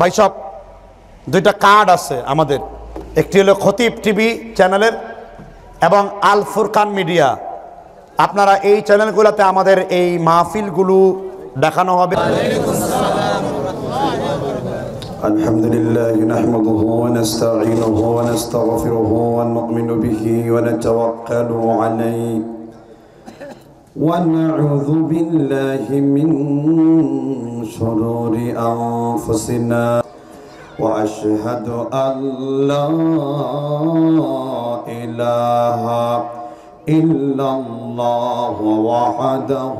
ভাইসব দুইটা কার্ড আছে আমাদের একটি হলো খতিব টিভি চ্যানেলের এবং আল ফুরকান মিডিয়া আপনারা এই চ্যানেলগুলোতে আমাদের এই মাহফিলগুলো দেখানো হবে الحمد لله نحمده ونستعينه ونستغفره ونؤمن به ونتوكل عليه ونعوذ بالله من شرور أنفسنا وأشهد أن لا إله إلا الله وحده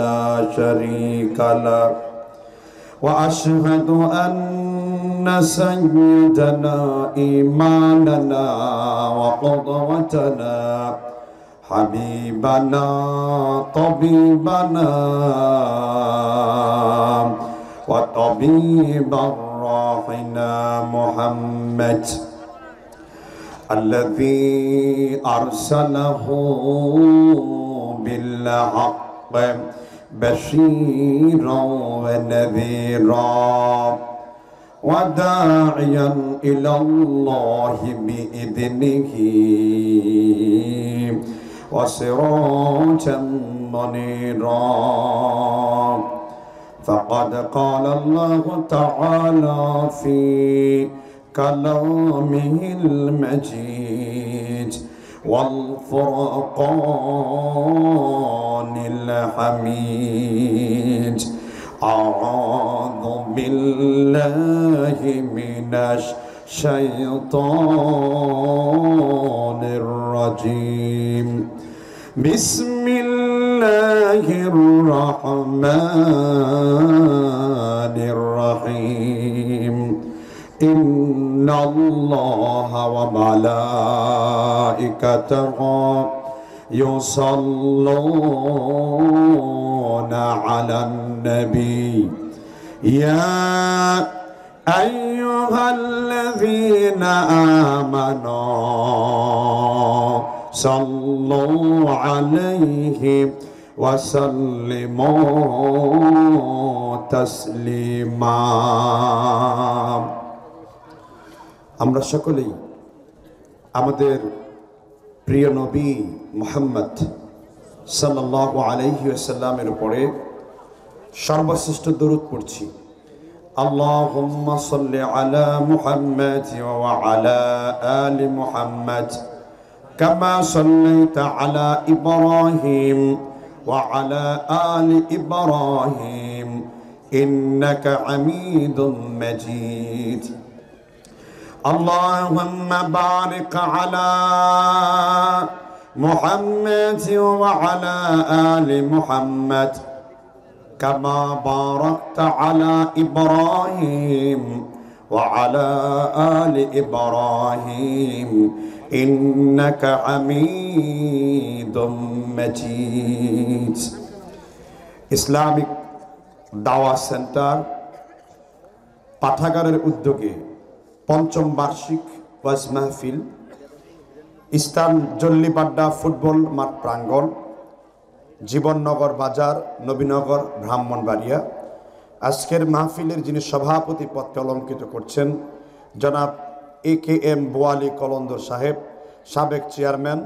لا شريك له وأشهد أن سيدنا إيماننا وقدوتنا حبيبنا طبيبنا وطبيب الراحنا محمد الذي أرسله بالحق بشيرا ونذيرا وداعيا إلى الله بإذنه وصراطا منيرا فقد قال الله تعالى في كلامه المجيد والفرقان الحميد أعوذ بالله من الشيطان الشيطان الرجيم بسم الله الرحمن الرحيم إن الله وملائكته يصلون على النبي يا أيها الذين آمنوا صلوا عليه وسلموا تسليما আমরা সকলেই আমাদের প্রিয় নবী মোহাম্মদ সাল্লাহ আলহিউসাল্লামের উপরে সর্বশ্রেষ্ঠ দরুদ পড়ছি اللهم صل على محمد وعلى آل محمد كما صليت على إبراهيم وعلى آل إبراهيم إنك عميد مجيد اللهم بارك على محمد وعلى آل محمد كما باركت على إبراهيم وعلى آل إبراهيم إنك حميد مجيد ইসলামিক দাওয়া সেন্টার পাঠাগারের উদ্যোগে পঞ্চম বার্ষিক ওয়াজ মাহফিল ইস্তান জল্লিপাড্ডা ফুটবল মাঠ প্রাঙ্গণ জীবননগর বাজার নবীনগর ব্রাহ্মণবাড়িয়া আজকের মাহফিলের যিনি সভাপতি পদকে অলঙ্কৃত করছেন জনাব এ কে এম বোয়ালি কলন্দর সাহেব সাবেক চেয়ারম্যান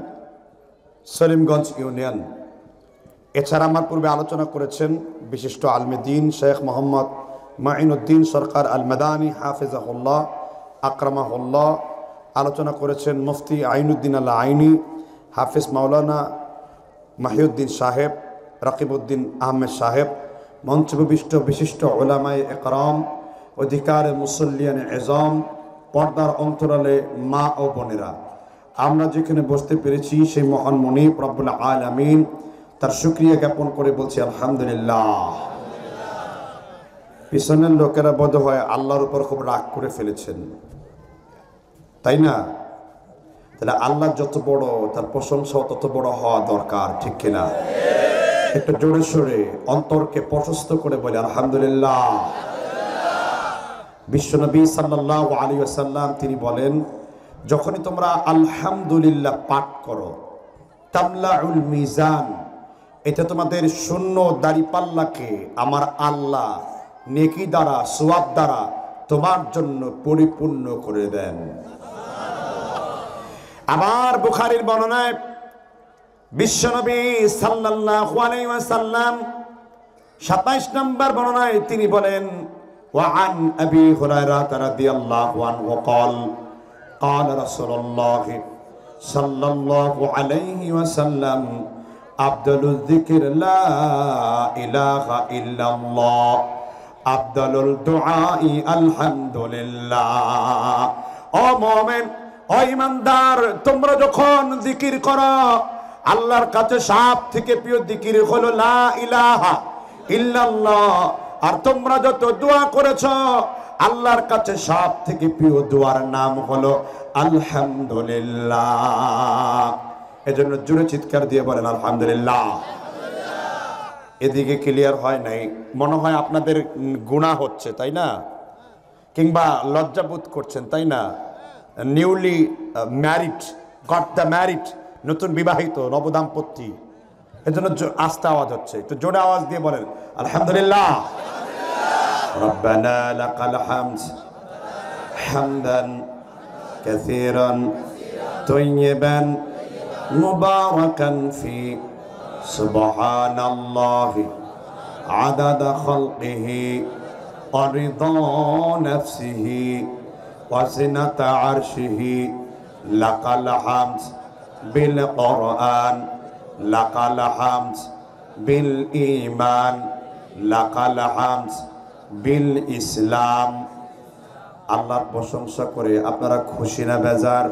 সলিমগঞ্জ ইউনিয়ন এছাড়া আমার পূর্বে আলোচনা করেছেন বিশিষ্ট আলমেদিন শেখ মোহাম্মদ মাইনুদ্দিন সরকার আলমেদানি হাফেজাহুল্লাহ আকরামাহুল্লাহ আলোচনা করেছেন মুফতি আইনুদ্দিন আল্লাহ আইনি হাফিজ মাওলানা মাহিউদ্দিন সাহেব রাকিবউদ্দিন আহমেদ সাহেব মঞ্চবিষ্ট বিশিষ্ট ওলামায় একরম অধিকার মুসল্লিয়ান এজম পর্দার অন্তরালে মা ও বোনেরা আমরা যেখানে বসতে পেরেছি সেই মহান মনিব আল আমিন তার সুক্রিয়া জ্ঞাপন করে বলছি আলহামদুলিল্লাহ পিছনের লোকেরা বোধ হয় আল্লাহর উপর খুব রাগ করে ফেলেছেন তাই না তাহলে আল্লাহ যত বড় তার প্রশংসাও তত বড় হওয়া দরকার ঠিক কিনা একটু জোরে সরে অন্তরকে প্রশস্ত করে বলে আলহামদুলিল্লাহ বিশ্বনবী সাল্লাহ আলী আসাল্লাম তিনি বলেন যখনই তোমরা আলহামদুলিল্লাহ পাঠ করো তামলাউল মিজান এটা তোমাদের শূন্য দাড়িপাল্লাকে আমার আল্লাহ নেকি দ্বারা সোয়াব দ্বারা তোমার জন্য পরিপূর্ণ করে দেন আবার বুখারির বর্ণনায় বিশ্বনবী সাল্লাল্লাহু আলাইহি ওয়াসাল্লাম 27 নম্বর বর্ণনায় তিনি বলেন وعن أبي هريرة رضي الله عنه قال قال رسول الله صلى الله عليه وسلم أبدل الذكر لا إله إلا الله أبدل الدعاء الحمد لله أو مؤمن ইমানদার তোমরা যখন জিকির কর আল্লাহর কাছে সাপ থেকে প্রিয় দিকির হলো লা আর তোমরা যত দোয়া করেছ আল্লাহর কাছে সব থেকে প্রিয় দোয়ার নাম হলো আলহামদুলিল্লাহ এজন্য জুড়ে চিৎকার দিয়ে বলেন আলহামদুলিল্লাহ এদিকে ক্লিয়ার হয় নাই মনে হয় আপনাদের গুণা হচ্ছে তাই না কিংবা লজ্জাবোধ করছেন তাই না newly married got the married নতুন বিবাহিত নবদাম্পত্তি এর জন্য আস্তে আওয়াজ হচ্ছে একটু জোরে আওয়াজ দিয়ে বলেন আলহামদুলিল্লাহ ربنا لك الحمد حمدا كثيرا طيبا مباركا فيه سبحان الله عدد خلقه ورضا نفسه وزنة عرشه لقى الحمد بالقرآن لقى الحمد بالإيمان لقى الحمد بالإسلام আল্লাহর প্রশংসা করে আপনারা খুশি না বেজার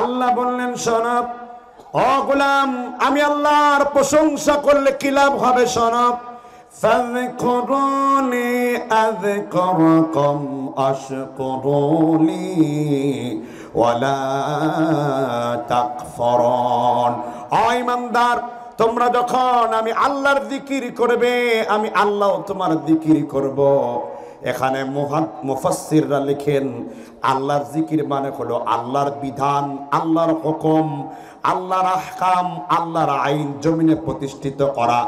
আল্লাহ বললেন সনব অ গোলাম আমি আল্লাহর প্রশংসা করলে কি লাভ হবে সনব فاذكروني أذكركم أشكروني ولا تكفرون أي من دار তোমরা যখন আমি আল্লাহর দিকির করবে আমি আল্লাহ তোমার দিকির করব। এখানে মুফাসিররা লিখেন আল্লাহর জিকির মানে হলো আল্লাহর বিধান আল্লাহর হুকুম আল্লাহর আহকাম আল্লাহর আইন জমিনে প্রতিষ্ঠিত করা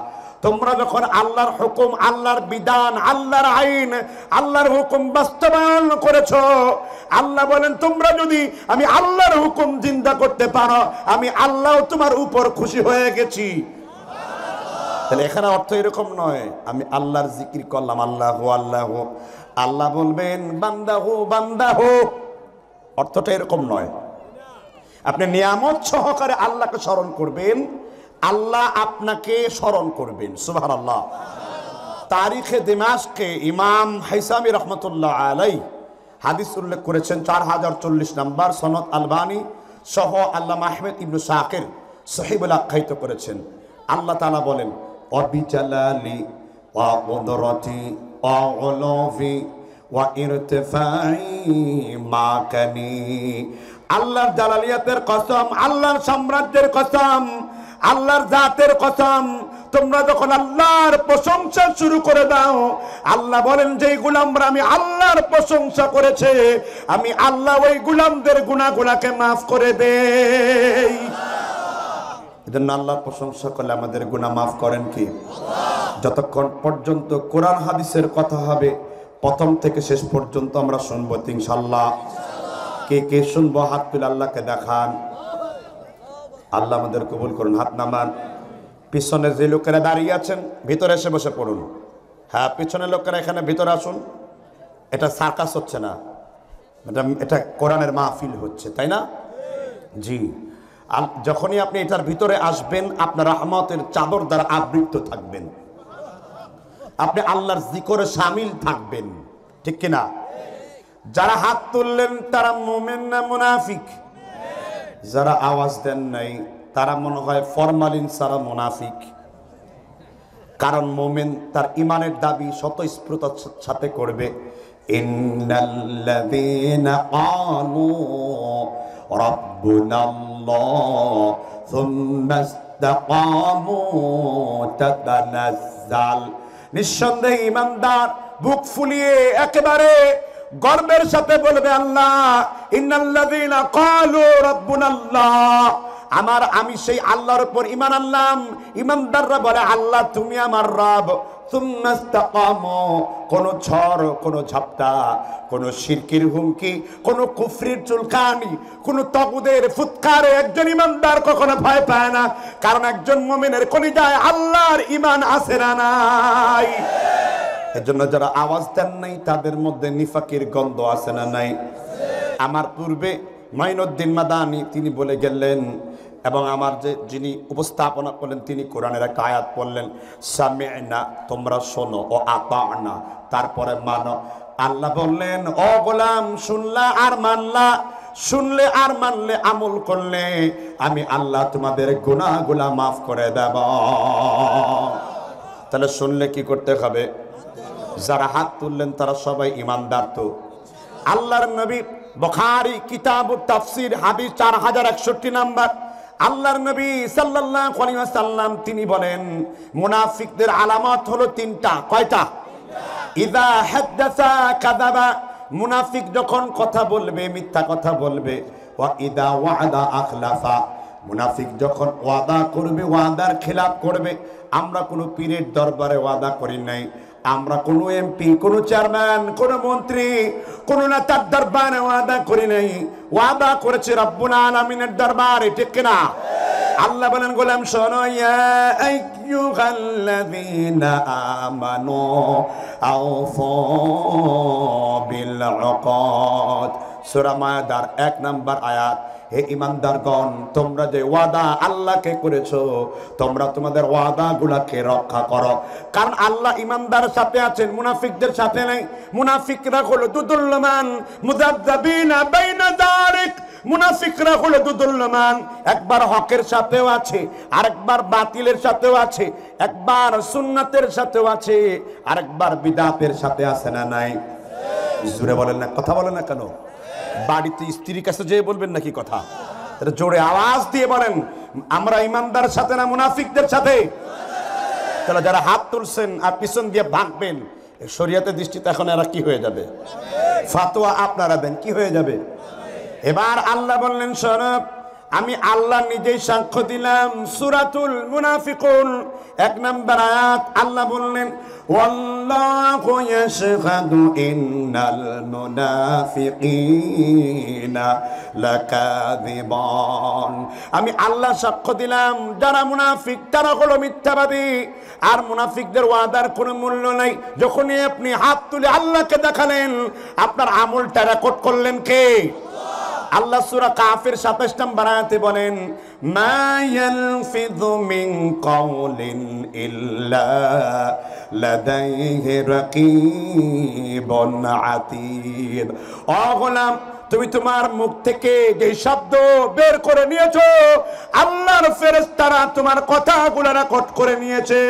তোমরা যখন আল্লাহর হুকুম আল্লাহর বিধান আল্লাহর আইন আল্লাহর হুকুম বাস্তবায়ন করেছ আল্লাহ বলেন তোমরা যদি আমি আল্লাহর হুকুম জিন্দা করতে পারো আমি আল্লাহ তোমার উপর খুশি হয়ে গেছি তাহলে এখানে অর্থ এরকম নয় আমি আল্লাহর জিকির করলাম আল্লাহ আল্লাহ আল্লাহ বলবেন বান্দা হো বান্দা হো অর্থটা এরকম নয় আপনি নিয়ামত সহকারে আল্লাহকে স্মরণ করবেন আল্লাহ আপনাকে স্মরণ করবেন সুবাহ আল্লাহ তারিখে দিমাসকে ইমাম হাইসামি রহমতুল্লাহ আলাই হাদিস উল্লেখ করেছেন চার হাজার চল্লিশ নম্বর সনদ আলবানী সহ আল্লাহ আহমেদ ইবনু শাকের সহিবুল আখ্যায়িত করেছেন আল্লাহ তালা বলেন অবিচালালি অদরতি অলভি আল্লাহর জালালিয়াতের কসম আল্লাহর সাম্রাজ্যের কসম আল্লাহর জাতের কথা তোমরা যখন আল্লাহর প্রশংসা শুরু করে দাও আল্লাহ বলেন যে গুলামরা আমি আল্লাহর প্রশংসা করেছে আমি আল্লাহ ওই গুলামদের গুণাগুলাকে মাফ করে দেই এজন্য আল্লাহর প্রশংসা করলে আমাদের গুণা মাফ করেন কি যতক্ষণ পর্যন্ত কোরআন হাদিসের কথা হবে প্রথম থেকে শেষ পর্যন্ত আমরা শুনবো তিনশাল্লাহ কে কে শুনবো হাত তুলে আল্লাহকে দেখান আল্লাহ আমাদের কবুল করুন হাত নামান পিছনে যে লোকেরা দাঁড়িয়ে আছেন ভিতরে এসে বসে পড়ুন হ্যাঁ পিছনের লোকেরা এখানে ভিতরে আসুন এটা সার্কাস হচ্ছে না এটা এটা কোরআনের মাহফিল হচ্ছে তাই না জি যখনই আপনি এটার ভিতরে আসবেন আপনার রহমতের চাদর দ্বারা আবৃত থাকবেন আপনি আল্লাহর জিকরে সামিল থাকবেন ঠিক কিনা যারা হাত তুললেন তারা মোমেন না মুনাফিক যারা আওয়াজ দেন নাই তারা মনে হয় ফরমালিন ছাড়া মোনাফিক কারণ মোমেন তার ইমানের দাবি স্বতঃস্ফূর্তার সাথে করবে নিঃসন্দেহ ইমানদার বুক ফুলিয়ে একেবারে গর্বের সাথে বলবে আল্লাহ আমার আমি সেই আল্লাহর উপর ইমান আল্লাহ ইমানদাররা বলে আল্লাহ তুমি আমার রব কোন ঝড় কোন কোন শিরকির হুমকি কোন কুফরির চুলকানি কোন তগুদের ফুৎকারে একজন ইমানদার কখনো ভয় পায় না কারণ একজন মোমেনের কলিজায় আল্লাহর ইমান আসে না নাই এজন্য যারা আওয়াজ দেন নাই তাদের মধ্যে নিফাকির গন্ধ আছে না নাই আমার পূর্বে মাইনউদ্দিন মাদানি তিনি বলে গেলেন এবং আমার যে যিনি উপস্থাপনা করলেন তিনি কোরআনের একটা আয়াত পড়লেন সামে না তোমরা শোনো ও আপা তারপরে মানো আল্লাহ বললেন ও গোলাম শুনলা আর মানলা শুনলে আর মানলে আমল করলে আমি আল্লাহ তোমাদের গুণাগুলা মাফ করে দেব তাহলে শুনলে কি করতে হবে যারা হাত তুললেন তারা সবাই ইমানদার তো আল্লাহর নবী বখারি কিতাব তাফসির হাবি চার হাজার একষট্টি নাম্বার আল্লাহর নবী সাল্লাম তিনি বলেন মুনাফিকদের আলামত হলো তিনটা কয়টা ইদা হেদাসা কাদাবা মুনাফিক যখন কথা বলবে মিথ্যা কথা বলবে ওয়া ইদা ওয়াদা আখলাফা মুনাফিক যখন ওয়াদা করবে ওয়াদার খেলাফ করবে আমরা কোনো পীরের দরবারে ওয়াদা করি নাই আমরা কোনো এমপি কোনো চেয়ারম্যান কোনো মন্ত্রী কোন নেতার দরবারে ওয়াদা করি নাই ওয়াদা করেছে রব্বুনা আমিনের দরবারে ঠিক কিনা আল্লাহ বলেন গোলাম শোনো ইয়া আইয়ুহাল্লাযীনা নাম্বার আয়াত হে ইমানদারগণ তোমরা যে ওয়াদা আল্লাহকে করেছো তোমরা তোমাদের ওয়াদা গুলাকে রক্ষা করো কারণ আল্লাহ ইমানদার সাথে আছেন মুনাফিকদের সাথে নাই মুনাফিকরা হলো দুদুল্লমান মুনাফিকরা হলো দুদুল্লমান একবার হকের সাথেও আছে আরেকবার বাতিলের সাথেও আছে একবার সুন্নাতের সাথেও আছে আরেকবার বিদাতের সাথে আছে না নাই জুড়ে বলেন না কথা বলে না কেন বাড়িতে স্ত্রীর কাছে যেয়ে বলবেন নাকি কথা জোরে আওয়াজ দিয়ে বলেন আমরা ইমানদার সাথে না মুনাফিকদের সাথে তাহলে যারা হাত তুলছেন আর পিছন দিয়ে ভাগবেন শরিয়াতে দৃষ্টিতে এখন এরা কি হয়ে যাবে ফাতোয়া আপনারা দেন কি হয়ে যাবে এবার আল্লাহ বললেন সরব আমি আল্লাহ নিজেই সাক্ষ্য দিলাম সুরাতুল মুনাফিকুন এক নম্বর আয়াত আল্লাহ বললেন والله يشهد إن المنافقين لكاذبون আমি আল্লাহ সাক্ষ্য দিলাম যারা মুনাফিক তারা হলো মিথ্যাবাদী আর মুনাফিকদের ওয়াদার কোনো মূল্য নাই যখনই আপনি হাত তুলে আল্লাহকে দেখালেন আপনার আমলটা রেকর্ড করলেন কে আল্লাহ সুরা কাফের সাতাশ নম্বর আয়াতে বলেন মা ইয়ালফিযু মিন কাউলিন ইল্লা লাদাইহি রাকীবুন আতীদ ও গোলাম তুমি তোমার মুখ থেকে যে শব্দ বের করে নিয়েছো আল্লাহর ফেরেশতারা তোমার কথাগুলো রেকর্ড করে নিয়েছে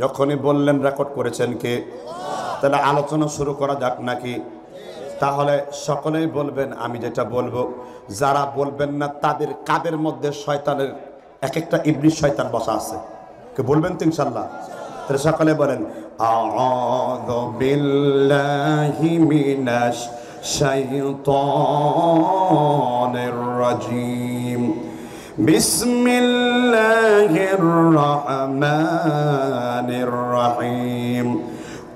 যখনই বললেন রেকর্ড করেছেন কে তাহলে আলোচনা শুরু করা যাক নাকি তাহলে সকলেই বলবেন আমি যেটা বলবো যারা বলবেন না তাদের কাদের মধ্যে শয়তানের এক একটা ইবলিশ শয়তান বসা আছে কে বলবেন তো ইনশাল্লাহ সকলে বলেন রাজিম রহমানির রহিম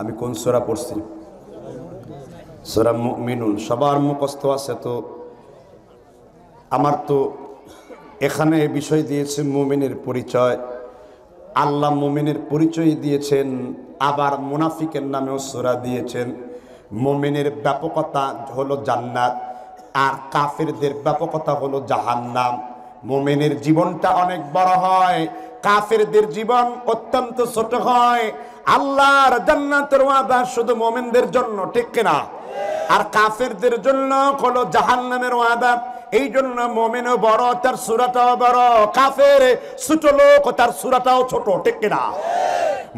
আমি কোন সোরা পড়ছি সোরা মিনুন সবার মুখস্থ আছে তো আমার তো এখানে বিষয় দিয়েছে মুমিনের পরিচয় আল্লাহ মুমিনের পরিচয় দিয়েছেন আবার মুনাফিকের নামেও সোরা দিয়েছেন মুমিনের ব্যাপকতা হলো জান্নাত আর কাফেরদের ব্যাপকতা হলো জাহান্নাম মোমেনের জীবনটা অনেক বড় হয় কাফেরদের জীবন অত্যন্ত ছোট হয় আল্লাহর জান্নাতের ওয়াদা শুধু মোমেনদের জন্য ঠিক কিনা আর কাফেরদের জন্য হলো জাহান্নামের ওয়াদা এই জন্য মোমেনও বড় তার সুরাটাও বড় কাফের ছোট লোক তার সুরাটাও ছোট ঠিক কিনা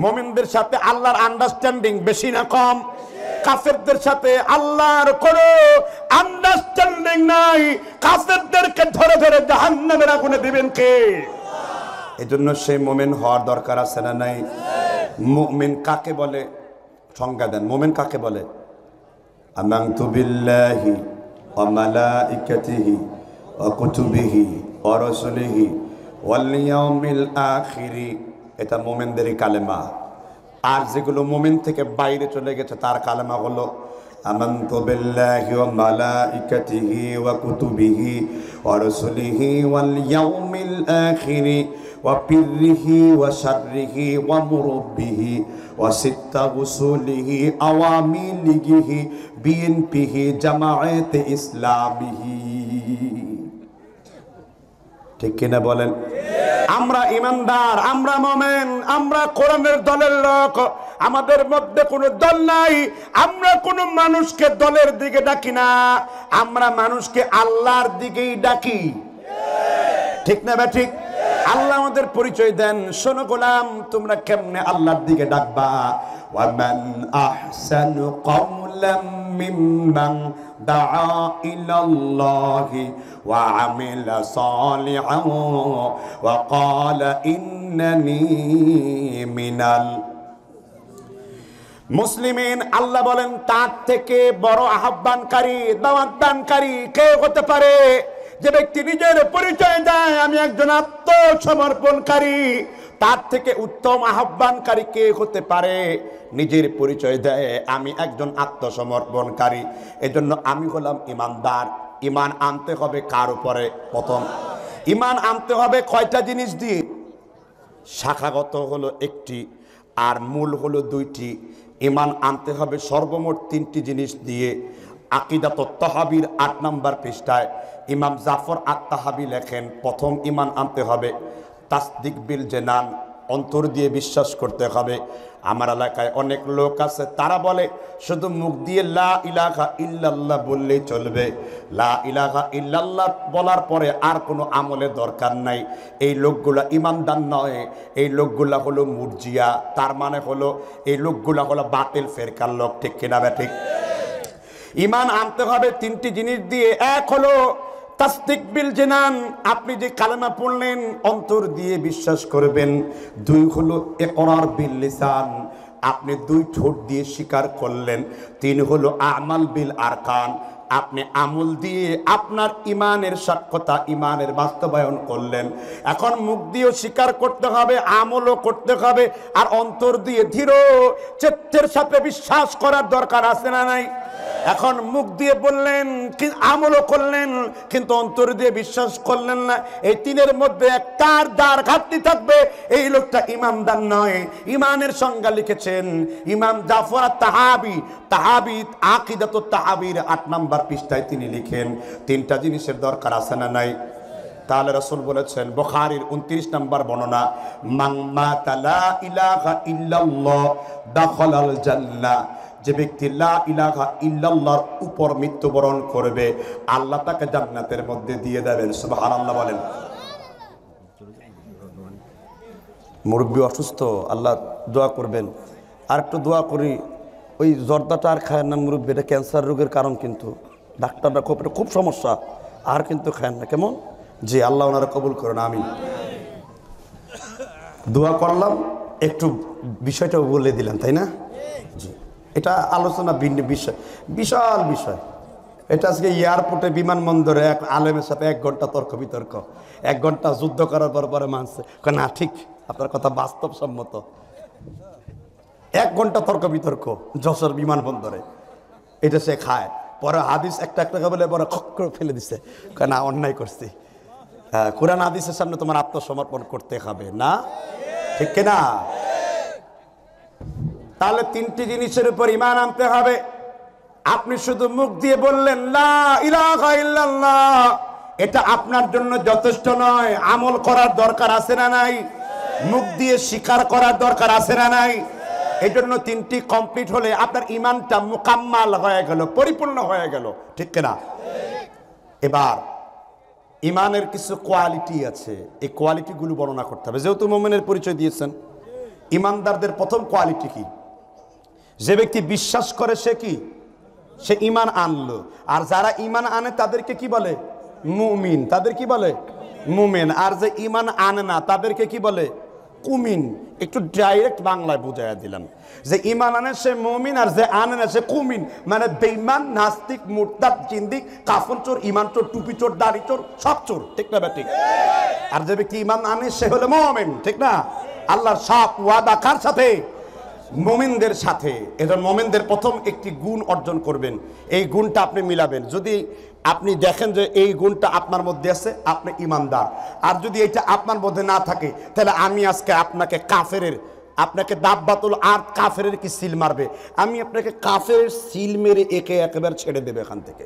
মোমেনদের সাথে আল্লাহর আন্ডারস্ট্যান্ডিং বেশি না কম কাফেরদের সাথে আল্লাহর কোন আন্ডারস্ট্যান্ডিং নাই কাফেরদেরকে ধরে ধরে জাহান্নামের আগুনে দিবেন কে এজন্য সেই মোমেন হওয়ার দরকার আছে না নাই মোমেন কাকে বলে সংজ্ঞা দেন মোমেন কাকে বলে আমান্তু বিল্লাহি ওয়া মালাইকাতিহি ওয়া ওয়াল ইয়াউমিল আখিরি এটা মোমেনদেরই কালেমা আর যেগুলো মোমেন থেকে বাইরে চলে গেছে তার কালেমা হলো আমন্ত বিল্লাহি ওয়া মালাইকাতিহি ওয়া কুতুবিহি ওয়া রাসূলিহি ওয়াল ইয়াউমিল আখির ওয়া পিরহি ওয়া শাররিহি ওয়া মুরব্বিহি ওয়া সিত্তা উসুলিহি আওয়ামিলিহি বিএনপিহি জামায়াতে ইসলামিহি ঠিক কিনা বলেন আমরা ইমানদার আমরা মোমেন আমরা কোরআনের দলের লোক আমাদের মধ্যে কোনো দল নাই আমরা কোনো মানুষকে দলের দিকে ডাকি না আমরা মানুষকে আল্লাহর দিকেই ডাকি ঠিক না বা ঠিক আল্লাহ আমাদের পরিচয় দেন শোনো গোলাম তোমরা কেমনে আল্লাহর দিকে ডাকবা ومن أحسن قولا ممن دعا إلى الله وعمل صالحا وقال إنني من মুসলিমিন আল্লাহ বলেন তার থেকে বড় আহ্বানকারী দাওয়াত দানকারী কে হতে পারে যে ব্যক্তি নিজের পরিচয় দেয় আমি একজন আত্মসমর্পণকারী তার থেকে উত্তম আহ্বানকারী কে হতে পারে নিজের পরিচয় দেয় আমি একজন আত্মসমর্পণকারী এজন্য আমি হলাম ইমানদার ইমান আনতে হবে কার উপরে প্রথম ইমান আনতে হবে কয়টা জিনিস দিয়ে শাখাগত হলো একটি আর মূল হলো দুইটি ইমান আনতে হবে সর্বমোট তিনটি জিনিস দিয়ে আকিদাত তহাবির আট নম্বর পৃষ্ঠায় ইমাম জাফর আত্মাহাবি লেখেন প্রথম ইমান আনতে হবে তাসদিক বিল যে নান অন্তর দিয়ে বিশ্বাস করতে হবে আমার এলাকায় অনেক লোক আছে তারা বলে শুধু মুখ দিয়ে লা ইলাকা ইল্লাল্লাহ বললেই চলবে লা ইলাকা ইল্লাল্লাহ বলার পরে আর কোনো আমলে দরকার নাই এই লোকগুলা ইমানদার নয় এই লোকগুলা হলো মুরজিয়া তার মানে হলো এই লোকগুলা হলো বাতিল ফেরকার লোক ঠিক কিনা ঠিক ইমান আনতে হবে তিনটি জিনিস দিয়ে এক হলো তাস্তিকবিল জেনান আপনি যে কালেমা পড়লেন অন্তর দিয়ে বিশ্বাস করবেন দুই হলো একরার বিল লিসান আপনি দুই ঠোঁট দিয়ে স্বীকার করলেন তিন হলো আমাল বিল আরকান আপনি আমল দিয়ে আপনার ইমানের সাক্ষতা ইমানের বাস্তবায়ন করলেন এখন মুখ দিয়েও স্বীকার করতে হবে আমলও করতে হবে আর অন্তর দিয়ে ধীর চেত্তের সাথে বিশ্বাস করার দরকার আছে না নাই এখন মুখ দিয়ে বললেন আমলও করলেন কিন্তু অন্তর দিয়ে বিশ্বাস করলেন না এই তিনের মধ্যে একটার দ্বার ঘাটতি থাকবে এই লোকটা ইমামদার নয় ইমানের সংজ্ঞা লিখেছেন ইমাম জাফর তাহাবি তাহাবি আকিদাত তাহাবির আট নাম্বার পৃষ্ঠায় তিনি লিখেন তিনটা জিনিসের দরকার আছে না নাই তাহলে রসুল বলেছেন বখারির উনত্রিশ নম্বর বর্ণনা মাংমা তালা ইলাহা ইল্লাল্লাহ দাখলাল জান্নাহ যে ব্যক্তি লা ইলাহা ইল্লাল্লাহর উপর মৃত্যুবরণ করবে আল্লাহ তাকে জান্নাতের মধ্যে দিয়ে দেবেন সুবহানাল্লাহ বলেন মুরব্বী অসুস্থ আল্লাহ দোয়া করবেন আর একটু দোয়া করি ওই জর্দাটা আর খায় না মুরব্বী এটা ক্যান্সার রোগের কারণ কিন্তু ডাক্তাররা খুব খুব সমস্যা আর কিন্তু খায় না কেমন যে আল্লাহ ওনারা কবুল করেন আমি দোয়া করলাম একটু বিষয়টা বলে দিলাম তাই না এটা আলোচনা ভিন্ন বিষয় বিশাল বিষয় এটা আজকে এয়ারপোর্টে বিমানবন্দরে এক আলেমের সাথে এক ঘন্টা তর্ক বিতর্ক এক ঘন্টা যুদ্ধ করার পর পরে মানছে না ঠিক আপনার কথা বাস্তবসম্মত এক ঘন্টা তর্ক বিতর্ক যশোর বিমানবন্দরে এটা সে খায় পরে হাদিস একটা একটা বলে পরে খক্কর ফেলে দিছে না অন্যায় করছি হ্যাঁ, কোরআন হাদিসের সামনে তোমার আত্মসমর্পণ করতে হবে না ঠিক কিনা তাহলে তিনটি জিনিসের উপর ইমান আনতে হবে আপনি শুধু মুখ দিয়ে বললেন এটা আপনার জন্য যথেষ্ট নয় আমল করার দরকার আছে না নাই মুখ দিয়ে স্বীকার করার দরকার আছে না নাই এই জন্য তিনটি কমপ্লিট হলে আপনার ইমানটা মোকাম্মাল হয়ে গেল পরিপূর্ণ হয়ে গেল ঠিক কিনা এবার ইমানের কিছু কোয়ালিটি আছে এই কোয়ালিটিগুলো বর্ণনা করতে হবে যেহেতু মোমেনের পরিচয় দিয়েছেন ইমানদারদের প্রথম কোয়ালিটি কি যে ব্যক্তি বিশ্বাস করে সে কি সে ইমান আনলো আর যারা ইমান আনে তাদেরকে কি বলে মুমিন তাদের কি বলে মুমিন আর যে ইমান আনে না তাদেরকে কি বলে কুমিন একটু ডাইরেক্ট বাংলায় বুঝাই দিলাম যে ইমান আনে সে মমিন আর যে আনে না সে কুমিন মানে বেইমান নাস্তিক মুরতাদ চিন্দিক কাফন চোর ইমান চোর টুপি চোর দাড়ি চোর সব চোর ঠিক না ব্যাটিক আর যে ব্যক্তি ইমান আনে সে হলো মমিন ঠিক না আল্লাহর সাপ ওয়াদা কার সাথে মোমেনদের সাথে এজন মোমেনদের প্রথম একটি গুণ অর্জন করবেন এই গুণটা আপনি মিলাবেন যদি আপনি দেখেন যে এই গুণটা আপনার মধ্যে আছে আপনি ইমানদার আর যদি এটা আপনার মধ্যে না থাকে তাহলে আমি আজকে আপনাকে কাফেরের আপনাকে দাববাতুল আর কাফেরের কি সিল মারবে আমি আপনাকে কাফের সিল মেরে একে একেবারে ছেড়ে দেবে এখান থেকে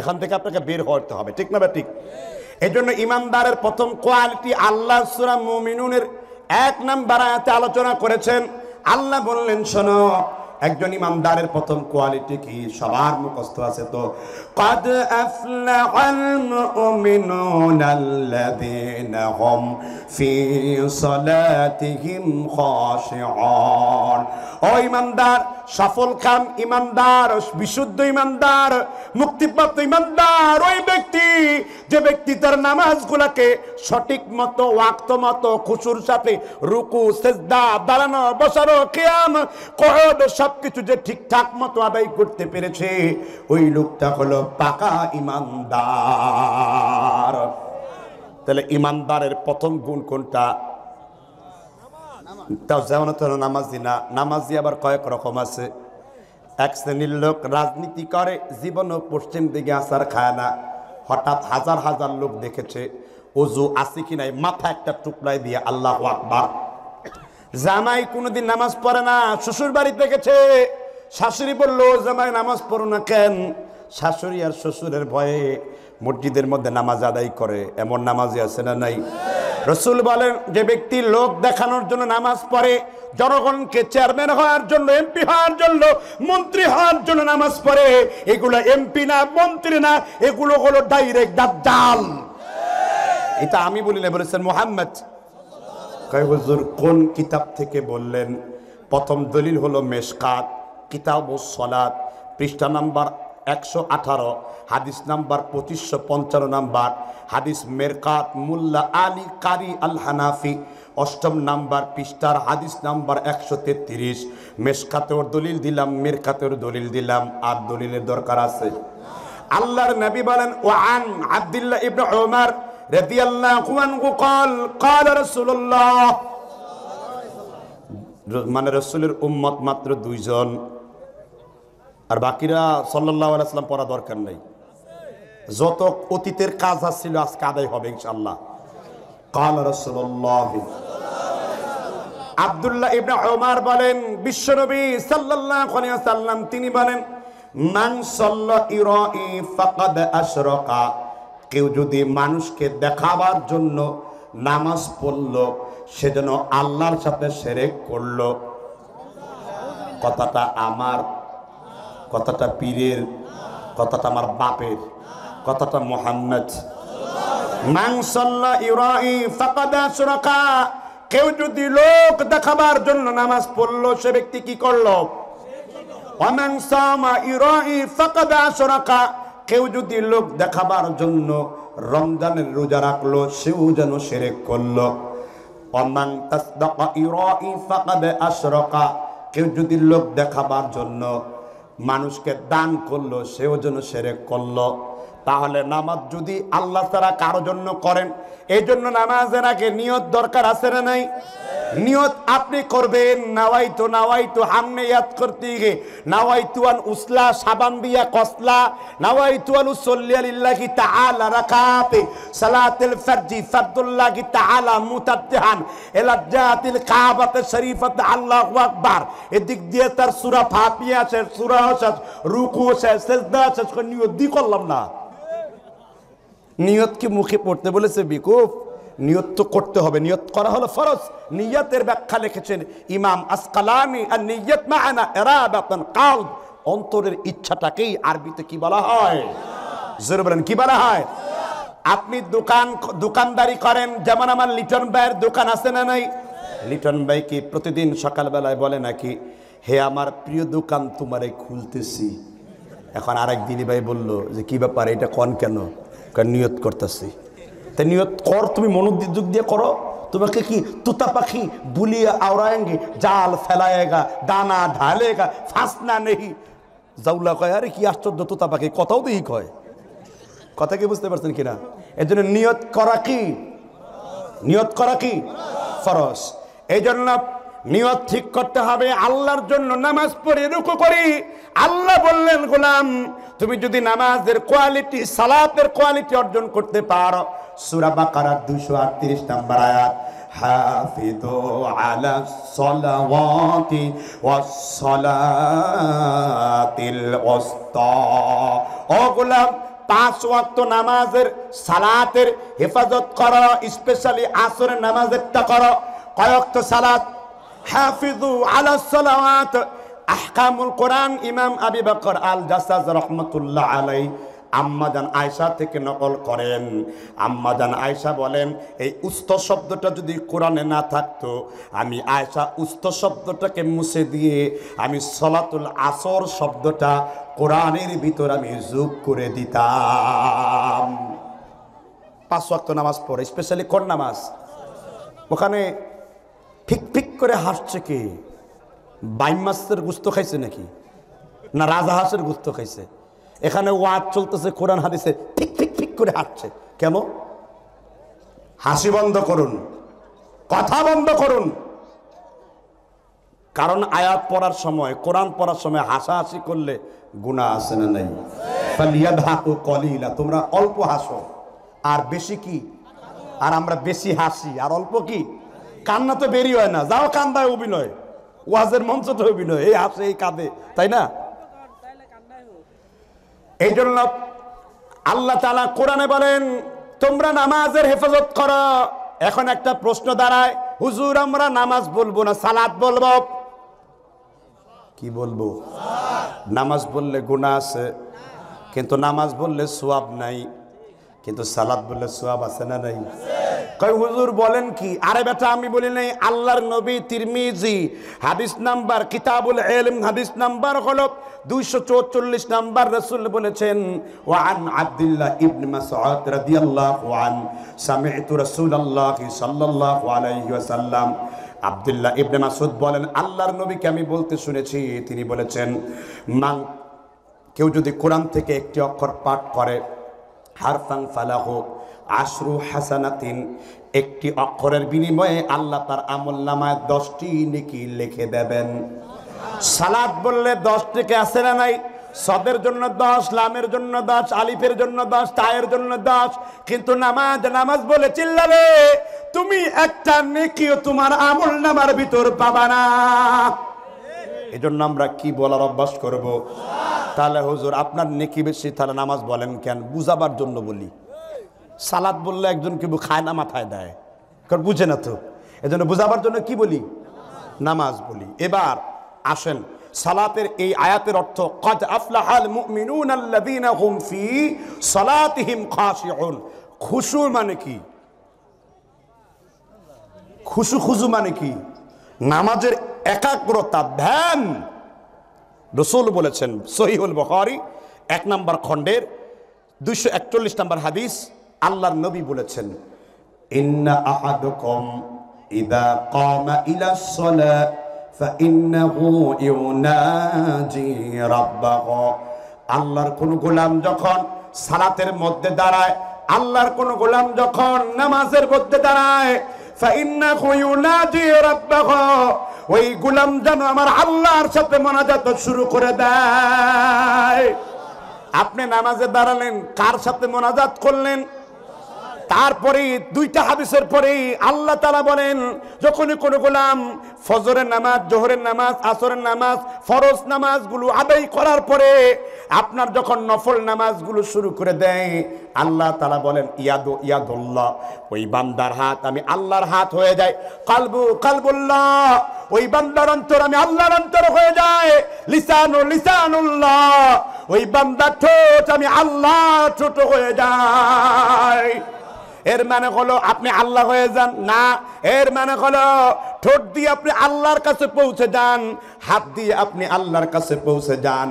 এখান থেকে আপনাকে বের হতে হবে ঠিক না ঠিক এই জন্য ইমানদারের প্রথম কোয়ালিটি আল্লাহ সুরা মোমিনুনের এক নাম্বার আয়াতে আলোচনা করেছেন আল্লাহ বললেন শোনো একজন ইমানদারের প্রথম কোয়ালিটি কি সবার মুখস্থ আছে তো কদ ফি ও ইমানদার সফল খান ইমানদার বিশুদ্ধ ইমানদার মুক্তিপ্রাপ্ত ইমানদার ওই ব্যক্তি যে ব্যক্তি তার নামাজগুলাকে সঠিক মতো ওয়াক্ত মতো খুচুর সাথে রুকু সেজদা দাঁড়ানো বসানো কেয়াম কহদ সবকিছু যে ঠিকঠাক মতো আদায় করতে পেরেছে ওই লোকটা হলো পাকা ইমানদার তাহলে ইমানদারের প্রথম গুণ কোনটা তাও যেমন নামাজি না নামাজি আবার কয়েক রকম আছে এক শ্রেণীর লোক রাজনীতি করে জীবনও পশ্চিম দিকে আসার খায় না হঠাৎ হাজার হাজার লোক দেখেছে অজু আছে কি নাই মাথা একটা টুকলাই দিয়ে আল্লাহ আকবার জামাই কোনোদিন নামাজ পড়ে না শ্বশুর বাড়ি দেখেছে শাশুড়ি বললো জামাই নামাজ পড়ো না কেন শাশুড়ি আর শ্বশুরের ভয়ে মসজিদের মধ্যে নামাজ আদায় করে এমন নামাজই আছে না নাই রসুল বলেন যে ব্যক্তি লোক দেখানোর জন্য নামাজ পড়ে জনগণকে চেয়ারম্যান হওয়ার জন্য এমপি হওয়ার জন্য মন্ত্রী হওয়ার জন্য নামাজ পড়ে এগুলো এমপি না মন্ত্রী না এগুলো হলো ডাইরেক্ট দাদ্দাল এটা আমি বলি না বলেছেন মোহাম্মদ কোন কিতাব থেকে বললেন প্রথম দলিল হলো মেশকাত কিতাব ও সলাদ পৃষ্ঠা নাম্বার একশো আঠারো হাদিস নাম্বার পঁচিশশো পঞ্চান্ন নাম্বার হাদিস মেরকাত মুল্লা আলী কারি আল হানাফি অষ্টম নাম্বার পৃষ্ঠার হাদিস নাম্বার একশো তেত্রিশ মেসকাতেও দলিল দিলাম মেরকাতের দলিল দিলাম আর দলিলের দরকার আছে আল্লাহর নবী বলেন ও আন আবদুল্লাহ ইবনে ওমর রাদিয়াল্লাহু আনহু কল قال رسول الله মানে রসুলের উম্মত মাত্র দুইজন আর বাকিরা সাল্লাহ আলাইসলাম পড়া দরকার নেই যত অতীতের কাজ আসছিল আজকে আদায় হবে ইনশাল্লাহ কাল রসুল্লাহ আবদুল্লাহ ইবনে ওমার বলেন বিশ্বনবী সাল্লাল্লাহু আলাইহি সাল্লাম তিনি বলেন মান সাল্লা ইরাই ফাকাদ আশরাকা কেউ যদি মানুষকে দেখাবার জন্য নামাজ পড়ল সে যেন আল্লাহর সাথে সেরে করল কথাটা আমার কথাটা পীরের কথাটা আমার বাপের কথাটা মোহাম্মদ কেউ যদি লোক দেখাবার জন্য নামাজ পড়লো সে ব্যক্তি কি করলো কেউ যদি লোক দেখাবার জন্য রমজানের রোজা রাখলো সেও যেন সেরে করলো কেউ যদি লোক দেখাবার জন্য মানুষকে দান করলো সেও যেন সেরে করলো তাহলে নামাজ যদি আল্লাহ তারা কারো জন্য করেন এই জন্য নামাজের আগে নিয়ত দরকার আছে না নাই নিয়ত আপনি করবেন নাওয়াই তো নাওয়াই তো হামনে ইয়াদ করতে গিয়ে নাওয়াই তুয়ান উসলা সাবান বিয়া কসলা নাওয়াই তুয়ান উসল্লিয়া লিল্লাহি তাআলা রাকাতে সালাতিল ফারজি ফাদুল্লাহি তাআলা মুতাদ্দিহান এলাজ্জাতিল কাবাতে শরীফাত আল্লাহু আকবার এদিক দিয়ে তার সূরা ফাতিহা আছে সূরা শেষ রুকু শেষ সেজদা শেষ নিয়ত দি করলাম না নিয়ত কি মুখে পড়তে বলেছে বিকুফ নিয়ত তো করতে হবে নিয়ত করা হলো ফরজ নিয়তের ব্যাখ্যা লিখেছেন ইমাম আসকালামি আর নিয়ত মাহানা এরা কাউদ অন্তরের ইচ্ছাটাকেই আরবিতে কি বলা হয় জোরে বলেন কি বলা হয় আপনি দোকান দোকানদারি করেন যেমন আমার লিটন ভাইয়ের দোকান আছে না নাই লিটন ভাই কি প্রতিদিন সকালবেলায় বলে নাকি হে আমার প্রিয় দোকান তোমারে খুলতেছি এখন আরেক দিনী ভাই বলল যে কি ব্যাপার এটা কন কেন কারণ নিয়ত করতেছি তাই নিয়ত কর তুমি মনোযোগ দিয়ে করো তোমাকে কি তুতা পাখি বুলিয়ে আওড়ায়ঙ্গি জাল ফেলায়েগা দানা ঢালেগা ফাঁসনা নেহি জাউলা কয় আরে কি আশ্চর্য তুতা পাখি কথাও তো কয় কথা কি বুঝতে পারছেন কিনা এই জন্য নিয়ত করা কি নিয়ত করা কি ফরস এই জন্য নিয়ত ঠিক করতে হবে আল্লাহর জন্য নামাজ পড়ে রুকু করি আল্লাহ বললেন গোলাম তুমি যদি নামাজের কোয়ালিটি সালাতের কোয়ালিটি অর্জন করতে পারো সুরা বাকারা দুশো আটত্রিশ নাম্বার আয়াত حافظوا على الصلوات والصلاة الوسطى ও গোলাম পাঁচ ওয়াক্ত নামাজের সালাতের হেফাজত করো স্পেশালি আসরের নামাজেরটা করো তো সালাত হাফিজু আলা সালাওয়াত আহকামুল কোরআন ইমাম আবি বকর আল জাসাজ রহমাতুল্লাহ আলাই আম্মাদান আয়সা থেকে নকল করেন আম্মাদান আয়সা বলেন এই উস্ত শব্দটা যদি কোরআনে না থাকতো আমি আয়সা উস্ত শব্দটাকে মুছে দিয়ে আমি সলাতুল আসর শব্দটা কোরআনের ভিতর আমি যোগ করে দিতাম পাঁচ ওয়াক্ত নামাজ পড়ে স্পেশালি কোন নামাজ ওখানে ফিক ফিক করে হাসছে কে বাইম গুস্ত খাইছে নাকি না রাজা হাঁসের গুস্ত খাইছে এখানে ও আজ চলতেছে কোরআন হাদিসে ফিক ফিক ফিক করে হাঁটছে কেন হাসি বন্ধ করুন কথা বন্ধ করুন কারণ আয়াত পড়ার সময় কোরআন পড়ার সময় হাসাহাসি করলে গুণা আছে না নাই কলিলা তোমরা অল্প হাসো আর বেশি কি আর আমরা বেশি হাসি আর অল্প কি কান্না তো বেরিয়ে হয় না যাও কান্দায় অভিনয় ওয়াজের মঞ্চ তো অভিনয় এই হাসে এই কাঁদে তাই না এই জন্য আল্লাহ তালা কোরআনে বলেন তোমরা নামাজের হেফাজত কর এখন একটা প্রশ্ন দাঁড়ায় হুজুর আমরা নামাজ বলবো না সালাদ বলবো কি বলবো নামাজ বললে গুণা আছে কিন্তু নামাজ বললে সোয়াব নাই কিন্তু সালাদ বললে সোয়াব আছে না নাই কই হুজুর বলেন কি আরে বেটা আমি বলি নাই আল্লাহর নবী তিরমিজি হাদিস নাম্বার কিতাবুল এলম হাদিস নাম্বার হল দুইশো চৌচল্লিশ নাম্বার রসুল বলেছেন ওয়ান আব্দুল্লাহ ইবনে মাসউদ রাদিয়াল্লাহু আন সামি'তু রাসূলাল্লাহ সাল্লাল্লাহু আলাইহি ওয়াসাল্লাম আব্দুল্লাহ ইবনে মাসুদ বলেন আল্লাহর নবীকে আমি বলতে শুনেছি তিনি বলেছেন মান কেউ যদি কোরআন থেকে একটি অক্ষর পাঠ করে হারফাং ফালাহ আশরু হাসানাতিন একটি অক্ষরের বিনিময়ে আল্লাহ তার আমল নামায় দশটি নেকি লিখে দেবেন সালাদ বললে দশ আসে না নাই সদের জন্য দশ লামের জন্য দশ আলিফের জন্য দশ তায়ের জন্য দশ কিন্তু নামাজ নামাজ বলে চিল্লাবে তুমি একটা নেকিও তোমার আমল নামার ভিতর পাবা না এজন্য আমরা কি বলার অভ্যাস করব। তাহলে হুজুর আপনার নেকি বেশি তাহলে নামাজ বলেন কেন বুঝাবার জন্য বলি সালাদ বললে একজন কেউ খায় না মাথায় দেয় কারণ বুঝে না তো এজন্য বুঝাবার জন্য কি বলি নামাজ বলি এবার আসেন সালাতের এই আয়াতের অর্থ কাজ আফলাহাল মুমিনুন আল্লাযীনা হুম ফি সালাতিহিম খাশিউন খুশু মানে কি খুশু খুজু মানে কি নামাজের একাগ্রতা ধ্যান রসুল বলেছেন সহিউল বখারি এক নম্বর খণ্ডের দুশো একচল্লিশ নম্বর হাদিস আল্লাহ নবী বলেছেন ইদা আল্লাহর কোন গোলাম যখন সালাতের মধ্যে দাঁড়ায় আল্লাহর কোন গোলাম যখন নামাজের মধ্যে দাঁড়ায় ওই গুলাম যেন আমার আল্লাহর সাথে মোনাজাত শুরু করে দেয় আপনি নামাজে দাঁড়ালেন কার সাথে মোনাজাত করলেন তারপরে দুইটা হাদিসের পরেই আল্লাহ তালা বলেন যখনই কোন গোলাম ফজরের নামাজ জোহরের নামাজ আসরের নামাজ ফরজ নামাজগুলো আদায় করার পরে আপনার যখন নফল নামাজগুলো শুরু করে দেয় আল্লাহ তালা বলেন ইয়াদ ইয়াদুল্লাহ ওই বান্দার হাত আমি আল্লাহর হাত হয়ে যায় কালবু কালবুল্লাহ ওই বান্দার অন্তর আমি আল্লাহর অন্তর হয়ে যায় লিসানু লিসানুল্লাহ ওই বান্দার ঠোঁট আমি আল্লাহ ছোট হয়ে যায় এর মানে হলো আপনি আল্লাহ হয়ে যান না এর মানে হলো ঠোঁট দিয়ে আপনি আল্লাহর কাছে পৌঁছে যান হাত দিয়ে আপনি আল্লাহর কাছে পৌঁছে যান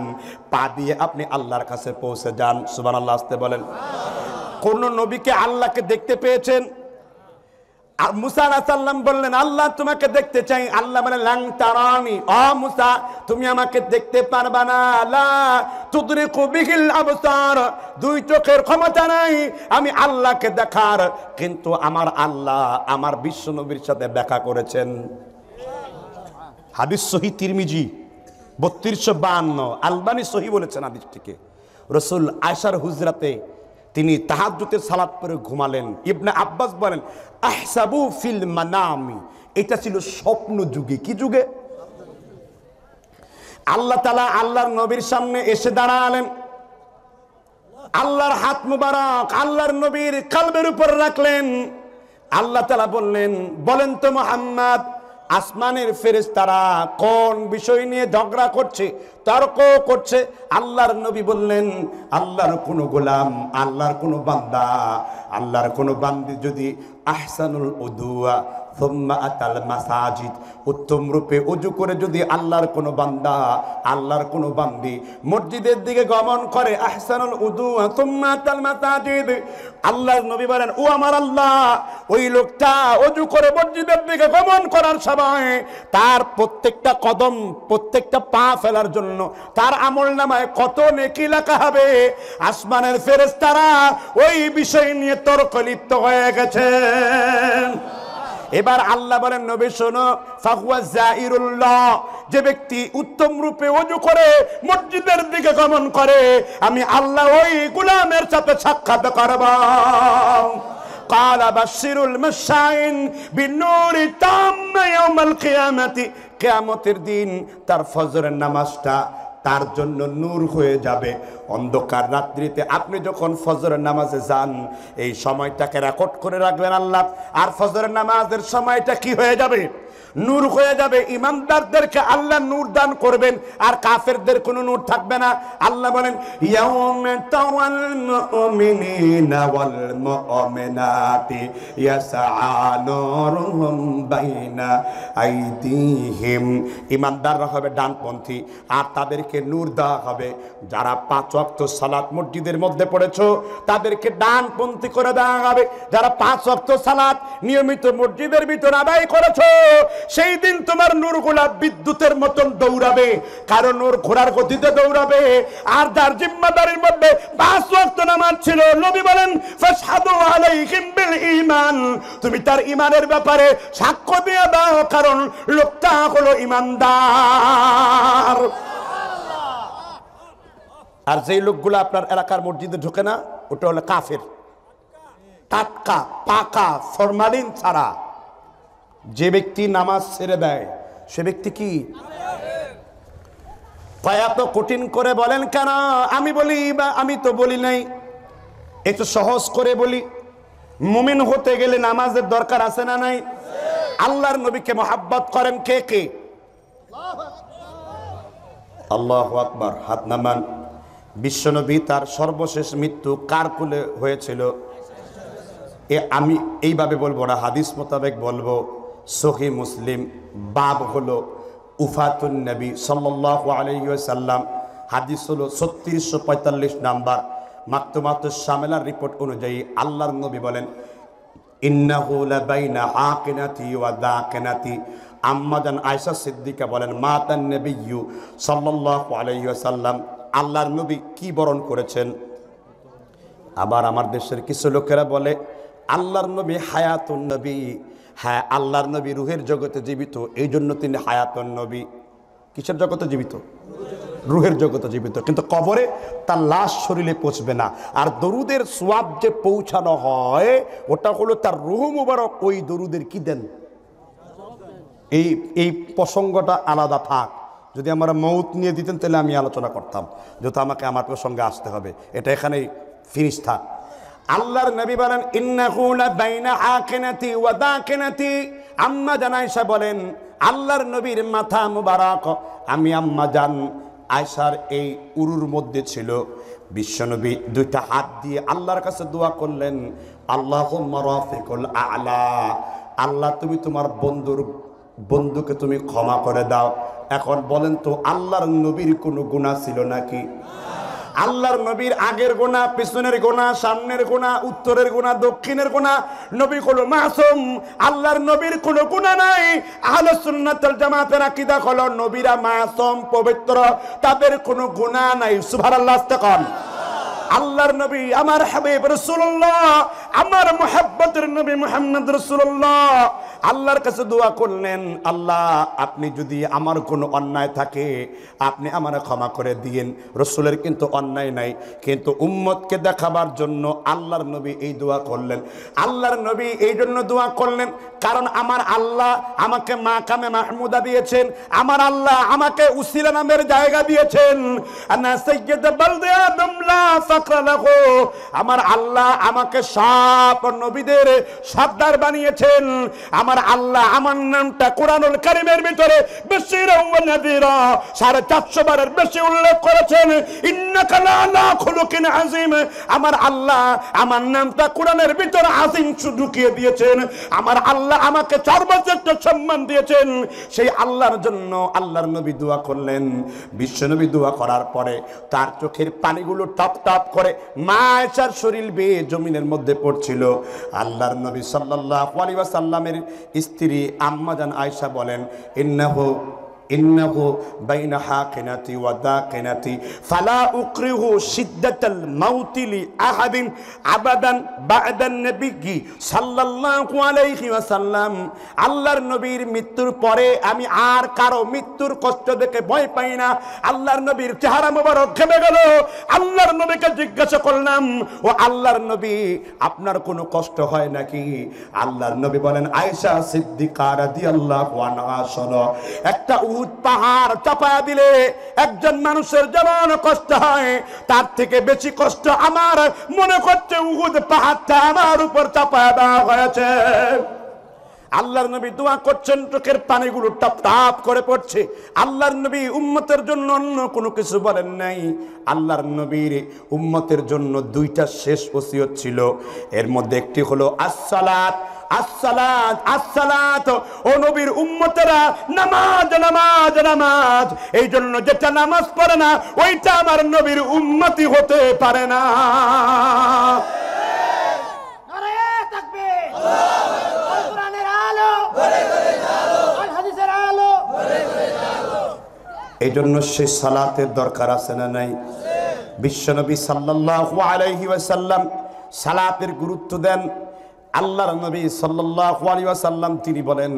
পা দিয়ে আপনি আল্লাহর কাছে পৌঁছে যান সুবান আল্লাহ আসতে বলেন কোন নবীকে আল্লাহকে দেখতে পেয়েছেন আর মুসা আলাহাল্লাম বললেন আল্লাহ তোমাকে দেখতে চাই আল্লাহ বলে লাং তারানি অ মুসা তুমি আমাকে দেখতে পারবা না আল্লাহ তুদরি কুবিহিল আবসার দুই চোখের ক্ষমতা নাই আমি আল্লাহকে দেখার কিন্তু আমার আল্লাহ আমার বিশ্ব নবীর সাথে দেখা করেছেন হাদিস সহি তিরমিজি বত্রিশশো বাহান্ন আলবানি সহি বলেছেন থেকে রসুল আয়সার হুজরাতে তিনি তাহাজুতের সালাদ পরে ঘুমালেন ইবনে আব্বাস বলেন আহসাবু ফিল মানামি এটা ছিল স্বপ্ন যুগে কি যুগে আল্লাহ তালা আল্লাহর নবীর সামনে এসে দাঁড়ালেন আল্লাহর হাত মুবারক আল্লাহর নবীর কালবের উপর রাখলেন আল্লাহ তালা বললেন বলেন তো মোহাম্মদ আসমানের ফেরেস্তারা কোন বিষয় নিয়ে ঝগড়া করছে তর্ক করছে আল্লাহর নবী বললেন আল্লাহর কোনো গোলাম আল্লাহর কোনো বান্দা আল্লাহর কোনো বান্দি যদি আহসানুল উদুয়া মাসাজিদ উত্তম রূপে উজু করে যদি আল্লাহর কোনো বান্দা আল্লাহর কোনো বান্দি মসজিদের দিকে গমন করে আহসানুল উদুয়া উদু মাসাজিদ আল্লাহর নবী বলেন ও আমার আল্লাহ ওই লোকটা অজু করে মসজিদের দিকে গমন করার সময় তার প্রত্যেকটা কদম প্রত্যেকটা পা ফেলার জন্য জন্য তার আমল নামায় কত নেকি লেখা হবে আসমানের ফেরেস্তারা ওই বিষয় নিয়ে তর্ক লিপ্ত হয়ে গেছে এবার আল্লাহ বলেন নবী শোনো জাহিরুল্লাহ যে ব্যক্তি উত্তম রূপে অজু করে মসজিদের দিকে গমন করে আমি আল্লাহ ওই গুলামের সাথে সাক্ষাৎ করব قال بشر المشاعين بالنور التام يوم القيامة قيامة الدين ترفزر النمشتا তার জন্য নূর হয়ে যাবে অন্ধকার রাত্রিতে আপনি যখন ফজরের নামাজে যান এই সময়টাকে রেকর্ড করে রাখবেন আল্লাহ আর ফজরের নামাজের সময়টা কি হয়ে যাবে নূর হয়ে যাবে ইমানদারদেরকে আল্লাহ নূর দান করবেন আর কাফেরদের কোনো নূর থাকবে না আল্লাহ বলেন ইমানদাররা হবে ডানপন্থী আর তাদেরকে নূর দেওয়া হবে যারা পাঁচ অক্ত সালাত মসজিদের মধ্যে পড়েছ তাদেরকে ডানপন্থী করে দেওয়া হবে যারা পাঁচ অক্ত সালাত নিয়মিত মসজিদের ভিতর আদায় করেছ সেই দিন তোমার নূর গোলাপ বিদ্যুতের মতন দৌড়াবে কারণ নূর ঘোড়ার গতিতে দৌড়াবে আর তার জিম্মাদারির মধ্যে পাঁচ ওয়াক্ত নামাজ ছিল নবী বলেন ফাশহাদু তুমি তার ইমানের ব্যাপারে সাক্ষ্য দিয়ে দাও কারণ লোকটা হলো ইমানদার আর যেই লোকগুলো আপনার এলাকার মসজিদে ঢুকে না ওটা হলো কাফের টাটকা পাকা ফরমালিন ছাড়া যে ব্যক্তি নামাজ ছেড়ে দেয় সে ব্যক্তি কি তাই এত কঠিন করে বলেন কেন আমি বলি বা আমি তো বলি নাই একটু সহজ করে বলি মুমিন হতে গেলে নামাজের দরকার আছে না নাই আল্লাহর নবীকে মহাব্বত করেন কে কে আল্লাহ আকবর হাত নামান বিশ্বনবী তার সর্বশেষ মৃত্যু কার কুলে হয়েছিল এ আমি এইভাবে বলবো না হাদিস মোতাবেক বলবো সহি মুসলিম বাব হলো উফাতুল নবী সাল্লাহ আলহ্লাম হাদিস হলো ছত্রিশশো পঁয়তাল্লিশ নাম্বার মাত্র মাত্র সামেলার রিপোর্ট অনুযায়ী আল্লাহর নবী বলেন আম্মাজান আয়সা সিদ্দিকা বলেন মাতান নবীয়ু সাল্লাহ আলহ্লাম আল্লাহর নবী কি বরণ করেছেন আবার আমার দেশের কিছু লোকেরা বলে আল্লাহর নবী হায়াতুন নবী হ্যাঁ আল্লাহর নবী রুহের জগতে জীবিত এই জন্য তিনি হায়াতন নবী কিসের জগতে জীবিত রুহের জগতে জীবিত কিন্তু কবরে তার লাশ শরীরে পচবে না আর দরুদের সোয়াব যে পৌঁছানো হয় ওটা হলো তার রুহ মুবারক ওই দরুদের কি দেন এই এই প্রসঙ্গটা আলাদা থাক যদি আমরা মৌত নিয়ে দিতেন তাহলে আমি আলোচনা করতাম যেহেতু আমাকে আমার প্রসঙ্গে আসতে হবে এটা এখানেই ফিনিশ থাক আল্লাহর নবী বলেন ইন্নাহুলা বাইনা আকিনাতি ওয়া দাকিনাতি আম্মা জান আয়েশা বলেন আল্লাহর নবীর মাথা মুবারক আমি আম্মা জান আয়সার এই উরুর মধ্যে ছিল বিশ্বনবী দুইটা হাত দিয়ে আল্লাহর কাছে দোয়া করলেন আল্লাহ মরাফিকুল আলা আল্লাহ তুমি তোমার বন্ধুর বন্ধুকে তুমি ক্ষমা করে দাও এখন বলেন তো আল্লাহর নবীর কোনো গুণা ছিল নাকি আল্লাহর নবীর আগের গোনা পিছনের গোনা সামনের গোনা উত্তরের গোনা দক্ষিণের গোনা নবী কোনো মাসুম আল্লাহর নবীর কোনো গুণা নাই আহলে সুন্নাতুল জামাতের আকীদা হলো নবীরা মাসুম পবিত্র তাদের কোনো গুণা নাই সুবহানাল্লাহ আস্তাকাল আল্লাহর নবী আমার হাবিব রাসূলুল্লাহ আমার মুহাব্বতের নবী মুহাম্মদ রাসূলুল্লাহ আল্লাহর কাছে দোয়া করলেন আল্লাহ আপনি যদি আমার কোনো অন্যায় থাকে আপনি আমার ক্ষমা করে দিন রসুলের কিন্তু অন্যায় নাই কিন্তু উম্মতকে দেখাবার জন্য আল্লাহর নবী এই দোয়া করলেন আল্লাহর নবী এই জন্য দোয়া করলেন কারণ আমার আল্লাহ আমাকে মা কামে মাহমুদা দিয়েছেন আমার আল্লাহ আমাকে উসিলা নামের জায়গা দিয়েছেন না আমার আল্লাহ আমাকে সাপ নবীদের সাবদার বানিয়েছেন আমার আল্লাহ আমার নামটা কোরআনুল করিমের ভিতরে বেশি সাড়ে চারশো বারের বেশি উল্লেখ করেছেন আমার আল্লাহ আমার নামটা কোরআনের ভিতরে আজিম ঢুকিয়ে দিয়েছেন আমার আল্লাহ আমাকে সর্বশ্রেষ্ঠ সম্মান দিয়েছেন সেই আল্লাহর জন্য আল্লাহর নবী দোয়া করলেন বিশ্ব নবী দোয়া করার পরে তার চোখের পানিগুলো টপ টপ করে মা শরীর বেয়ে জমিনের মধ্যে পড়ছিল আল্লাহর নবী সাল্লাহ আলী সাল্লামের স্ত্রী আম্মাজান আয়সা বলেন ইন্নাহ إنه بين حاقنتي وداقنتي فلا ফালা شدة الموت لأحد লি بعد النبي صلى الله عليه وسلم الله আল্লাহর নবীর পরে আমি আর কারো মৃত্যুর কষ্ট দেখে ভয় পাই না আল্লাহর নবীর চেহারা মোবারক খেপে গেল আল্লাহর নবীকে জিজ্ঞাসা করলাম ও আল্লাহর নবী আপনার কোনো কষ্ট হয় নাকি আল্লাহর নবী বলেন আয়েশা সিদ্দিকা রাদিয়াল্লাহু আনহা শোনো একটা উহুদ পাহাড় চাপায়া দিলে একজন মানুষের যেমন কষ্ট হয় তার থেকে বেশি কষ্ট আমার মনে করছে উহুদ পাহাড়টা আমার উপর চাপায়া দেওয়া হয়েছে আল্লাহর নবী দোয়া করছেন চোখের পানিগুলো টপ টাপ করে পড়ছে আল্লাহর নবী উম্মতের জন্য অন্য কোনো কিছু বলেন নাই আল্লাহর নবীর উম্মতের জন্য দুইটা শেষ ওসিয়ত ছিল এর মধ্যে একটি হলো আসসালাত আসসালাত আসসালাত ও নবীর উম্মতেরা নামাজ নামাজ নামাজ এই জন্য যেটা নামাজ পড়ে না ওইটা আমার নবীর উন্মতি হতে পারে না এই জন্য সে সালাতের দরকার আছে না নাই বিশ্বনবী সাল্লাহ আলাইহি ওয়াসাল্লাম সালাতের গুরুত্ব দেন আল্লাহর নবী সাল্লাহ আলী তিনি বলেন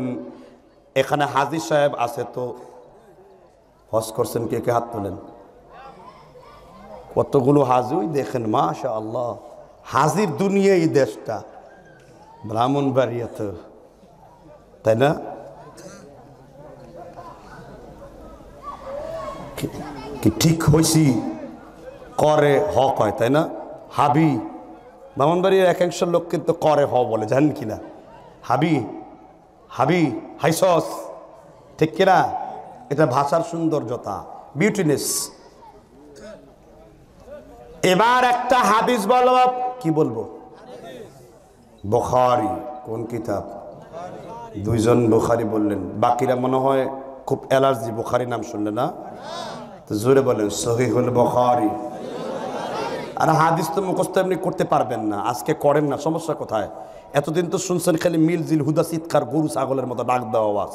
এখানে হাজির সাহেব আছে তো হস করছেন কে কে হাত তোলেন কতগুলো হাজুই দেখেন মাশা আল্লাহ হাজির দুনিয়া এই দেশটা ব্রাহ্মণ ব্রাহ্মণবাড়িয়া তো তাই না কি ঠিক হয়েছি করে হক হয় তাই না হাবি বামনবাড়ির একাংশ লোক কিন্তু করে হ বলে জানেন কি না হাবি হাবি হাইসস ঠিক কিনা এটা ভাষার সৌন্দর্যতা বিউটিনেস এবার একটা হাদিস বল কি বলবো বখারি কোন কিতাব দুইজন বুখারি বললেন বাকিরা মনে হয় খুব অ্যালার্জি বুখারি নাম শুনলে না তো জোরে বলেন হল বখারি আর হাদিস তো মুখস্ত এমনি করতে পারবেন না আজকে করেন না সমস্যা কোথায় এতদিন তো শুনছেন খালি মিল জিল হুদা চিৎকার গরু ছাগলের মতো ডাক দেওয়া ওয়াজ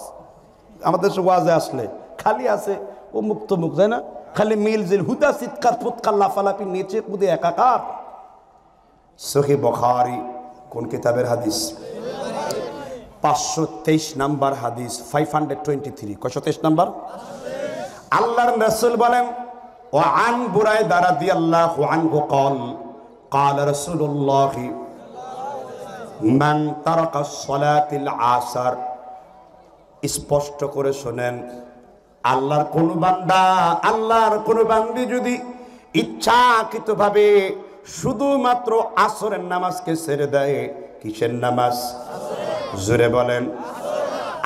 আমাদের দেশে ওয়াজে আসলে খালি আছে ও মুক্ত মুখ তাই না খালি মিল জিল হুদা চিৎকার ফুৎকার লাফালাফি নেচে কুদে একাকার সহি বখারি কোন কিতাবের হাদিস পাঁচশো তেইশ নাম্বার হাদিস ফাইভ হান্ড্রেড টোয়েন্টি থ্রি কয়শো তেইশ নাম্বার আল্লাহর রসুল বলেন وعن بريدة رضي الله عنه قال قال رسول الله من ترك الصلاة العصر স্পষ্ট করে শোনেন আল্লাহর কোন বান্দা আল্লাহর কোন বান্দি যদি ইচ্ছাকৃতভাবে শুধুমাত্র আসরের নামাজকে ছেড়ে দেয় কিসের নামাজ জুড়ে বলেন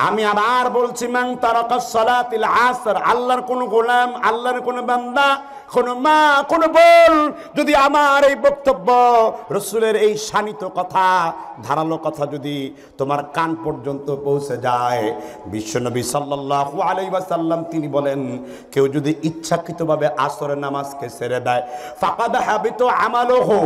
আমি আবার বলছি মাং তারকাস আসর আল্লাহর কোন গোলাম আল্লাহর কোন বান্দা কোনো মা কোনো বল যদি আমার এই বক্তব্য রসুলের এই শানিত কথা ধারালো কথা যদি তোমার কান পর্যন্ত পৌঁছে যায় বিশ্বনবী সাল্লাহ আলাইসাল্লাম তিনি বলেন কেউ যদি ইচ্ছাকৃতভাবে আসর নামাজকে সেরে দেয় দেখা বিত আমালো হো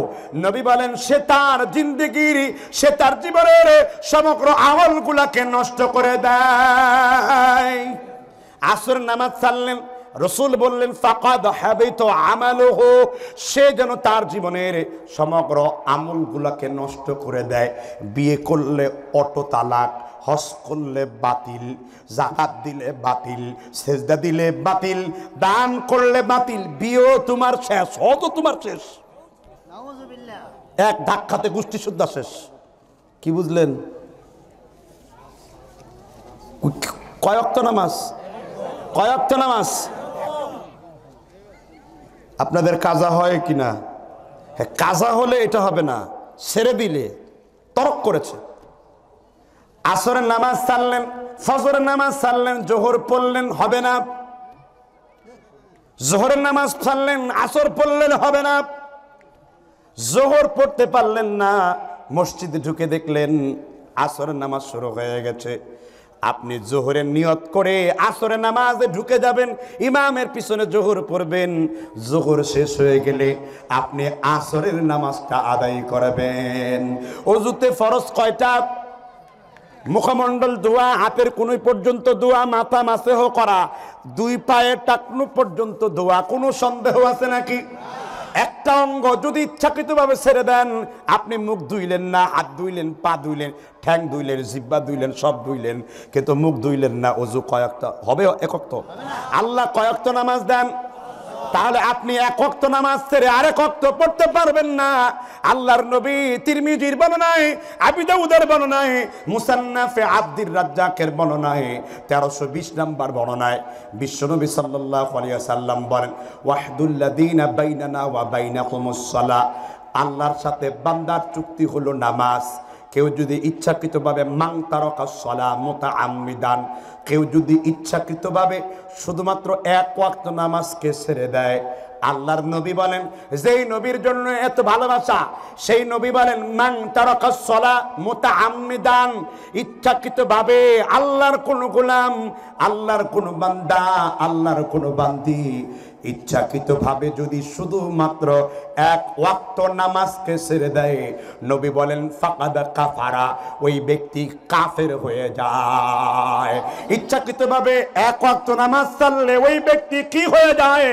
নবী বলেন সে তার জিন্দিগির সে তার জীবনের সমগ্র আমলগুলাকে নষ্ট করে দেয় আসর নামাজ ছাড়লেন রসুল বললেন ফাকাদ তো আমালহ সে যেন তার জীবনের সমগ্র আমলগুলাকে নষ্ট করে দেয় বিয়ে করলে অটো তালাক হস করলে বাতিল জাকাত দিলে বাতিল সেজদা দিলে বাতিল দান করলে বাতিল বিয়েও তোমার শেষ তো তোমার শেষ এক ধাক্ষাতে গোষ্ঠী শুদ্ধা শেষ কি বুঝলেন কয়ক্ত নামাজ কয়ক্ত নামাজ আপনাদের কাজা হয় কি না হ্যাঁ কাজা হলে এটা হবে না ছেড়ে দিলে তরক করেছে আসরের নামাজ ছাড়লেন ফজরের নামাজ ছাড়লেন জোহর পড়লেন হবে না জোহরের নামাজ ছাড়লেন আসর পড়লেন হবে না জোহর পড়তে পারলেন না মসজিদে ঢুকে দেখলেন আসরের নামাজ শুরু হয়ে গেছে আপনি জোহরের নিয়ত করে আসরে নামাজে ঢুকে যাবেন ইমামের পিছনে জোহর পড়বেন জোহর শেষ হয়ে গেলে আপনি আসরের নামাজটা আদায় করাবেন অজুতে ফরজ কয়টা মুখমণ্ডল দোয়া হাতের কুনুই পর্যন্ত দোয়া মাথা মাসেহ করা দুই পায়ের টাকনু পর্যন্ত দোয়া কোনো সন্দেহ আছে নাকি একটা অঙ্গ যদি ইচ্ছাকৃতভাবে ছেড়ে দেন আপনি মুখ ধুইলেন না হাত ধুইলেন পা ধুইলেন ঠ্যাং ধুইলেন জিব্বা ধুইলেন সব ধুইলেন কিন্তু মুখ ধুইলেন না অজু কয়েকটা হবে তো আল্লাহ কয়েকটা নামাজ দেন তাহলে আপনি এক অক্ত নামাজ ছেড়ে আরেক অক্ত পড়তে পারবেন না আল্লাহর নবী তিরমিজির বর্ণনায় আবিদাউদের বর্ণনায় মুসান্নাফে আব্দির রাজ্জাকের বর্ণনায় তেরোশো বিশ নাম্বার বর্ণনায় বিশ্বনবী সাল্লাহ আলিয়া সাল্লাম বলেন ওয়াহদুল্লাদিনা বাইনানা ওয়া বাইনা কুমুসলা আল্লাহর সাথে বান্দার চুক্তি হলো নামাজ কেউ যদি ইচ্ছাকৃতভাবে মাং তারকা সলা মোতা আমিদান কেউ যদি ইচ্ছাকৃতভাবে শুধুমাত্র এক ওয়াক্ত নামাজকে ছেড়ে দেয় আল্লাহর নবী বলেন যেই নবীর জন্য এত ভালোবাসা সেই নবী বলেন মাং সলা মোতা আমিদান ইচ্ছাকৃতভাবে আল্লাহর কোনো গোলাম আল্লাহর কোনো বান্দা আল্লাহর কোনো বান্দি ইচ্ছাকৃতভাবে যদি শুধুমাত্র এক ওয়াক্ত নামাজকে ছেড়ে দেয় নবী বলেন ফাকাদা কাফারা ওই ব্যক্তি কাফের হয়ে যায় ইচ্ছাকৃতভাবে এক ওয়াক্ত নামাজ ছাড়লে ওই ব্যক্তি কি হয়ে যায়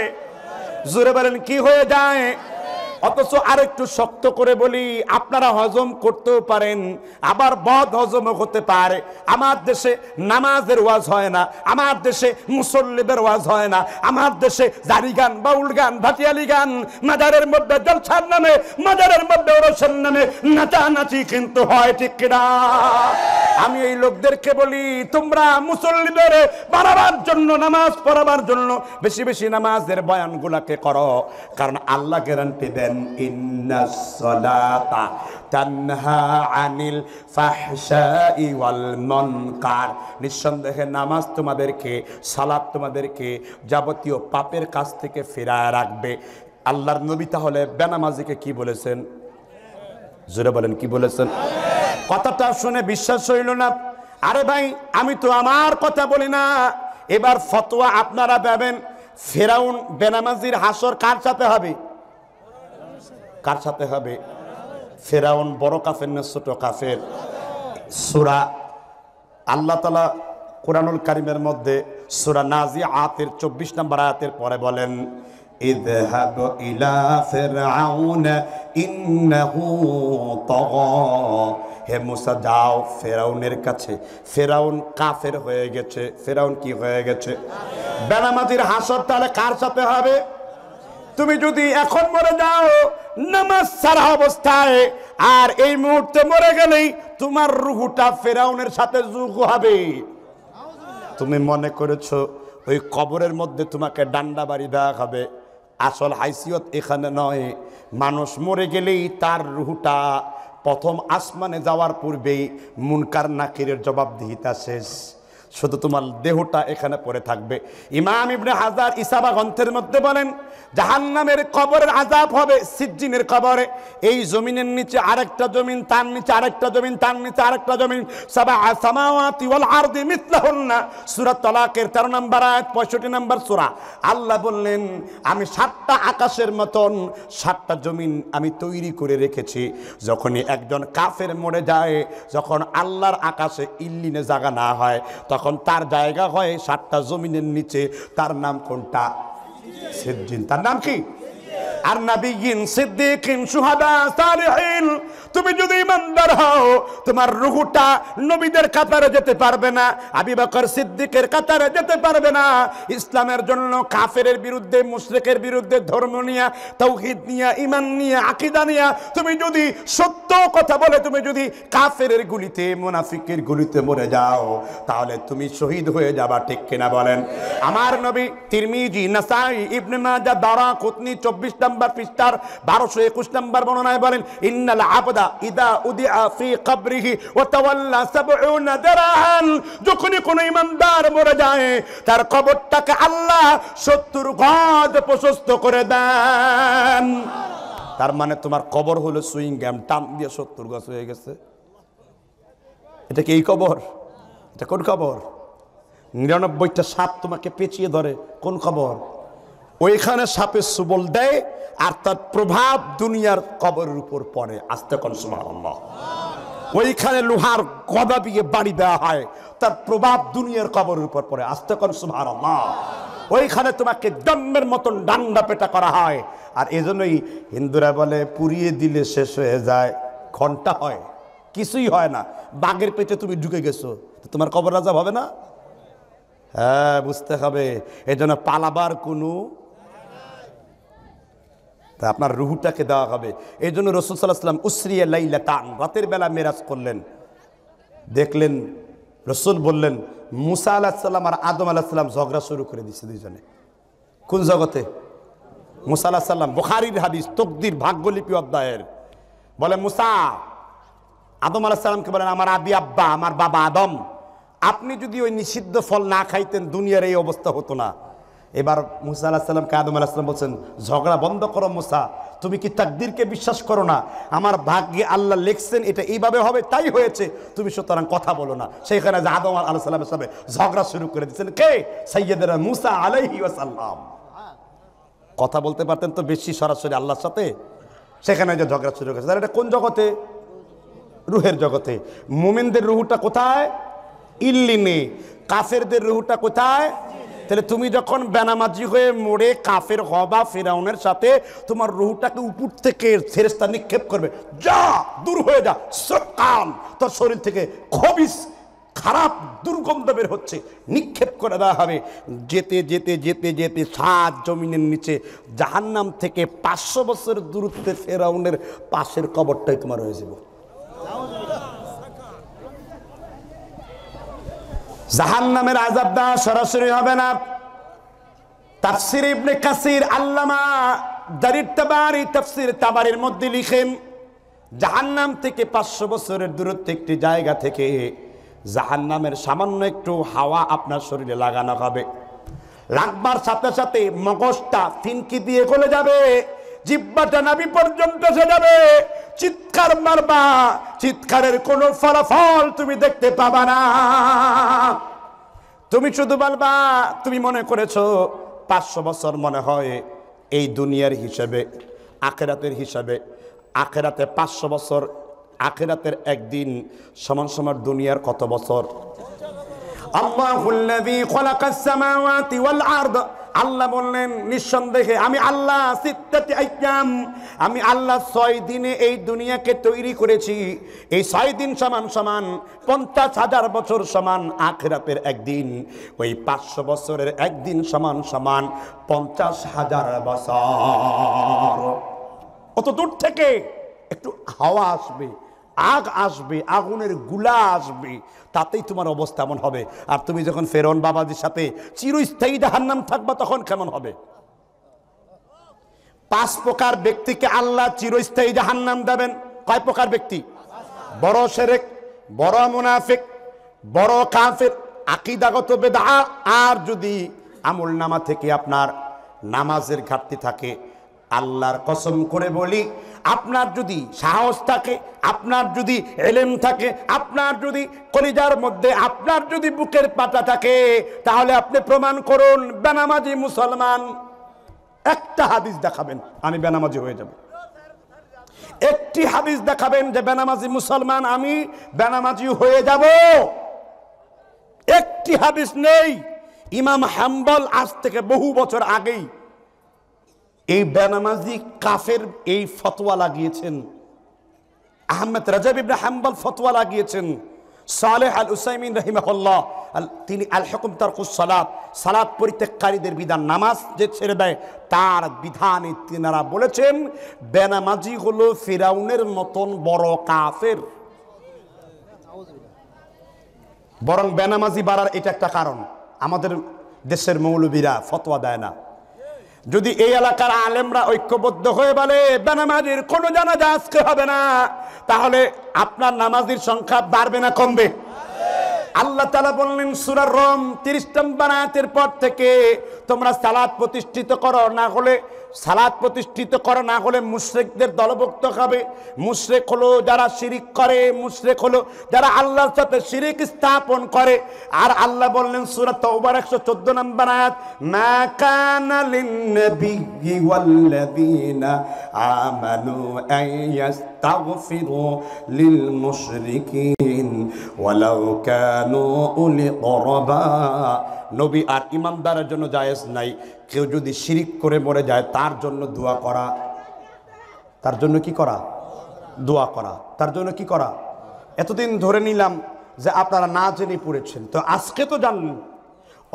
زور بلن کی ہوئے جائیں অথচ আর একটু শক্ত করে বলি আপনারা হজম করতেও পারেন আবার বদ হজমও হতে পারে আমার দেশে নামাজের ওয়াজ হয় না আমার দেশে মুসল্লিদের ওয়াজ হয় না আমার দেশে জারি গান বাউল গান ভাটিয়ালি গান মাজারের মধ্যে জলসার নামে মাজারের মধ্যে ওরসের নামে নাচানাচি কিন্তু হয় ঠিক কিনা আমি এই লোকদেরকে বলি তোমরা মুসল্লিদের বাড়াবার জন্য নামাজ পড়াবার জন্য বেশি বেশি নামাজের বয়ানগুলাকে করো কারণ আল্লাহ গ্যারান্টি দেয় বলেন ইন্নাসলাতা তানহা আনিল ফাহশাই ওয়াল মুনকার নিঃসন্দেহে নামাজ তোমাদেরকে সালাত তোমাদেরকে যাবতীয় পাপের কাছ থেকে ফেরায় রাখবে আল্লাহর নবী তাহলে বেনামাজিকে কি বলেছেন জোরে বলেন কি বলেছেন কথাটা শুনে বিশ্বাস হইল না আরে ভাই আমি তো আমার কথা বলি না এবার ফতোয়া আপনারা পাবেন ফেরাউন বেনামাজির হাসর কার সাথে হবে কার সাথে হবে ফেরাউন বড় কাফের না ছোট কাফের সুরা আল্লাহ তালা কোরআনুল কারিমের মধ্যে সুরা নাজি আতের চব্বিশ নম্বর আয়াতের পরে বলেন اذهب إلى فرعون إنه طغى হে মুসা যাও ফেরাউনের কাছে ফেরাউন কাফের হয়ে গেছে ফেরাউন কি হয়ে গেছে বেনামাজির হাসর তাহলে কার সাথে হবে তুমি যদি এখন মরে যাও নামাজ সারা অবস্থায় আর এই মুহূর্তে মরে গেলেই তোমার রুহুটা ফেরাউনের সাথে যুগ হবে তুমি মনে করেছ ওই কবরের মধ্যে তোমাকে ডান্ডা বাড়ি দেওয়া হবে আসল হাইসিয়ত এখানে নয় মানুষ মরে গেলেই তার রুহুটা প্রথম আসমানে যাওয়ার পূর্বেই মুনকার নাকিরের জবাবদিহিতা শেষ শুধু তোমার দেহটা এখানে পড়ে থাকবে ইমাম ইবনে হাজার ইসাবা গ্রন্থের মধ্যে বলেন জাহান্নামের কবরের আজাব হবে সিজ্জিনের কবরে এই জমিনের নিচে আরেকটা জমিন তার নিচে আরেকটা জমিন তার নিচে আরেকটা জমিন সাবা সামাওয়াতি ওয়াল আরদি মিথলাহুন্না সূরা তালাকের 13 নম্বর আয়াত পঁয়ষট্টি নম্বর সুরা আল্লাহ বললেন আমি সাতটা আকাশের মতন সাতটা জমিন আমি তৈরি করে রেখেছি যখনই একজন কাফের মরে যায় যখন আল্লাহর আকাশে ইল্লিনে জাগা না হয় তখন তখন তার জায়গা হয় সাতটা জমিনের নিচে তার নাম কোনটা সেদ্দিন তার নাম কি আর নাবিগিন সিদ্দিকিন সুহাদা তুমি যদি ইমানদার হও তোমার রুহুটা নবীদের কাতারে যেতে পারবে না সিদ্দিকের কাতারে যেতে পারবে না ইসলামের জন্য কাফেরের বিরুদ্ধে মুশ্রেকের বিরুদ্ধে ধর্ম নিয়া তৌহিদ নিয়া ইমান নিয়া আকিদা নিয়া তুমি যদি সত্য কথা বলে তুমি যদি কাফেরের গুলিতে মুনাফিকের গুলিতে মরে যাও তাহলে তুমি শহীদ হয়ে যাবা ঠিক কিনা বলেন আমার নবী তিরমিজি নাসাই ইবনে মাজাহ দারা কুতনি চব্বিশ নম্বর পৃষ্ঠার বারোশো একুশ নম্বর বর্ণনায় বলেন ইন্নাল আবদা ইদা উদি আফি ও তাওয়াল্লা দারাহান যখনই কোনো ইমানদার মরে যায় তার কবরটাকে আল্লাহ প্রশস্ত করে দেন তার মানে তোমার কবর হলো সুইং গ্যাম টান দিয়ে সত্তর গাছ হয়ে গেছে এটা কি এই কবর এটা কোন খবর নিরানব্বইটা সাপ তোমাকে পেঁচিয়ে ধরে কোন খবর ওইখানে সাপে সুবল দেয় আর তার প্রভাব দুনিয়ার কবরের উপর পড়ে আস্তে কনসুমার ওইখানে লোহার গদা দিয়ে বাড়ি দেওয়া হয় তার প্রভাব দুনিয়ার কবরের উপর পড়ে আস্তে কনসুমার ওইখানে তোমাকে দম্মের মতন ডান্ডা পেটা করা হয় আর এজন্যই হিন্দুরা বলে পুড়িয়ে দিলে শেষ হয়ে যায় ঘন্টা হয় কিছুই হয় না বাঘের পেটে তুমি ঢুকে গেছো তোমার কবর রাজা হবে না হ্যাঁ বুঝতে হবে এজন্য পালাবার কোনো তা আপনার রুহুটাকে দেওয়া হবে এই জন্য রসুল সাল্লাহ সাল্লাম উসরিয়া লাইলা তান রাতের বেলা মেরাজ করলেন দেখলেন রসুল বললেন মুসা আলাহিসাল্লাম আর আদম আলাহিসাল্লাম ঝগড়া শুরু করে দিচ্ছে দুইজনে কোন জগতে মুসা আলাহিসাল্লাম বুখারির হাদিস তকদির ভাগ্যলিপি অধ্যায়ের বলে মুসা আদম আলাহিসাল্লামকে বলেন আমার আবি আব্বা আমার বাবা আদম আপনি যদি ওই নিষিদ্ধ ফল না খাইতেন দুনিয়ার এই অবস্থা হতো না এবার মুসা আল্লাহ সাল্লাম আদম আল্লাহ সাল্লাম বলছেন ঝগড়া বন্ধ করো মুসা তুমি কি তাকদিরকে বিশ্বাস করো না আমার ভাগ্যে আল্লাহ লেখছেন এটা এইভাবে হবে তাই হয়েছে তুমি সুতরাং কথা বলো না সেইখানে যে আদম আল্লাহ সাল্লামের সাথে ঝগড়া শুরু করে দিচ্ছেন কে সৈয়দের মুসা আলাইহি ওয়াসাল্লাম কথা বলতে পারতেন তো বেশি সরাসরি আল্লাহর সাথে সেখানে যে ঝগড়া শুরু করেছে তাহলে এটা কোন জগতে রুহের জগতে মোমেনদের রুহুটা কোথায় ইল্লিনে কাফেরদের রুহুটা কোথায় তাহলে তুমি যখন বেনামাজি হয়ে মোড়ে কাফের হবা ফেরাউনের সাথে তোমার রুহুটাকে উপর থেকে ফেরেস্তা নিক্ষেপ করবে যা দূর হয়ে যা সকাল তোর শরীর থেকে খবিস খারাপ দুর্গন্ধ বের হচ্ছে নিক্ষেপ করে দেওয়া হবে যেতে যেতে যেতে যেতে সাত জমিনের নিচে জাহান্নাম থেকে পাঁচশো বছরের দূরত্বে ফেরাউনের পাশের কবরটাই তোমার হয়ে যাব জাহান নামের আজাব দা সরাসরি হবে না তাফসির ইবনে কাসির আল্লামা দারির তাবারি তাফসির তাবারির মধ্যে লিখেন জাহান্নাম থেকে পাঁচশো বছরের দূরত্বে একটি জায়গা থেকে জাহান্নামের সামান্য একটু হাওয়া আপনার শরীরে লাগানো হবে লাগবার সাথে সাথে মগজটা ফিনকি দিয়ে গলে যাবে জিব্বাটা নাবি পর্যন্ত সে যাবে চিৎকার মারবা চিৎকারের কোন ফলাফল তুমি দেখতে পাবা না তুমি শুধু বলবা তুমি মনে করেছো পাঁচশো বছর মনে হয় এই দুনিয়ার হিসাবে আখেরাতের হিসাবে আখেরাতে পাঁচশো বছর আখেরাতের একদিন সমান সমান দুনিয়ার কত বছর আল্লাহুল্লাযী আল্লাহ বললেন নিঃসন্দেহে আমি আল্লাহ আইকাম আমি আল্লাহ ছয় দিনে এই দুনিয়াকে তৈরি করেছি এই ছয় দিন সমান সমান পঞ্চাশ হাজার বছর সমান আখরাতের একদিন ওই পাঁচশো বছরের একদিন সমান সমান পঞ্চাশ হাজার বছর অত দূর থেকে একটু হাওয়া আসবে আগ আসবে আগুনের গুলা আসবে তাতেই তোমার অবস্থা এমন হবে আর তুমি যখন ফেরন বাবাজির সাথে চিরস্থায়ী নাম থাকবা তখন কেমন হবে পাঁচ প্রকার ব্যক্তিকে আল্লাহ চিরস্থায়ী নাম দেবেন কয় প্রকার ব্যক্তি বড় সেরেক বড় মুনাফিক বড় কাফের আকিদাগত বেদা আর যদি আমল নামা থেকে আপনার নামাজের ঘাটতি থাকে আল্লাহর কসম করে বলি আপনার যদি সাহস থাকে আপনার যদি এলেম থাকে আপনার যদি কলিজার মধ্যে আপনার যদি বুকের পাতা থাকে তাহলে আপনি প্রমাণ করুন বেনামাজি মুসলমান একটা হাদিস দেখাবেন আমি বেনামাজি হয়ে যাব একটি হাদিস দেখাবেন যে বেনামাজি মুসলমান আমি বেনামাজি হয়ে যাব একটি হাদিস নেই ইমাম হাম্বল আজ থেকে বহু বছর আগেই এই বেনামাজি কাফের এই ফতোয়া লাগিয়েছেন আহমেদ রাজা ইবনে হাম্বাল ফতোয়া লাগিয়েছেন সালেহ আল উসাইমিন রহিমাহুল্লাহ তিনি আল হকুম তারকুস সালাদ সালাত পরিত্যাগকারীদের বিধান নামাজ যে ছেড়ে দেয় তার বিধানে তিনারা বলেছেন বেনামাজি হলো ফিরাউনের মতন বড় কাফের বরং বেনামাজি বাড়ার এটা একটা কারণ আমাদের দেশের মৌলবীরা ফতোয়া দেয় না যদি এই এলাকার আলেমরা ঐক্যবদ্ধ হয়ে বলে বেনামাজির কোনো জানাজা আজকে হবে না তাহলে আপনার নামাজির সংখ্যা বাড়বে না কমবে আল্লাহ তালা বললেন সুরার রম তিরিশ নম্বর আয়াতের পর থেকে তোমরা সালাদ প্রতিষ্ঠিত করো না হলে সালাদ প্রতিষ্ঠিত করা না হলে মুশ্রেকদের দলভুক্ত হবে মুশ্রেক হলো যারা শিরিক করে মুশ্রেক হলো যারা আল্লাহর সাথে শিরিক স্থাপন করে আর আল্লাহ বললেন সুরা ওবার একশো চোদ্দ নম্বর নবী আর ইমানদারের জন্য জায়েজ নাই কেউ যদি শিরিক করে মরে যায় তার জন্য দোয়া করা তার জন্য কি করা দোয়া করা তার জন্য কি করা এতদিন ধরে নিলাম যে আপনারা না জেনে পড়েছেন তো আজকে তো জানলেন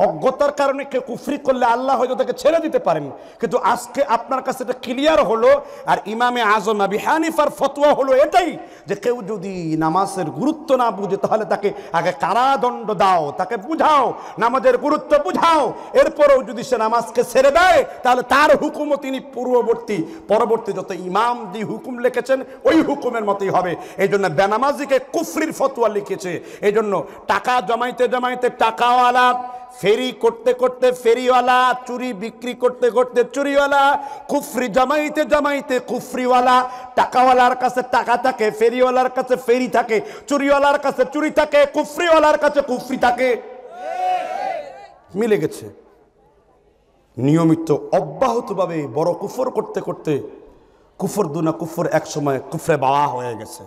অজ্ঞতার কারণে কেউ কুফরি করলে আল্লাহ হয়তো তাকে ছেড়ে দিতে পারেন কিন্তু আজকে আপনার কাছে এটা ক্লিয়ার হলো আর ইমামে আজম আবি হানিফার ফতোয়া হলো এটাই যে কেউ যদি নামাজের গুরুত্ব না বুঝে তাহলে তাকে আগে কারাদণ্ড দাও তাকে বুঝাও নামাজের গুরুত্ব বুঝাও এরপরেও যদি সে নামাজকে ছেড়ে দেয় তাহলে তার হুকুমও তিনি পূর্ববর্তী পরবর্তী যত ইমাম যে হুকুম লিখেছেন ওই হুকুমের মতোই হবে এই জন্য বেনামাজিকে কুফরির ফতোয়া লিখেছে এই জন্য টাকা জমাইতে জমাইতে টাকাওয়ালা ফেরি করতে করতে ফেরিওয়ালা চুরি বিক্রি করতে করতে চুরিওয়ালা কুফরি জামাইতে জামাইতে কুফরিওয়ালা টাকাওয়ালার কাছে টাকা থাকে ফেরিওয়ালার কাছে ফেরি থাকে চুরিওয়ালার কাছে চুরি থাকে কুফরিওয়ালার কাছে কুফরি থাকে মিলে গেছে নিয়মিত অব্যাহতভাবে বড় কুফর করতে করতে কুফর দুনা কুফর এক সময় কুফরে বাওয়া হয়ে গেছে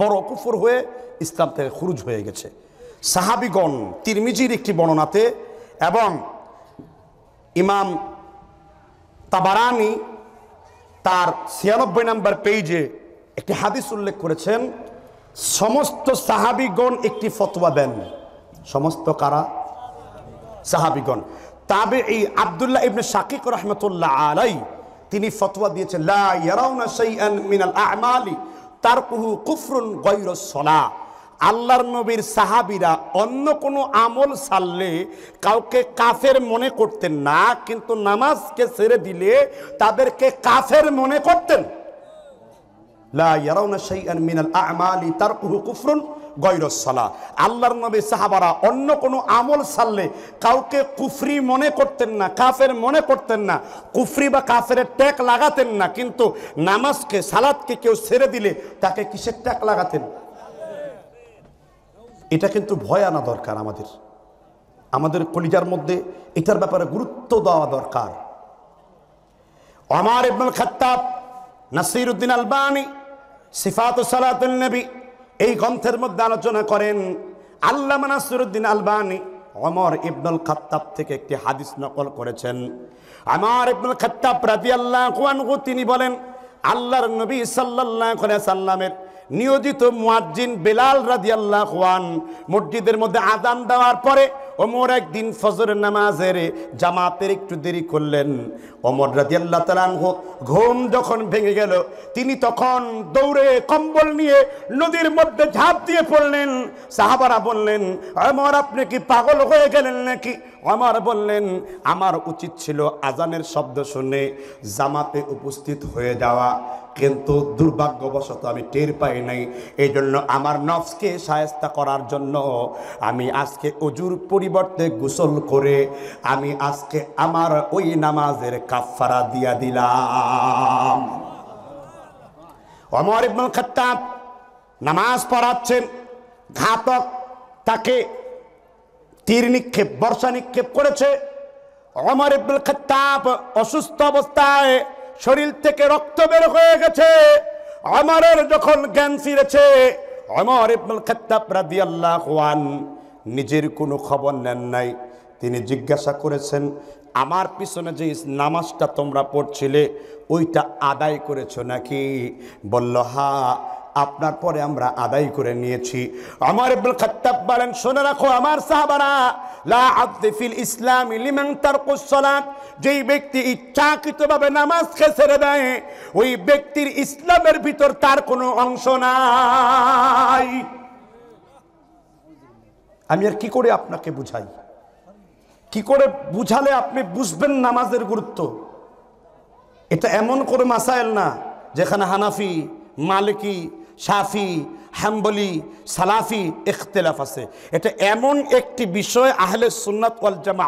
বড় কুফর হয়ে ইসলাম থেকে খুরুজ হয়ে গেছে সাহাবিগণ তিরমিজির একটি বর্ণনাতে এবং ইমাম তাবারানি তার ছিয়ানব্বই নম্বর পেইজে একটি হাদিস উল্লেখ করেছেন সমস্ত সাহাবিগণ একটি ফতোয়া দেন সমস্ত কারা সাহাবিগণ তবে এই আবদুল্লাহ ইবনে শাকিক রহমতুল্লাহ আলাই তিনি ফতোয়া দিয়েছেন লা ইয়ারাউনা শাইআন মিনাল আমালি কুফরুন গৈর সলা আল্লাহর নবীর সাহাবিরা অন্য কোনো আমল সারলে কাউকে কাফের মনে করতেন না কিন্তু নামাজকে ছেড়ে দিলে তাদেরকে কাফের মনে করতেন আল্লাহর নবী সাহাবারা অন্য কোনো আমল সারলে কাউকে কুফরি মনে করতেন না কাফের মনে করতেন না কুফরি বা কাফের ট্যাক লাগাতেন না কিন্তু নামাজকে সালাদকে কেউ ছেড়ে দিলে তাকে কিসের ট্যাক লাগাতেন এটা কিন্তু ভয় আনা দরকার আমাদের আমাদের কলিজার মধ্যে এটার ব্যাপারে গুরুত্ব দেওয়া দরকার আমার ইবনুল খাত্তাব নাসির উদ্দিন আলবানী সিফাত সালাতবী এই গ্রন্থের মধ্যে আলোচনা করেন আল্লাহ নাসিরুদ্দিন আলবানী অমর ইবনুল খাত্তাব থেকে একটি হাদিস নকল করেছেন আমার ইবনুল খাত্তাব রাজি আল্লাহ তিনি বলেন আল্লাহর নবী সাল্লাহ সাল্লামের নিয়োজিত মুয়াজ্জিন বেলাল রাজি খোয়ান মসজিদের মধ্যে আদান দেওয়ার পরে ওমর একদিন ফজরের নামাজের জামাতের একটু দেরি করলেন ওমর রাজি তালান হোক ঘুম যখন ভেঙে গেল তিনি তখন দৌড়ে কম্বল নিয়ে নদীর মধ্যে ঝাঁপ দিয়ে পড়লেন সাহাবারা বললেন ওমর আপনি কি পাগল হয়ে গেলেন নাকি ওমর বললেন আমার উচিত ছিল আজানের শব্দ শুনে জামাতে উপস্থিত হয়ে যাওয়া কিন্তু দুর্ভাগ্যবশত আমি টের পাই নাই এই জন্য আমার নফসকে সায়স্তা করার জন্য আমি আজকে অজুর পরিবর্তে গোসল করে আমি আজকে আমার ওই নামাজের কাফারা দিয়া দিলাম অমর ইবুল খাত্তাব নামাজ পড়াচ্ছেন ঘাতক তাকে তীর নিক্ষেপ বর্ষা নিক্ষেপ করেছে অমর ইবুল খাত্তাব অসুস্থ অবস্থায় শরীর থেকে রক্ত বের হয়ে গেছে আমারের যখন জ্ঞান ফিরেছে আমার ইবনুল খেতাব রাদি আল্লাহ নিজের কোনো খবর নেন নাই তিনি জিজ্ঞাসা করেছেন আমার পিছনে যে নামাজটা তোমরা পড়ছিলে ওইটা আদায় করেছো নাকি বলল হা হ্যাঁ, আপনার পরে আমরা আদায় করে নিয়েছি আমার ইবুল খাত্তাব বলেন শুনে রাখো আমার সাহাবারা লা ফিল ইসলাম লিমান তারকুস সালাত যেই ব্যক্তি ইচ্ছাকৃতভাবে নামাজকে ছেড়ে দেয় ওই ব্যক্তির ইসলামের ভিতর তার কোনো অংশ নাই আমি আর কি করে আপনাকে বুঝাই কি করে বুঝালে আপনি বুঝবেন নামাজের গুরুত্ব এটা এমন করে মাসাইল না যেখানে হানাফি মালিকি সাফি হাম্বলি সালাফি ইখতলাফ আছে এটা এমন একটি বিষয় আহলে সুন্নাত ওয়াল জামা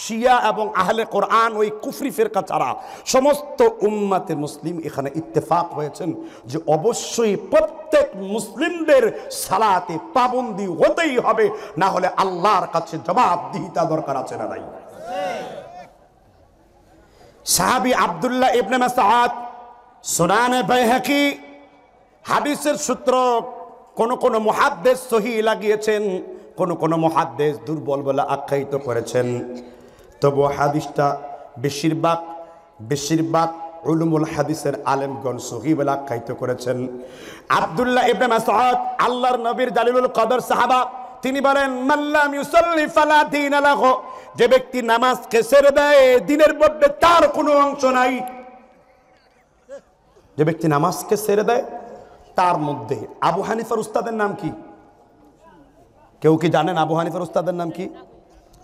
শিয়া এবং আহলে কোরআন ওই কুফরি ফেরকা ছাড়া সমস্ত উম্মাতে মুসলিম এখানে ইত্তেফাক হয়েছেন যে অবশ্যই প্রত্যেক মুসলিমদের সালাতে পাবন্দি হতেই হবে না হলে আল্লাহর কাছে জবাবদিহিতা দরকার আছে না নাই সাহাবি আবদুল্লাহ ইবনে মাসাদ সুনানে বাইহাকি হাদিসের সূত্র কোন কোন মহাদ্দেশ সহি লাগিয়েছেন কোন কোন মহাদ্দেশ দুর্বল বলে আখ্যায়িত করেছেন তবু হাদিসটা বেশিরভাগ বেশিরভাগ উলুমুল হাদিসের আলেমগণ সহি বলে আখ্যায়িত করেছেন আবদুল্লাহ ইবনে মাসউদ আল্লাহর নবীর জালিলুল কদর সাহাবা তিনি বলেন মাল্লাম ইউসল্লি ফালা দিন আলাহু যে ব্যক্তি নামাজকে ছেড়ে দেয় দিনের মধ্যে তার কোনো অংশ নাই যে ব্যক্তি নামাজকে ছেড়ে দেয় তার মধ্যে আবু হানিফার উস্তাদের নাম কি কেউ কি জানেন আবু হানিফার উস্তাদের নাম কি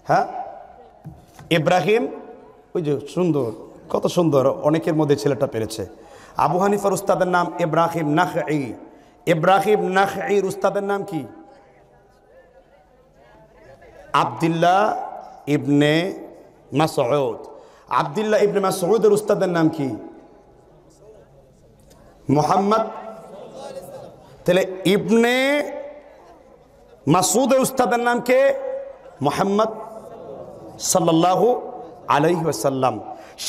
হ্যাঁ ইব্রাহিম ওই যে সুন্দর কত সুন্দর অনেকের মধ্যে ছেলেটা পেরেছে আবু হানিফার উস্তাদের নাম ইব্রাহিম নাখ ইব্রাহিম নাখ উস্তাদের নাম কি আবদুল্লাহ ইবনে মাসউদ আবদুল্লাহ ইবনে মাসউদের উস্তাদের নাম কি মোহাম্মদ তাহলে ইবনে মাসুদ উস্তাদের নাম কে মোহাম্মদ সাল্লাহ আলহ্লাম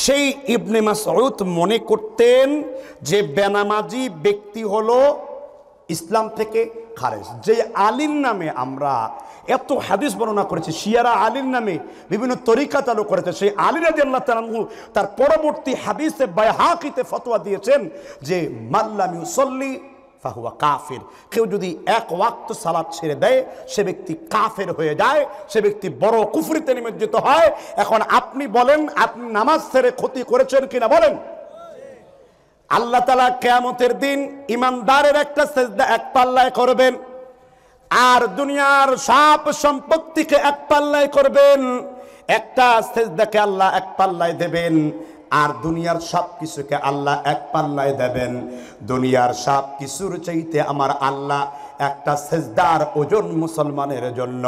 সেই ইবনে মাসুদ মনে করতেন যে বেনামাজি ব্যক্তি হলো ইসলাম থেকে খারেজ যে আলীর নামে আমরা এত হাদিস বর্ণনা করেছি শিয়ারা আলীর নামে বিভিন্ন তরিকা চালু করেছে সেই আলীর আল্লাহ তালু তার পরবর্তী হাদিসে বাইহাকিতে ফতোয়া দিয়েছেন যে মাল্লামি সল্লি ফাহুয়া কাফের কেউ যদি এক ওয়াক্ত সালাদ ছেড়ে দেয় সে ব্যক্তি কাফের হয়ে যায় সে ব্যক্তি বড় কুফরিতে নিমজ্জিত হয় এখন আপনি বলেন আপনি নামাজ ছেড়ে ক্ষতি করেছেন কিনা বলেন আল্লাহ তালা কেয়ামতের দিন ইমানদারের একটা সেজদা এক পাল্লায় করবেন আর দুনিয়ার সব সম্পত্তিকে এক পাল্লায় করবেন একটা সেজদাকে আল্লাহ এক পাল্লায় দেবেন আর দুনিয়ার সব কিছুকে আল্লাহ এক পাল্লায় দেবেন দুনিয়ার সব কিছুর চাইতে আমার আল্লাহ একটা সেজদার ওজন মুসলমানের জন্য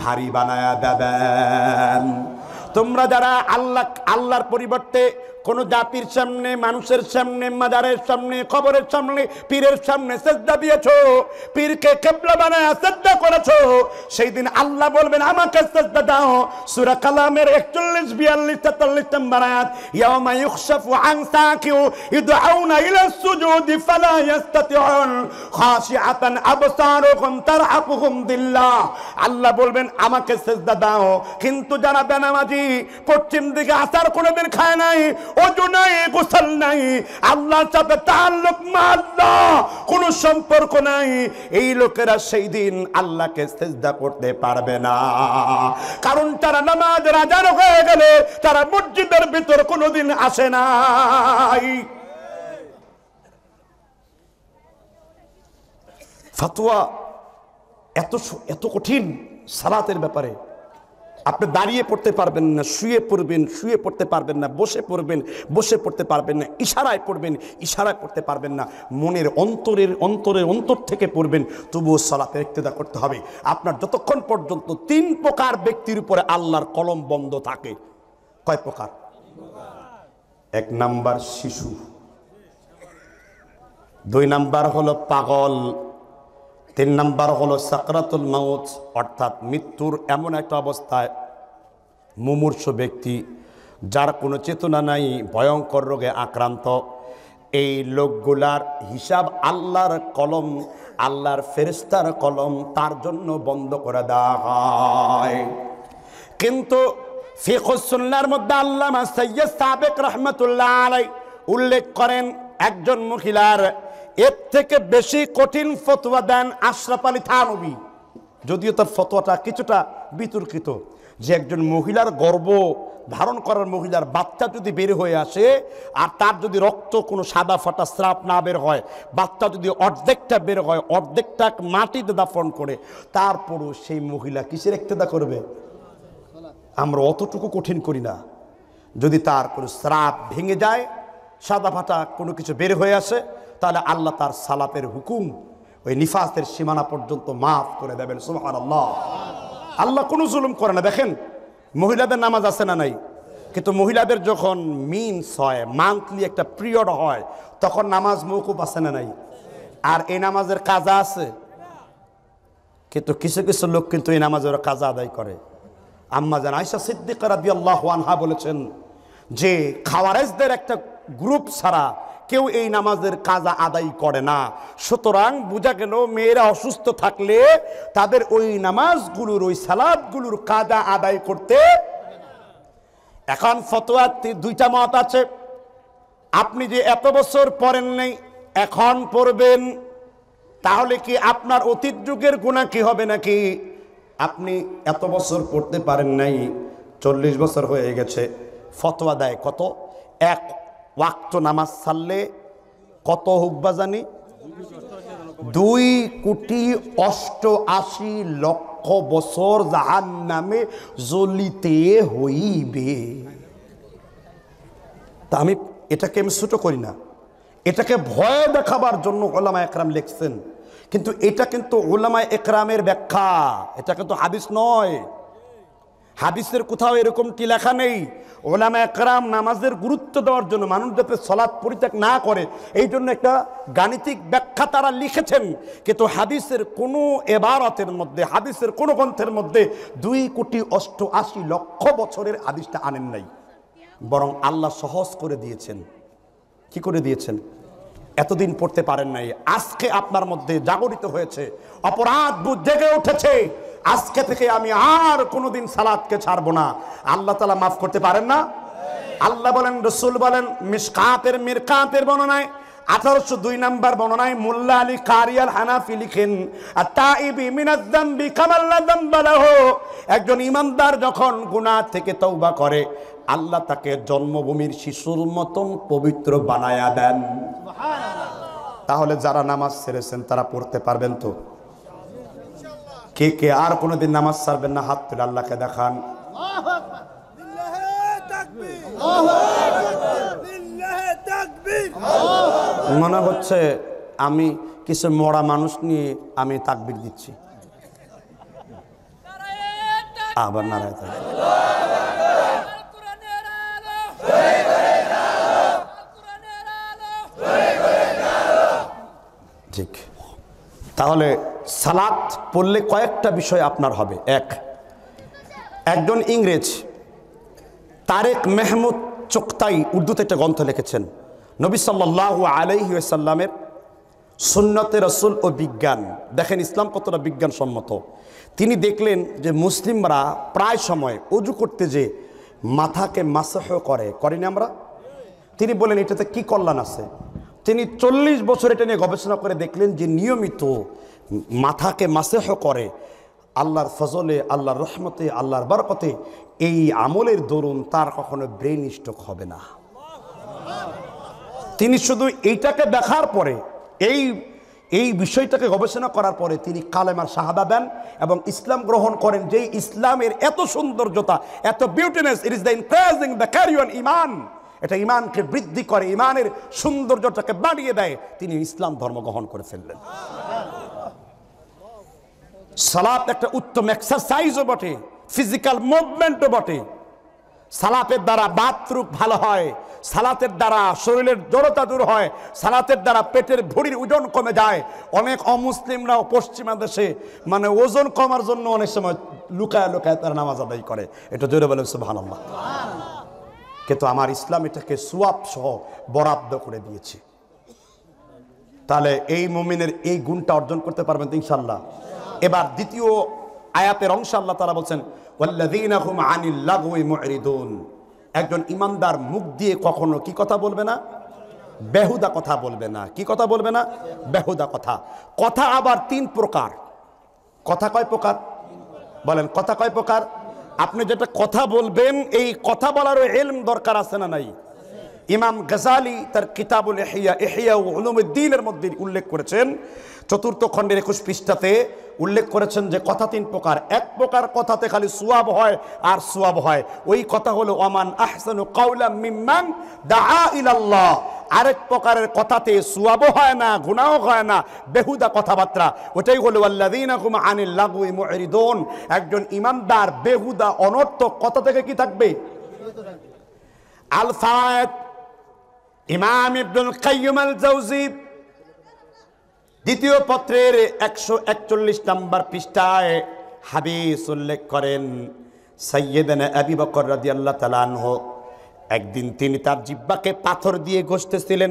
ভারী বানায়া দেবেন তোমরা যারা আল্লাহ আল্লাহর পরিবর্তে কোন জাতির সামনে মানুষের সামনে মাদারের সামনে খবরের সামনে পীরের সামনে শ্রদ্ধা দিয়েছ পীরকে কেবলা বানায় শ্রদ্ধা করেছ সেই দিন আল্লাহ বলবেন আমাকে শ্রদ্ধা দাও সুরা কালামের একচল্লিশ বিয়াল্লিশ তেতাল্লিশ নম্বর আয়াত আল্লাহ বলবেন আমাকে শ্রদ্ধা দাও কিন্তু যারা বেনামাজি পশ্চিম দিকে আসার কোনোদিন খায় নাই অজু গোসল নাই আল্লাহর সাথে তাল্লুক মা আল্লাহ কোনো সম্পর্ক নাই এই লোকেরা সেই দিন আল্লাহকে সেজদা করতে পারবে না কারণ তারা নামাজ রাজার হয়ে গেলে তারা মসজিদের ভিতর কোনোদিন আসে নাই ফাতুয়া এত এত কঠিন সালাতের ব্যাপারে আপনি দাঁড়িয়ে পড়তে পারবেন না শুয়ে পড়বেন শুয়ে পড়তে পারবেন না বসে পড়বেন বসে পড়তে পারবেন না ইশারায় পড়বেন ইশারায় পড়তে পারবেন না মনের অন্তরের অন্তরের অন্তর থেকে পড়বেন তবুও সলাতে ইক্তেদা করতে হবে আপনার যতক্ষণ পর্যন্ত তিন প্রকার ব্যক্তির উপরে আল্লাহর কলম বন্ধ থাকে কয় প্রকার এক নাম্বার শিশু দুই নাম্বার হলো পাগল তিন নম্বর হলো সাকরাতুল মাউত অর্থাৎ মৃত্যুর এমন একটা অবস্থায় মুমূর্ষ ব্যক্তি যার কোনো চেতনা নাই ভয়ঙ্কর রোগে আক্রান্ত এই লোকগুলার হিসাব আল্লাহর কলম আল্লাহর ফেরিস্তার কলম তার জন্য বন্ধ করে দেওয়া হয় কিন্তু ফেকুসুল্লার মধ্যে আল্লাহ সৈয়দ সাবেক রহমতুল্লাহ আলাই উল্লেখ করেন একজন মহিলার এর থেকে বেশি কঠিন ফতোয়া দেন আশরাফ আলী থানবী যদিও তার ফতোয়াটা কিছুটা বিতর্কিত যে একজন মহিলার গর্ব ধারণ করার মহিলার বাচ্চা যদি বের হয়ে আসে আর তার যদি রক্ত কোনো সাদা ফাটা স্রাপ না বের হয় বাচ্চা যদি অর্ধেকটা বের হয় অর্ধেকটা মাটিতে দাফন করে তারপরও সেই মহিলা কিসের দা করবে আমরা অতটুকু কঠিন করি না যদি তার কোনো স্রাপ ভেঙে যায় সাদা ফাটা কোনো কিছু বের হয়ে আসে তাহলে আল্লাহ তার সালাপের হুকুম ওই নিফাসের সীমানা পর্যন্ত মাফ করে দেবেন সুহার আল্লাহ আল্লাহ কোনো জুলুম করে না দেখেন মহিলাদের নামাজ আছে না নাই কিন্তু মহিলাদের যখন মিনস হয় মান্থলি একটা পিরিয়ড হয় তখন নামাজ মৌকুব আছে না নাই আর এই নামাজের কাজা আছে কিন্তু কিছু কিছু লোক কিন্তু এই নামাজের কাজা আদায় করে আম্মা যেন আয়সা সিদ্দিকার আল্লাহ আনহা বলেছেন যে খাওয়ারেজদের একটা গ্রুপ ছাড়া কেউ এই নামাজের কাজা আদায় করে না সুতরাং বোঝা গেল মেয়েরা অসুস্থ থাকলে তাদের ওই নামাজগুলোর ওই সালাদগুলোর কাজা আদায় করতে এখন ফতোয়া দুইটা মত আছে আপনি যে এত বছর পড়েন নেই এখন পড়বেন তাহলে কি আপনার অতীত যুগের গুণা কি হবে নাকি আপনি এত বছর পড়তে পারেন নাই চল্লিশ বছর হয়ে গেছে ফতোয়া দেয় কত এক ওয়াক্ত নামাজ ছাড়লে কত হোক বা জানি দুই কোটি অষ্ট আশি লক্ষ বছর জাহান নামে জ্বলিতে হইবে তা আমি এটাকে আমি ছোট করি না এটাকে ভয় দেখাবার জন্য ওলামা একরাম লিখছেন কিন্তু এটা কিন্তু ওলামা একরামের ব্যাখ্যা এটা কিন্তু হাদিস নয় হাদিসের কোথাও এরকমটি লেখা নেই ওলামা একরাম নামাজের গুরুত্ব দেওয়ার জন্য মানুষ যাতে সলাদ পরিত্যাগ না করে এই জন্য একটা গাণিতিক ব্যাখ্যা তারা লিখেছেন কিন্তু হাদিসের কোনো এবারতের মধ্যে হাদিসের কোনো গ্রন্থের মধ্যে দুই কোটি অষ্টআশি লক্ষ বছরের হাদিসটা আনেন নাই বরং আল্লাহ সহজ করে দিয়েছেন কি করে দিয়েছেন এতদিন পড়তে পারেন নাই আজকে আপনার মধ্যে জাগরিত হয়েছে অপরাধ বুঝ জেগে উঠেছে আজকে থেকে আমি আর কোনোদিন সালাদকে ছাড়বো না আল্লাহ তালা মাফ করতে পারেন না আল্লাহ বলেন রসুল বলেন মিসকাতের মিরকাতের বর্ণনায় আঠারোশো দুই নম্বর বর্ণনায় মোল্লা আলী কারিয়াল হানাফি লিখেন একজন ইমানদার যখন গুনা থেকে তৌবা করে আল্লাহ তাকে জন্মভূমির শিশুর মতন পবিত্র বানায়া দেন তাহলে যারা নামাজ ছেড়েছেন তারা পড়তে পারবেন তো কে কে আর কোনোদিন নামাজ ছাড়বেন না হাত তুলে আল্লাহকে দেখান মনে হচ্ছে আমি কিছু মরা মানুষ নিয়ে আমি তাকবির দিচ্ছি আবার নারায় ঠিক তাহলে সালাত পড়লে কয়েকটা বিষয় আপনার হবে এক একজন ইংরেজ তারেক মেহমুদ চোক্তাই উর্দুতে একটা গ্রন্থ লিখেছেন নবী সাল্লাহ আলহিসাল্লামের সুন্নতে রসুল ও বিজ্ঞান দেখেন ইসলাম কতটা বিজ্ঞানসম্মত তিনি দেখলেন যে মুসলিমরা প্রায় সময় অজু করতে যে মাথাকে মাসাহ করে করেনি আমরা তিনি বলেন এটাতে কি কল্যাণ আছে তিনি চল্লিশ বছর এটা নিয়ে গবেষণা করে দেখলেন যে নিয়মিত মাথাকে মাসেহ করে আল্লাহর ফজলে আল্লাহর রহমতে আল্লাহর বরকতে এই আমলের দরুন তার কখনো ব্রেন স্ট্রোক হবে না তিনি শুধু এইটাকে দেখার পরে এই এই বিষয়টাকে গবেষণা করার পরে তিনি কালেমার শাহাদা দেন এবং ইসলাম গ্রহণ করেন যে ইসলামের এত সৌন্দর্যতা এত beautiness it is the increasing the carrion ইমান এটা ইমানকে বৃদ্ধি করে ইমানের সৌন্দর্যটাকে বাড়িয়ে দেয় তিনি ইসলাম ধর্ম গ্রহণ করে ফেললেন সালাত একটা উত্তম এক্সারসাইজও বটে ফিজিক্যাল মুভমেন্টও বটে সালাতের দ্বারা বাথরুম ভালো হয় সালাতের দ্বারা শরীরের জড়তা দূর হয় সালাতের দ্বারা পেটের ভুড়ির ওজন কমে যায় অনেক অমুসলিমরাও পশ্চিমা দেশে মানে ওজন কমার জন্য অনেক সময় লুকায় লুকায় তারা নামাজ আদায় করে এটা জোরে বলে ভালো কিন্তু আমার ইসলাম এটাকে সোয়াব সহ বরাদ্দ করে দিয়েছে তাহলে এই মুমিনের এই গুণটা অর্জন করতে পারবেন তো ইনশাল্লাহ এবার দ্বিতীয় আয়াতের অংশ আল্লাহ তারা বলছেন একজন ইমানদার মুখ দিয়ে কখনো কি কথা বলবে না বেহুদা কথা বলবে না কি কথা বলবে না বেহুদা কথা কথা আবার তিন প্রকার কথা কয় প্রকার বলেন কথা কয় প্রকার আপনি যেটা কথা বলবেন এই কথা বলারও এলম দরকার আছে না নাই ইমাম গজালি তার কিতাবুল এহিয়া এহিয়া উলুমুদ্দিনের মধ্যে উল্লেখ করেছেন চতুর্থ খণ্ডের একুশ পৃষ্ঠাতে উল্লেখ করেছেন যে কথা তিন প্রকার এক প্রকার কথাতে খালি সুয়াব হয় আর সুয়াব হয় ওই কথা হলো অমান আহসানু কাউলা মিম্মান দাআ ইলাল্লাহ আরেক প্রকারের কথাতে সুয়াবও হয় না গুণাও হয় না বেহুদা কথাবার্তা ওটাই হলো আল্লাদিনাকুম আনিল লাগুই মুরিদুন একজন ইমানদার বেহুদা অনর্থ কথা থেকে কি থাকবে আল ইমাম ইবনুল কাইয়ুম আল জাওজি দ্বিতীয় পত্রের একশো একচল্লিশ নম্বর পৃষ্ঠায় হাবিস উল্লেখ করেন সৈয়দানা আবি বকর রাজি আল্লাহ তালানহ একদিন তিনি তার জিব্বাকে পাথর দিয়ে ঘষতেছিলেন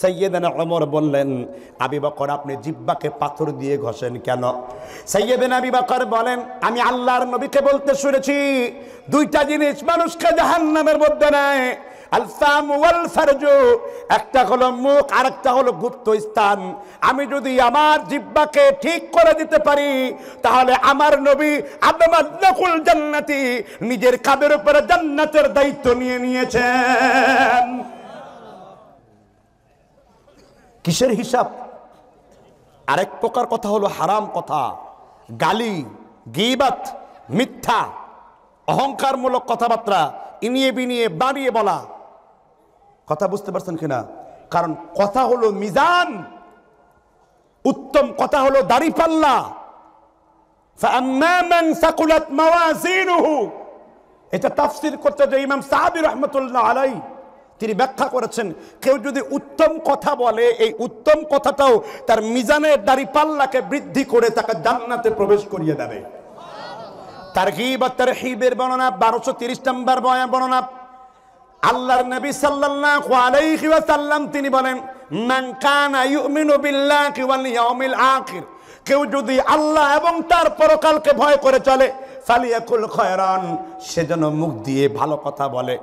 সৈয়দানা অমর বললেন আবি বকর আপনি জিব্বাকে পাথর দিয়ে ঘষেন কেন সৈয়দেন আবি বকর বলেন আমি আল্লাহর নবীকে বলতে শুনেছি দুইটা জিনিস মানুষকে জাহান্নামের মধ্যে নেয় একটা হলো মুখ আর একটা হলো গুপ্ত স্থান আমি যদি আমার জিব্বাকে ঠিক করে দিতে পারি তাহলে আমার নবী আব্দুল জান্নাতি নিজের কাদের উপরে জান্নাতের দায়িত্ব নিয়ে নিয়েছেন কিসের হিসাব আরেক প্রকার কথা হলো হারাম কথা গালি গিবাত মিথ্যা অহংকারমূলক কথাবার্তা ইনিয়ে বিনিয়ে বাড়িয়ে বলা কথা বুঝতে পারছেন কিনা কারণ কথা হলো মিজান উত্তম কথা হলো দাড়ি পাল্লা এটা তাফসির করতে যে ইমাম সাহাবি রহমতুল্লাহ আলাই তিনি ব্যাখ্যা করেছেন কেউ যদি উত্তম কথা বলে এই উত্তম কথাটাও তার মিজানের দাড়ি পাল্লাকে বৃদ্ধি করে তাকে জান্নাতে প্রবেশ করিয়ে দেবে তার হিব আর তার হিবের বর্ণনা বারোশো তিরিশ নম্বর বয়া বর্ণনা আল্লাহর নবী সাল্লাল্লাহু আলাইহি ওয়াসাল্লাম তিনি বলেন মান কানা ইউমিনু বিল্লাহি ওয়াল ইয়াউমিল আখির কেউ যদি আল্লাহ এবং তার পরকালকে ভয় করে চলে ফালিয়াকুল খয়রান সে যেন মুখ দিয়ে ভালো কথা বলে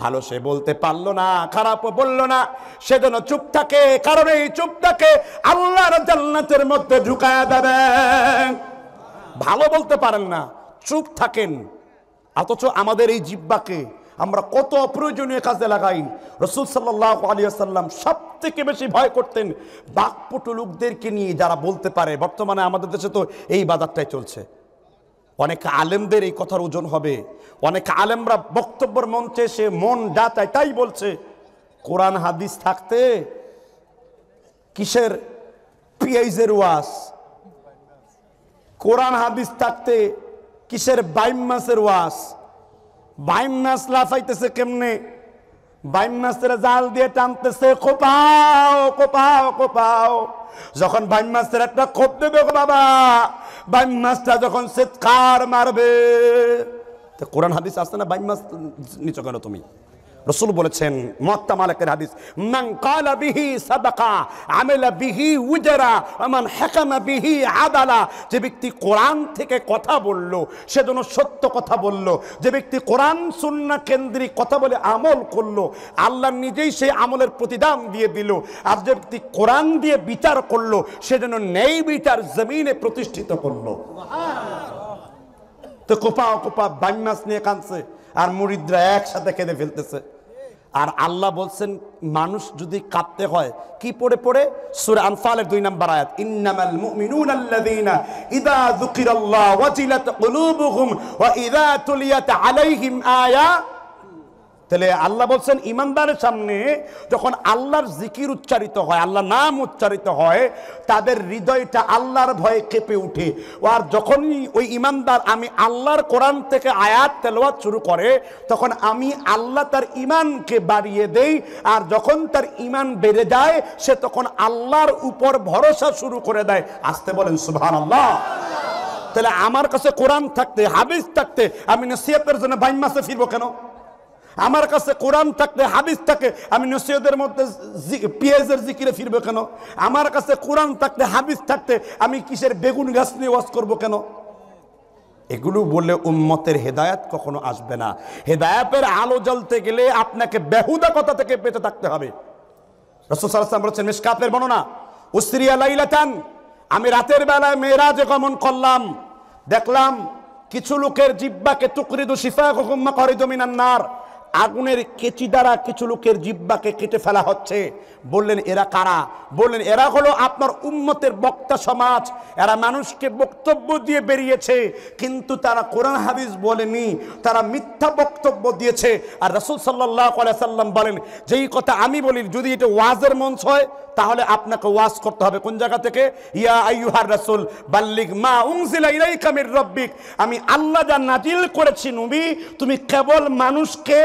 ভালো সে বলতে পারলো না খারাপও বলল না সে যেন চুপ থাকে কারণ এই চুপ থাকে আল্লাহর জান্নাতের মধ্যে ঢুকায় দেবে ভালো বলতে পারেন না চুপ থাকেন অথচ আমাদের এই জিব্বাকে আমরা কত অপ্রয়োজনীয় কাজে লাগাই রসুল সাল্লাহ আলিয়াল্লাম সব থেকে বেশি ভয় করতেন বাকপটু লোকদেরকে নিয়ে যারা বলতে পারে বর্তমানে আমাদের দেশে তো এই বাজারটাই চলছে অনেক আলেমদের এই কথার ওজন হবে অনেক আলেমরা বক্তব্যের মঞ্চে সে মন যা চায় তাই বলছে কোরআন হাদিস থাকতে কিসের পিয়াইজের ওয়াস কোরআন হাদিস থাকতে কিসের বাইমাসের ওয়াস বাইম মাছ লাফাইতেছে কেমনে বাইম মাছের জাল দিয়ে টানতেছে কোপাও কোপাও কোপাও যখন বাইম মাছের একটা কোপ দেবে বাবা বাইম মাছটা যখন সেৎকার মারবে কোরআন হাদিস আসছে না বাইম মাছ নিচো কেন তুমি রসুল বলেছেন মালিকের হাদিস মান কালা বিহি সাদাকা আমেলা বিহি মান হাকামা বিহি আদালা যে ব্যক্তি কোরআন থেকে কথা বলল সে যেন সত্য কথা বলল যে ব্যক্তি কোরআন সুন্না কেন্দ্রিক কথা বলে আমল করলো আল্লাহ নিজেই সেই আমলের প্রতিদান দিয়ে দিল আর যে ব্যক্তি কোরআন দিয়ে বিচার করলো সে যেন নেই বিচার জমিনে প্রতিষ্ঠিত করলো তো কোপা কোপা বাইমাস নিয়ে কাঁদছে আর মুরিদরা একসাথে কেঁদে ফেলতেছে আর আল্লাহ বলছেন মানুষ যদি কাঁদতে হয় কি পড়ে পড়ে সুর আনফালের দুই নাম্বার আয়াত ইন্নামাল মুমিনুন আল্লাযীনা ইযা যুকিরাল্লাহু ওয়াজিলাত কুলুবুহুম ওয়া ইযা তুলিয়াত আলাইহিম আয়া তাহলে আল্লাহ বলছেন ইমানদারের সামনে যখন আল্লাহর জিকির উচ্চারিত হয় আল্লাহ নাম উচ্চারিত হয় তাদের হৃদয়টা আল্লাহর ভয়ে কেঁপে উঠে আর যখনই ওই ইমানদার আমি আল্লাহর কোরআন থেকে আয়াত তেলোয়াত শুরু করে তখন আমি আল্লাহ তার ইমানকে বাড়িয়ে দেই আর যখন তার ইমান বেড়ে যায় সে তখন আল্লাহর উপর ভরসা শুরু করে দেয় আসতে বলেন সুহান আল্লাহ তাহলে আমার কাছে কোরআন থাকতে হাবিজ থাকতে আমি নসিহতের জন্য বাইন মাসে ফিরবো কেন আমার কাছে কোরআন থাকলে হাদিস থাকে আমি নসিহতের মধ্যে পেঁয়াজের জিকিরে ফিরবো কেন আমার কাছে কোরআন থাকলে হাদিস থাকতে আমি কিসের বেগুন গাছ নিয়ে ওয়াজ করবো কেন এগুলো বলে উম্মতের হেদায়াত কখনো আসবে না হেদায়াতের আলো জ্বলতে গেলে আপনাকে বেহুদা কথা থেকে বেঁচে থাকতে হবে রসুসাল্লাম বর্ণনা উস্ত্রিয়া লাইলাতান আমি রাতের বেলায় মেয়েরা যে গমন করলাম দেখলাম কিছু লোকের জিব্বাকে টুকরিদু শিফা করে করিদু মিনান্নার আগুনের কেচি দ্বারা কিছু লোকের জিব্বাকে কেটে ফেলা হচ্ছে বললেন এরা কারা বললেন এরা হলো আপনার উন্মতের বক্তা সমাজ এরা মানুষকে বক্তব্য দিয়ে বেরিয়েছে কিন্তু তারা কোরআন হাবিজ বলেনি তারা মিথ্যা বক্তব্য দিয়েছে আর রসুল সাল্লাহ সাল্লাম বলেন যেই কথা আমি বলি যদি এটা ওয়াজের মঞ্চ হয় তাহলে আপনাকে ওয়াজ করতে হবে কোন জায়গা থেকে ইয়া আইহার রসুল বাল্লিক মা উংসিলা ইরাই কামির রব্বিক আমি আল্লাহ যা নাজিল করেছি নবী তুমি কেবল মানুষকে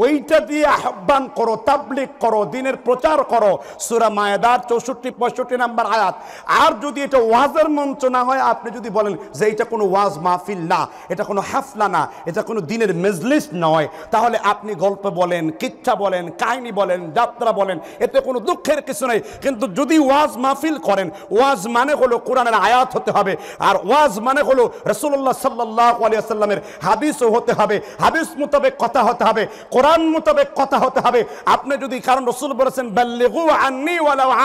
ওইটা দিয়ে আহ্বান করো তাবলিক করো দিনের প্রচার করো সুরা মায়েদার চৌষট্টি পঁয়ষট্টি নাম্বার আয়াত আর যদি এটা ওয়াজের মঞ্চ না হয় আপনি যদি বলেন যে এটা কোনো ওয়াজ মাহফিল না এটা কোনো হাফলা না এটা কোনো দিনের মেজলিস নয় তাহলে আপনি গল্প বলেন কিচ্ছা বলেন কাহিনী বলেন যাত্রা বলেন এতে কোনো দুঃখের কিছু নেই কিন্তু যদি ওয়াজ মাহফিল করেন ওয়াজ মানে হলো কোরআনের আয়াত হতে হবে আর ওয়াজ মানে হলো রসুল্লাহ সাল্লাহ আলিয়া সাল্লামের হাদিসও হতে হবে হাদিস মোতাবেক কথা হতে হবে কোরআন মোতাবেক কথা হতে হবে আপনি যদি কারণ রসুল বলেছেন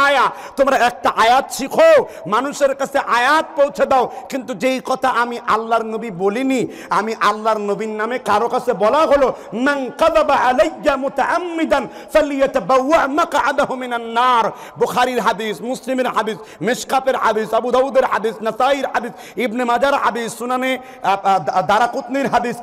আয়া তোমরা একটা আয়াত শিখো মানুষের কাছে আয়াত পৌঁছে দাও কিন্তু যেই কথা আমি আল্লাহর নবী বলিনি আমি আল্লাহর নবীর নামে কারো কাছে বলা হলো নার হাদিস মুসলিমের হাদিস মিশকাতের হাদিস আবু দাউদের হাদিস নাসাইর হাদিস ইবনে মাজার হাদিস সুনানে দারাকুতনির হাদিস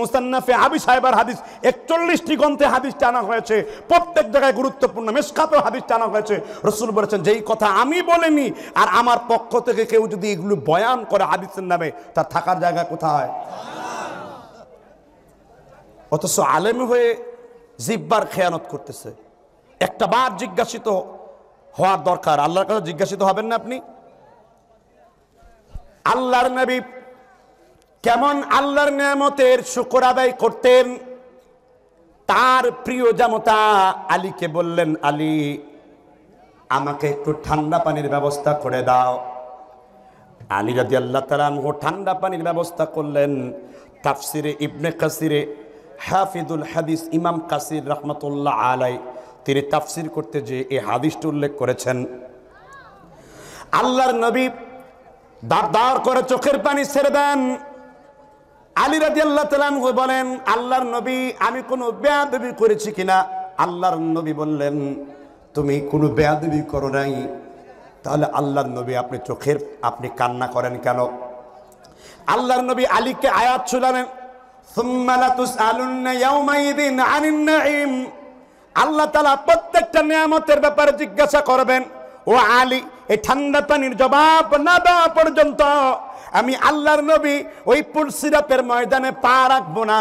মুসান্নাফে আবি সাহেবের হাদিস 41 চল্লিশটি গ্রন্থে হাদিস টানা হয়েছে প্রত্যেক জায়গায় গুরুত্বপূর্ণ মেসকাতেও হাদিস টানা হয়েছে রসুল বলেছেন যেই কথা আমি বলিনি আর আমার পক্ষ থেকে কেউ যদি এগুলো বয়ান করে হাদিসের নামে তার থাকার জায়গা কোথায় অথচ আলেম হয়ে জিব্বার খেয়ানত করতেছে একটা বার জিজ্ঞাসিত হওয়ার দরকার আল্লাহর কাছে জিজ্ঞাসিত হবেন না আপনি আল্লাহর নবী কেমন আল্লাহর নিয়ামতের শুকর আদায় করতেন তার প্রিয় জামতা আলীকে বললেন আলী আমাকে একটু ঠান্ডা পানির ব্যবস্থা করে দাও আলী রাজি আল্লাহ ও ঠান্ডা পানির ব্যবস্থা করলেন তাফসিরে ইবনে কাসিরে হাফিদুল হাদিস ইমাম কাসির রহমতুল্লাহ আলাই তিনি তাফসির করতে যে এই হাদিসটি উল্লেখ করেছেন আল্লাহর নবী দাঁড় দাঁড় করে চোখের পানি ছেড়ে দেন আলী রাজি আল্লাহ তালাম বলেন আল্লাহর নবী আমি কোনো বেয়াদবি করেছি কিনা আল্লাহর নবী বললেন তুমি কোনো বেয়াদবি করো নাই তাহলে আল্লাহর নবী আপনি চোখের আপনি কান্না করেন কেন আল্লাহর নবী আলীকে আয়াত শুনালেন আল্লাহ তালা প্রত্যেকটা নিয়ামতের ব্যাপারে জিজ্ঞাসা করবেন ও আলী এই ঠান্ডা পানির জবাব না দেওয়া পর্যন্ত আমি আল্লাহর নবী ওই সিরাপের ময়দানে পা রাখবো না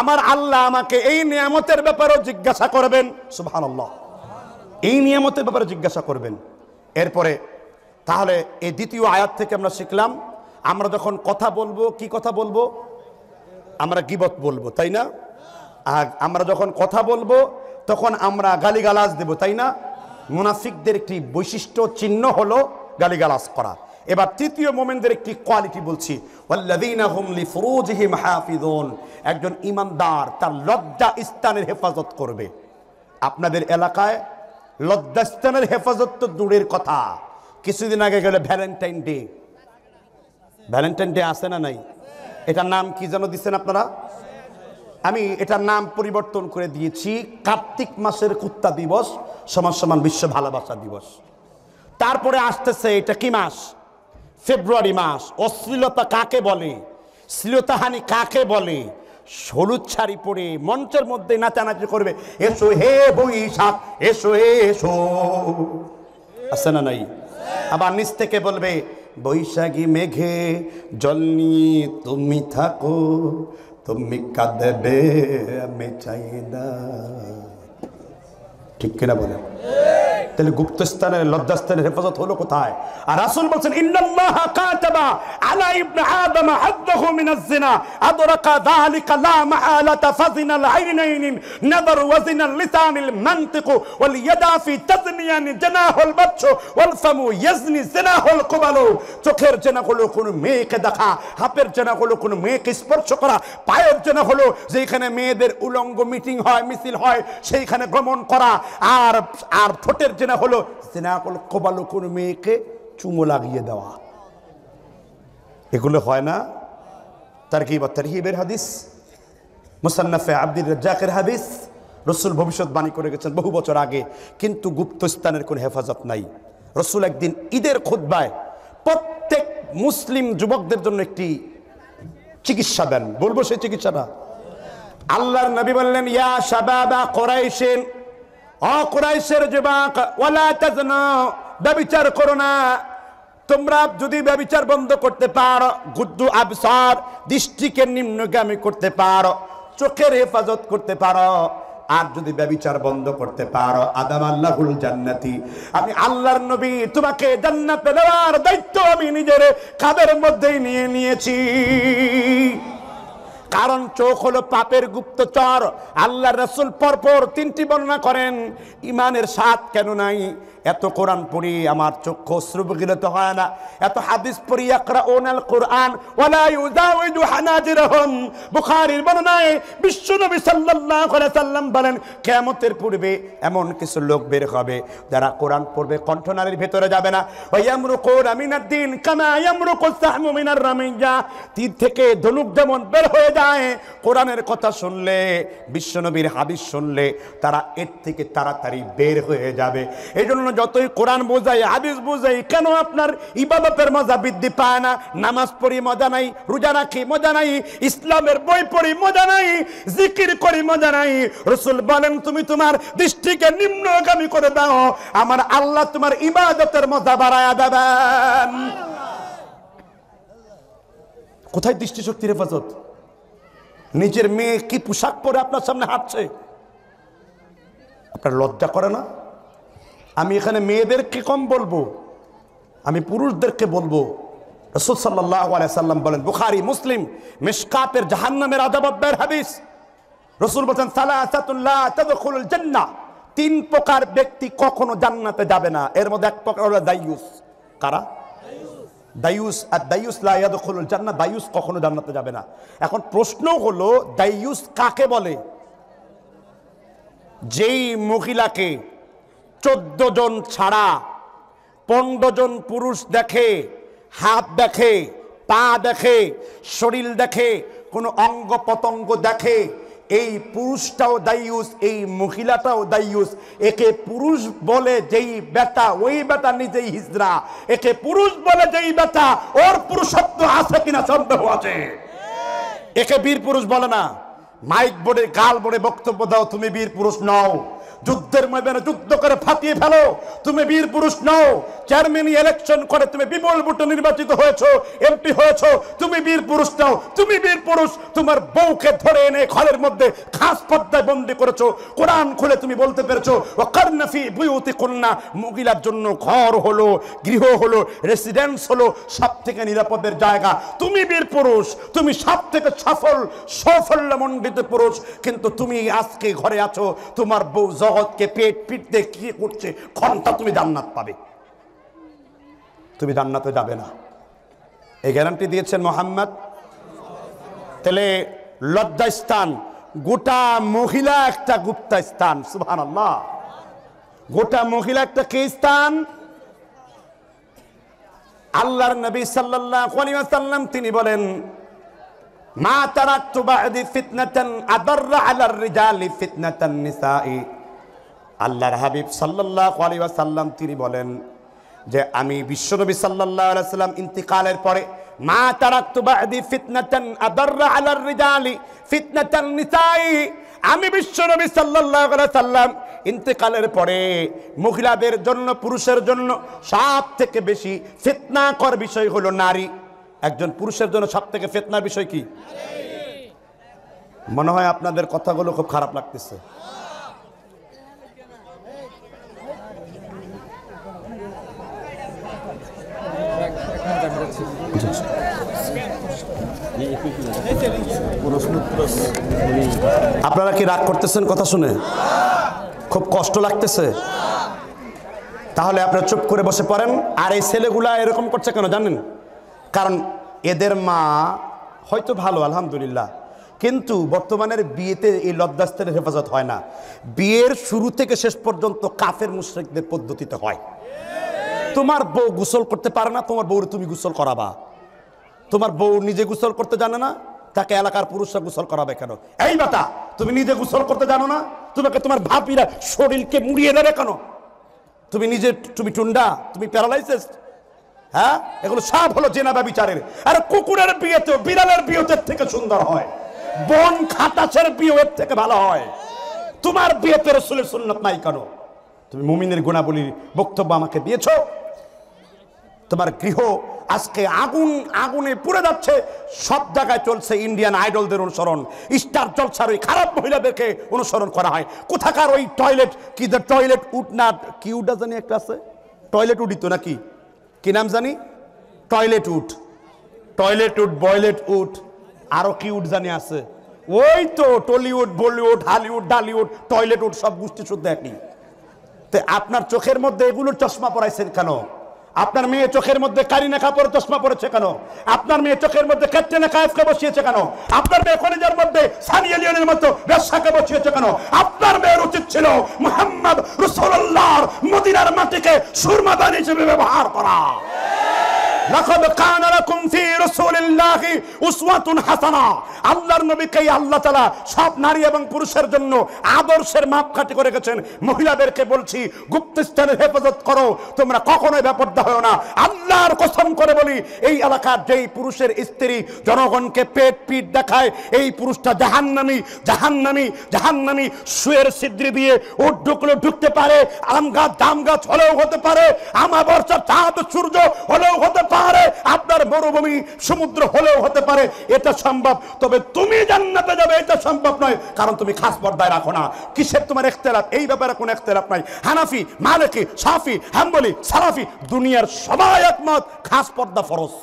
আমার আল্লাহ আমাকে এই নিয়ামতের ব্যাপারেও জিজ্ঞাসা করবেন সুভান এই নিয়ামতের ব্যাপারে জিজ্ঞাসা করবেন এরপরে তাহলে এই দ্বিতীয় আয়াত থেকে আমরা শিখলাম আমরা যখন কথা বলবো কি কথা বলবো আমরা গিবত বলবো তাই না আর আমরা যখন কথা বলবো তখন আমরা গালিগালাজ দেব তাই না মুনাফিকদের একটি বৈশিষ্ট্য চিহ্ন হলো গালিগালাজ করা এবার তৃতীয় মোমেনদের একটি কোয়ালিটি বলছি একজন ইমানদার তার লজ্জা ইস্তানের হেফাজত করবে আপনাদের এলাকায় লজ্জা ইস্তানের হেফাজত তো দূরের কথা কিছুদিন আগে গেলে ভ্যালেন্টাইন ডে ভ্যালেন্টাইন ডে আছে না নাই এটার নাম কি যেন দিচ্ছেন আপনারা আমি এটার নাম পরিবর্তন করে দিয়েছি কার্তিক মাসের কুত্তা দিবস সমান সমান বিশ্ব ভালোবাসা দিবস তারপরে আসতেছে এটা কি মাস ফেব্রুয়ারি মাস অশ্লীলতা কাকে বলে শ্লীলতাহানি কাকে বলে সলুদ শাড়ি পরে মঞ্চের মধ্যে নাচানাচি করবে এসো হে বৈশাখ এসো হে এসো আছে না নাই আবার নিচ থেকে বলবে বৈশাখী মেঘে জল নিয়ে তুমি থাকো তুমি কাঁদবে আমি চাই না ঠিক কিনা বলে তাহলে গুপ্তস্থানের লজ্জাস্থানের হেফাজত হলো কোথায় আর রাসুল বলছেন ইন্নাল্লাহ কাতাবা আলা ইবনে আদম মিনাজ জিনা আদরাকা যালিকা লা আইনাইন নাযর মানতিক ওয়াল ইয়াদা ফি জানাহুল ওয়াল ফামু ইয়াজনি কুবালু চোখের জেনা হলো কোন মেয়েকে দেখা হাতের জেনা হলো কোন মেয়েকে স্পর্শ করা পায়ের জেনা হলো যেখানে মেয়েদের উলঙ্গ মিটিং হয় মিছিল হয় সেইখানে ভ্রমণ করা আর আর ঠোঁটের নারীদের জেনা হলো জেনাকল কোবালো কোনো মেয়েকে চুমো লাগিয়ে দেওয়া এগুলো হয় না তার কি তারকিব তারহিবের হাদিস মুসান্নাফে আব্দুল রাজ্জাকের হাদিস রসুল ভবিষ্যৎবাণী করে গেছেন বহু বছর আগে কিন্তু গুপ্তস্থানের কোনো হেফাজত নাই রসুল একদিন ঈদের খুদ্বায় প্রত্যেক মুসলিম যুবকদের জন্য একটি চিকিৎসা দেন বলবো সেই চিকিৎসাটা আল্লাহর নবী বললেন ইয়া সাবাবা কোরাইশেন অকরাইশের যুবক ওয়ালা তাজনা ব্যবিচার করো না তোমরা যদি ব্যবিচার বন্ধ করতে পারো গুদ্দু আবসার দৃষ্টিকে নিম্নগামী করতে পারো চোখের হেফাজত করতে পারো আর যদি ব্যবিচার বন্ধ করতে পারো আদাম আল্লাহুল জান্নাতি আমি আল্লাহর নবী তোমাকে জান্নাতে দেওয়ার দায়িত্ব আমি নিজের কাদের মধ্যেই নিয়ে নিয়েছি কারণ চোখ হলো পাপের গুপ্তচর আল্লাহ রসুল পরপর তিনটি বর্ণনা করেন ইমানের স্বাদ কেন নাই এত কোরআন পড়ি আমার চক্ষু অশ্রুবিলত হয় না এত হাদিস পড়ি একরা ওনাল কোরআন ওয়ালা ইউযাওয়িজু হানাজিরহুম বুখারীর বর্ণনায় বিশ্বনবী সাল্লাল্লাহু আলাইহি সাল্লাম বলেন কিয়ামতের পূর্বে এমন কিছু লোক বের হবে যারা কোরআন পড়বে কণ্ঠনালীর ভিতরে যাবে না ওয়া ইয়ামরুকুন মিনাদ দিন কামা ইয়ামরুকু সাহমু মিনার রামিয়া তীর থেকে ধনুক যেমন বের হয়ে যায় কোরআনের কথা শুনলে বিশ্বনবীর হাদিস শুনলে তারা এর থেকে তাড়াতাড়ি বের হয়ে যাবে এই যতই কোরআন বোঝাই হাদিস বোঝাই কেন আপনার ইবাদতের মজা বৃদ্ধি পায় না নামাজ পড়ি মজা নাই রোজা রাখি মজা নাই ইসলামের বই পড়ি মজা নাই জিকির করি মজা নাই রসুল বলেন তুমি তোমার দৃষ্টিকে নিম্নগামী করে দাও আমার আল্লাহ তোমার ইবাদতের মজা বাড়ায় দেবেন কোথায় দৃষ্টিশক্তির হেফাজত নিজের মেয়ে কি পোশাক পরে আপনার সামনে হাঁটছে আপনার লজ্জা করে না আমি এখানে মেয়েদেরকে কম বলবো আমি পুরুষদেরকে বলবো রসুল সাল্লাহ সাল্লাম বলেন বুখারি মুসলিম মিসকাতের জাহান্নামের আদাবব্বের হাবিস রসুল বলছেন জান্না তিন প্রকার ব্যক্তি কখনো জান্নাতে যাবে না এর মধ্যে এক প্রকার হলো দাইয়ুস কারা দাইয়ুস আর দায়ুস দাইয়ুস খুলুল জান্না দায়ুস কখনো জান্নাতে যাবে না এখন প্রশ্ন হলো দাইয়ুস কাকে বলে যেই মহিলাকে চোদ্দ জন ছাড়া পনেরো জন পুরুষ দেখে হাত দেখে পা দেখে শরীর দেখে কোনো অঙ্গ পতঙ্গ দেখে এই পুরুষটাও দায়ুস এই মহিলাটাও দায়ুস একে পুরুষ বলে যেই বেটা ওই বেটা নিজেই হিজরা একে পুরুষ বলে যেই বেটা ওর পুরুষত্ব আছে কিনা সন্দেহ আছে একে বীর পুরুষ বলে না মাইক বোর্ডে গাল বোর্ডে বক্তব্য দাও তুমি বীর পুরুষ নও যুদ্ধের ময়দানে যুদ্ধ করে ফাটিয়ে ফেলো তুমি বীর পুরুষ নও চেয়ারম্যান ইলেকশন করে তুমি বিপুল ভোটে নির্বাচিত হয়েছো এমপি হয়েছো তুমি বীর পুরুষ নও তুমি বীর পুরুষ তোমার বউকে ধরে এনে ঘরের মধ্যে খাস পর্দায় বন্দি করেছো কোরআন খুলে তুমি বলতে পেরেছো ও কর্ণফি বুয়ুতি কন্যা মুগিলার জন্য ঘর হলো গৃহ হলো রেসিডেন্স হলো সব থেকে নিরাপদের জায়গা তুমি বীর পুরুষ তুমি সব থেকে সফল সাফল্য মণ্ডিত পুরুষ কিন্তু তুমি আজকে ঘরে আছো তোমার বউ জগৎকে পেট পিটতে দিয়ে কি করছে ক্ষণটা তুমি জান্নাত পাবে তুমি জান্নাতে যাবে না এই গ্যারান্টি দিয়েছেন মোহাম্মদ তাহলে লজ্জা স্থান গোটা মহিলা একটা গুপ্তা স্থান সুহান আল্লাহ গোটা মহিলা একটা কে স্থান আল্লাহর নবী সাল্লাম তিনি বলেন মা তারা তুবাহ ফিতনাতান আদাররা আলার রিজালি ফিতনাতান নিসাই আল্লাহর হাবিব সাল্লাহ আলিয়াসাল্লাম তিনি বলেন যে আমি বিশ্বনবী সাল্লাহ আলাইসাল্লাম ইন্তিকালের পরে মা তারাক্তু বাদি ফিতনাতান আদাররা আমি বিশ্বনবী সাল্লাল্লাহু সাল্লাম ইন্তেকালের পরে মহিলাদের জন্য পুরুষের জন্য সব থেকে বেশি ফিতনাকর বিষয় হলো নারী একজন পুরুষের জন্য সব থেকে ফিতনার বিষয় কি মনে হয় আপনাদের কথাগুলো খুব খারাপ লাগতেছে আপনারা কি রাগ করতেছেন কথা শুনে খুব কষ্ট লাগতেছে তাহলে আপনারা চুপ করে বসে পড়েন আর এই ছেলেগুলা এরকম করছে কেন জানেন কারণ এদের মা হয়তো ভালো আলহামদুলিল্লাহ কিন্তু বর্তমানের বিয়েতে এই লদ্দাস্তের হেফাজত হয় না বিয়ের শুরু থেকে শেষ পর্যন্ত কাফের মুশ্রিকদের পদ্ধতিতে হয় তোমার বউ গুসল করতে পারে না তোমার বউরে তুমি গুসল করাবা তোমার বউ নিজে গুসল করতে জানে না তাকে এলাকার পুরুষরা গোসল করাবে কেন এই বাতা তুমি নিজে গোসল করতে জানো না তোমাকে তোমার ভাবিরা শরীরকে মুড়িয়ে দেবে কেন তুমি নিজে তুমি টুন্ডা তুমি প্যারালাইসিস হ্যাঁ এগুলো সব হলো জেনা বা বিচারের আর কুকুরের বিয়েতেও বিড়ালের বিয়েতে থেকে সুন্দর হয় বন খাটাছের বিয়ের থেকে ভালো হয় তোমার বিয়েতে রসুলের সুন্নত নাই কেন তুমি মুমিনের গুণাবলীর বক্তব্য আমাকে দিয়েছ তোমার গৃহ আজকে আগুন আগুনে পুড়ে যাচ্ছে সব জায়গায় চলছে ইন্ডিয়ান আইডলদের অনুসরণ স্টার জলসার ওই খারাপ মহিলাদেরকে অনুসরণ করা হয় কোথাকার ওই টয়লেট কি দ্য টয়লেট উড না কি উডটা জানি একটা আছে টয়লেট উডিত নাকি কি নাম জানি টয়লেট উড টয়লেট উড বয়লেট উড আরও কি উড জানি আছে ওই তো Tollywood Bollywood Hollywood Dhallywood toilet wood সব গোষ্ঠী শুদ্ধ একই তো আপনার চোখের মধ্যে এগুলোর চশমা পরাইছেন কেন আপনার মেয়ে চোখের মধ্যে কারিনা কাপড় চশমা পড়েছে কেন আপনার মেয়ে চোখের মধ্যে ক্যাটরিনা কায়েফকে বসিয়েছে কেন আপনার মেয়ে খনিজের মধ্যে সানিয়া লিওনের মতো ব্যবসাকে বসিয়েছে কেন আপনার মেয়ের উচিত ছিল মোহাম্মদ রসুল্লাহর মদিনার মাটিকে সুরমাদান হিসেবে ব্যবহার করা লাকাদ কানা লাকুম ফি রাসূলিল্লাহি উসওয়াতুন হাসানা আল্লাহর নবীকে আল্লাহ তাআলা সব নারী এবং পুরুষের জন্য আদর্শের মাপকাঠি করে গেছেন মহিলাদেরকে বলছি গুপ্তস্থানের হেফাজত করো তোমরা ব্যাপারটা হয় না আল্লাহর কসম করে বলি এই এলাকার যেই পুরুষের স্ত্রী জনগণকে পেট পিট দেখায় এই পুরুষটা জাহান্নামী জাহান্নামী জাহান্নামী শুয়ের সিদ্রি দিয়ে ও ঢুকলে ঢুকতে পারে আম গাছ দাম গাছ হলেও হতে পারে আমাবর্ষা চাঁদ সূর্য হলেও হতে পারে পাহাড়ে আপনার মরুভূমি সমুদ্র হলেও হতে পারে এটা সম্ভব তবে তুমি জান্নাতে যাবে এটা সম্ভব নয় কারণ তুমি খাস পর্দায় রাখো না কিসের তোমার এখতেলাফ এই ব্যাপারে কোনো এখতেলাফ নাই হানাফি মালিকি সাফি হাম্বলি সালাফি দুনিয়ার সবাই একমত খাস পর্দা ফরস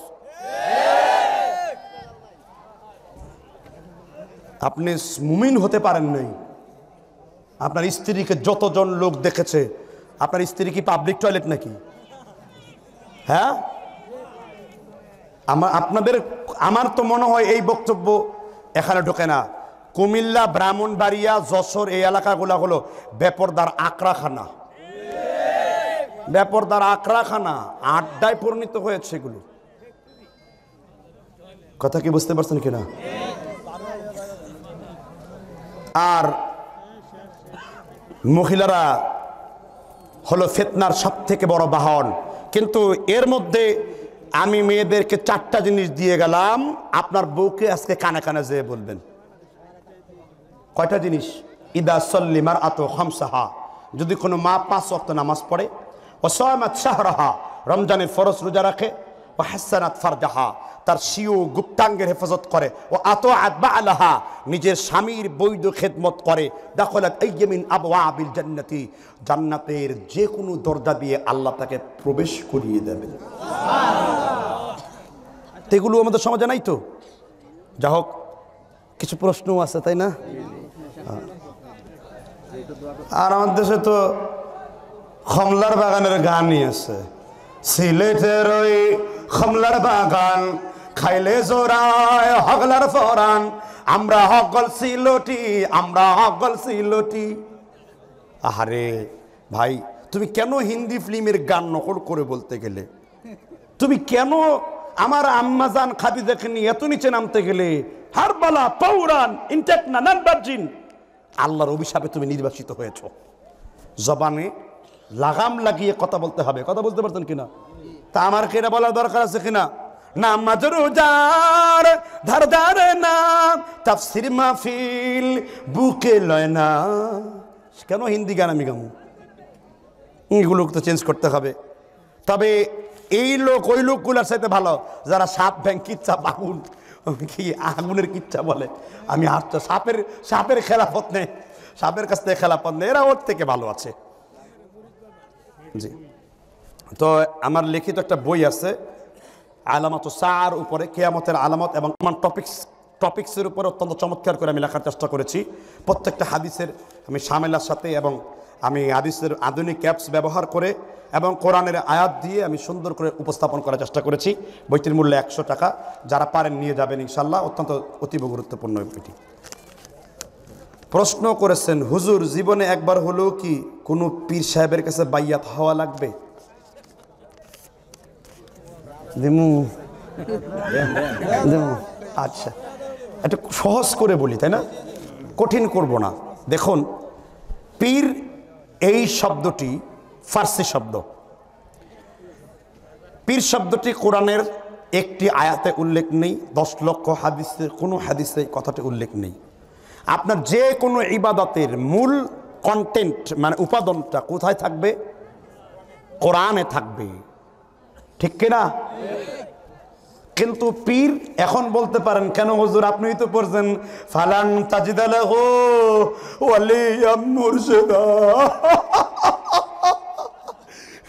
আপনি মুমিন হতে পারেন নাই আপনার স্ত্রীকে যতজন লোক দেখেছে আপনার স্ত্রী কি পাবলিক টয়লেট নাকি হ্যাঁ আমার আপনাদের আমার তো মনে হয় এই বক্তব্য এখানে ঢোকে না কুমিল্লা ব্রাহ্মণবাড়িয়া যশোর এই এলাকাগুলো হলো বেপরদার আকড়াখানা বেপরদার আকড়াখানা আড্ডায় পরিণত হয়েছে এগুলো কথা কি বুঝতে পারছেন কিনা আর মহিলারা হলো ফেতনার সব থেকে বড় বাহন কিন্তু এর মধ্যে আমি মেয়েদেরকে চারটা জিনিস দিয়ে গেলাম আপনার বউকে আজকে কানে কানে যেয়ে বলবেন কয়টা জিনিস ইদা সল্লিমার আত হামসাহা যদি কোনো মা পাঁচ অক্ত নামাজ পড়ে ও সয়মাত শাহরাহা রমজানের ফরজ রোজা রাখে হাসানাত ফারজাহা তার শিও গুপ্তাঙ্গের হেফাজত করে ও আত আদবা আলাহা নিজের স্বামীর বৈধ খেদমত করে দাখলাত ইয়েমিন আবু আবিল জান্নাতি জান্নাতের যে কোনো দরজা দিয়ে আল্লাহ তাকে প্রবেশ করিয়ে দেবেন এগুলো আমাদের সমাজে নাই তো যা হোক কিছু প্রশ্নও আছে তাই না আর আমাদের দেশে তো খমলার বাগানের গানই আছে সিলেটের ওই খমলার বাগান খাইলে জোরায় হগলার ফরান আমরা হগল সিলটি আমরা হগল সিলটি আহারে ভাই তুমি কেন হিন্দি ফিল্মের গান নকল করে বলতে গেলে তুমি কেন আমার জান খাবি দেখেনি এত নিচে নামতে গেলে হারবালা পৌরান ইনটেক নানান বাজিন আল্লাহর অভিশাপে তুমি নির্বাসিত হয়েছ জবানে লাগাম লাগিয়ে কথা বলতে হবে কথা বলতে পারছেন কিনা তা আমার কি এটা বলার দরকার আছে কিনা নাম রোজার ধার ধারে নাম তাফসির মাহফিল বুকে লয় না কেন হিন্দি গান আমি গামু এগুলো তো চেঞ্জ করতে হবে তবে এই লোক ওই লোকগুলোর সাথে ভালো যারা সাপ ব্যাং কিচ্ছা বাগুন কি আগুনের কিচ্ছা বলে আমি হাসতো সাপের সাপের খেলাফত নেই সাপের কাছ থেকে খেলাফত নেই এরা ওর থেকে ভালো আছে জি তো আমার লিখিত একটা বই আছে আলামত সার উপরে কেয়ামতের আলামত এবং আমার টপিক্স টপিক্সের উপরে অত্যন্ত চমৎকার করে আমি লেখার চেষ্টা করেছি প্রত্যেকটা হাদিসের আমি সামেলার সাথে এবং আমি হাদিসের আধুনিক ক্যাপস ব্যবহার করে এবং কোরআনের আয়াত দিয়ে আমি সুন্দর করে উপস্থাপন করার চেষ্টা করেছি বইটির মূল্য একশো টাকা যারা পারেন নিয়ে যাবেন ইনশাল্লাহ অত্যন্ত অতীব গুরুত্বপূর্ণ বইটি প্রশ্ন করেছেন হুজুর জীবনে একবার হলেও কি কোনো পীর সাহেবের কাছে বাইয়াত হওয়া লাগবে দিমু দিমু আচ্ছা একটু সহজ করে বলি তাই না কঠিন করব না দেখুন পীর এই শব্দটি ফার্সি শব্দ পীর শব্দটি কোরআনের একটি আয়াতে উল্লেখ নেই দশ লক্ষ হাদিসে কোনো হাদিসে কথাটি উল্লেখ নেই আপনার যে কোনো ইবাদতের মূল কন্টেন্ট মানে উপাদানটা কোথায় থাকবে কোরআনে থাকবে ঠিক কিনা কিন্তু পীর এখন বলতে পারেন কেন হুজুর আপনিই তো পড়ছেন ফালান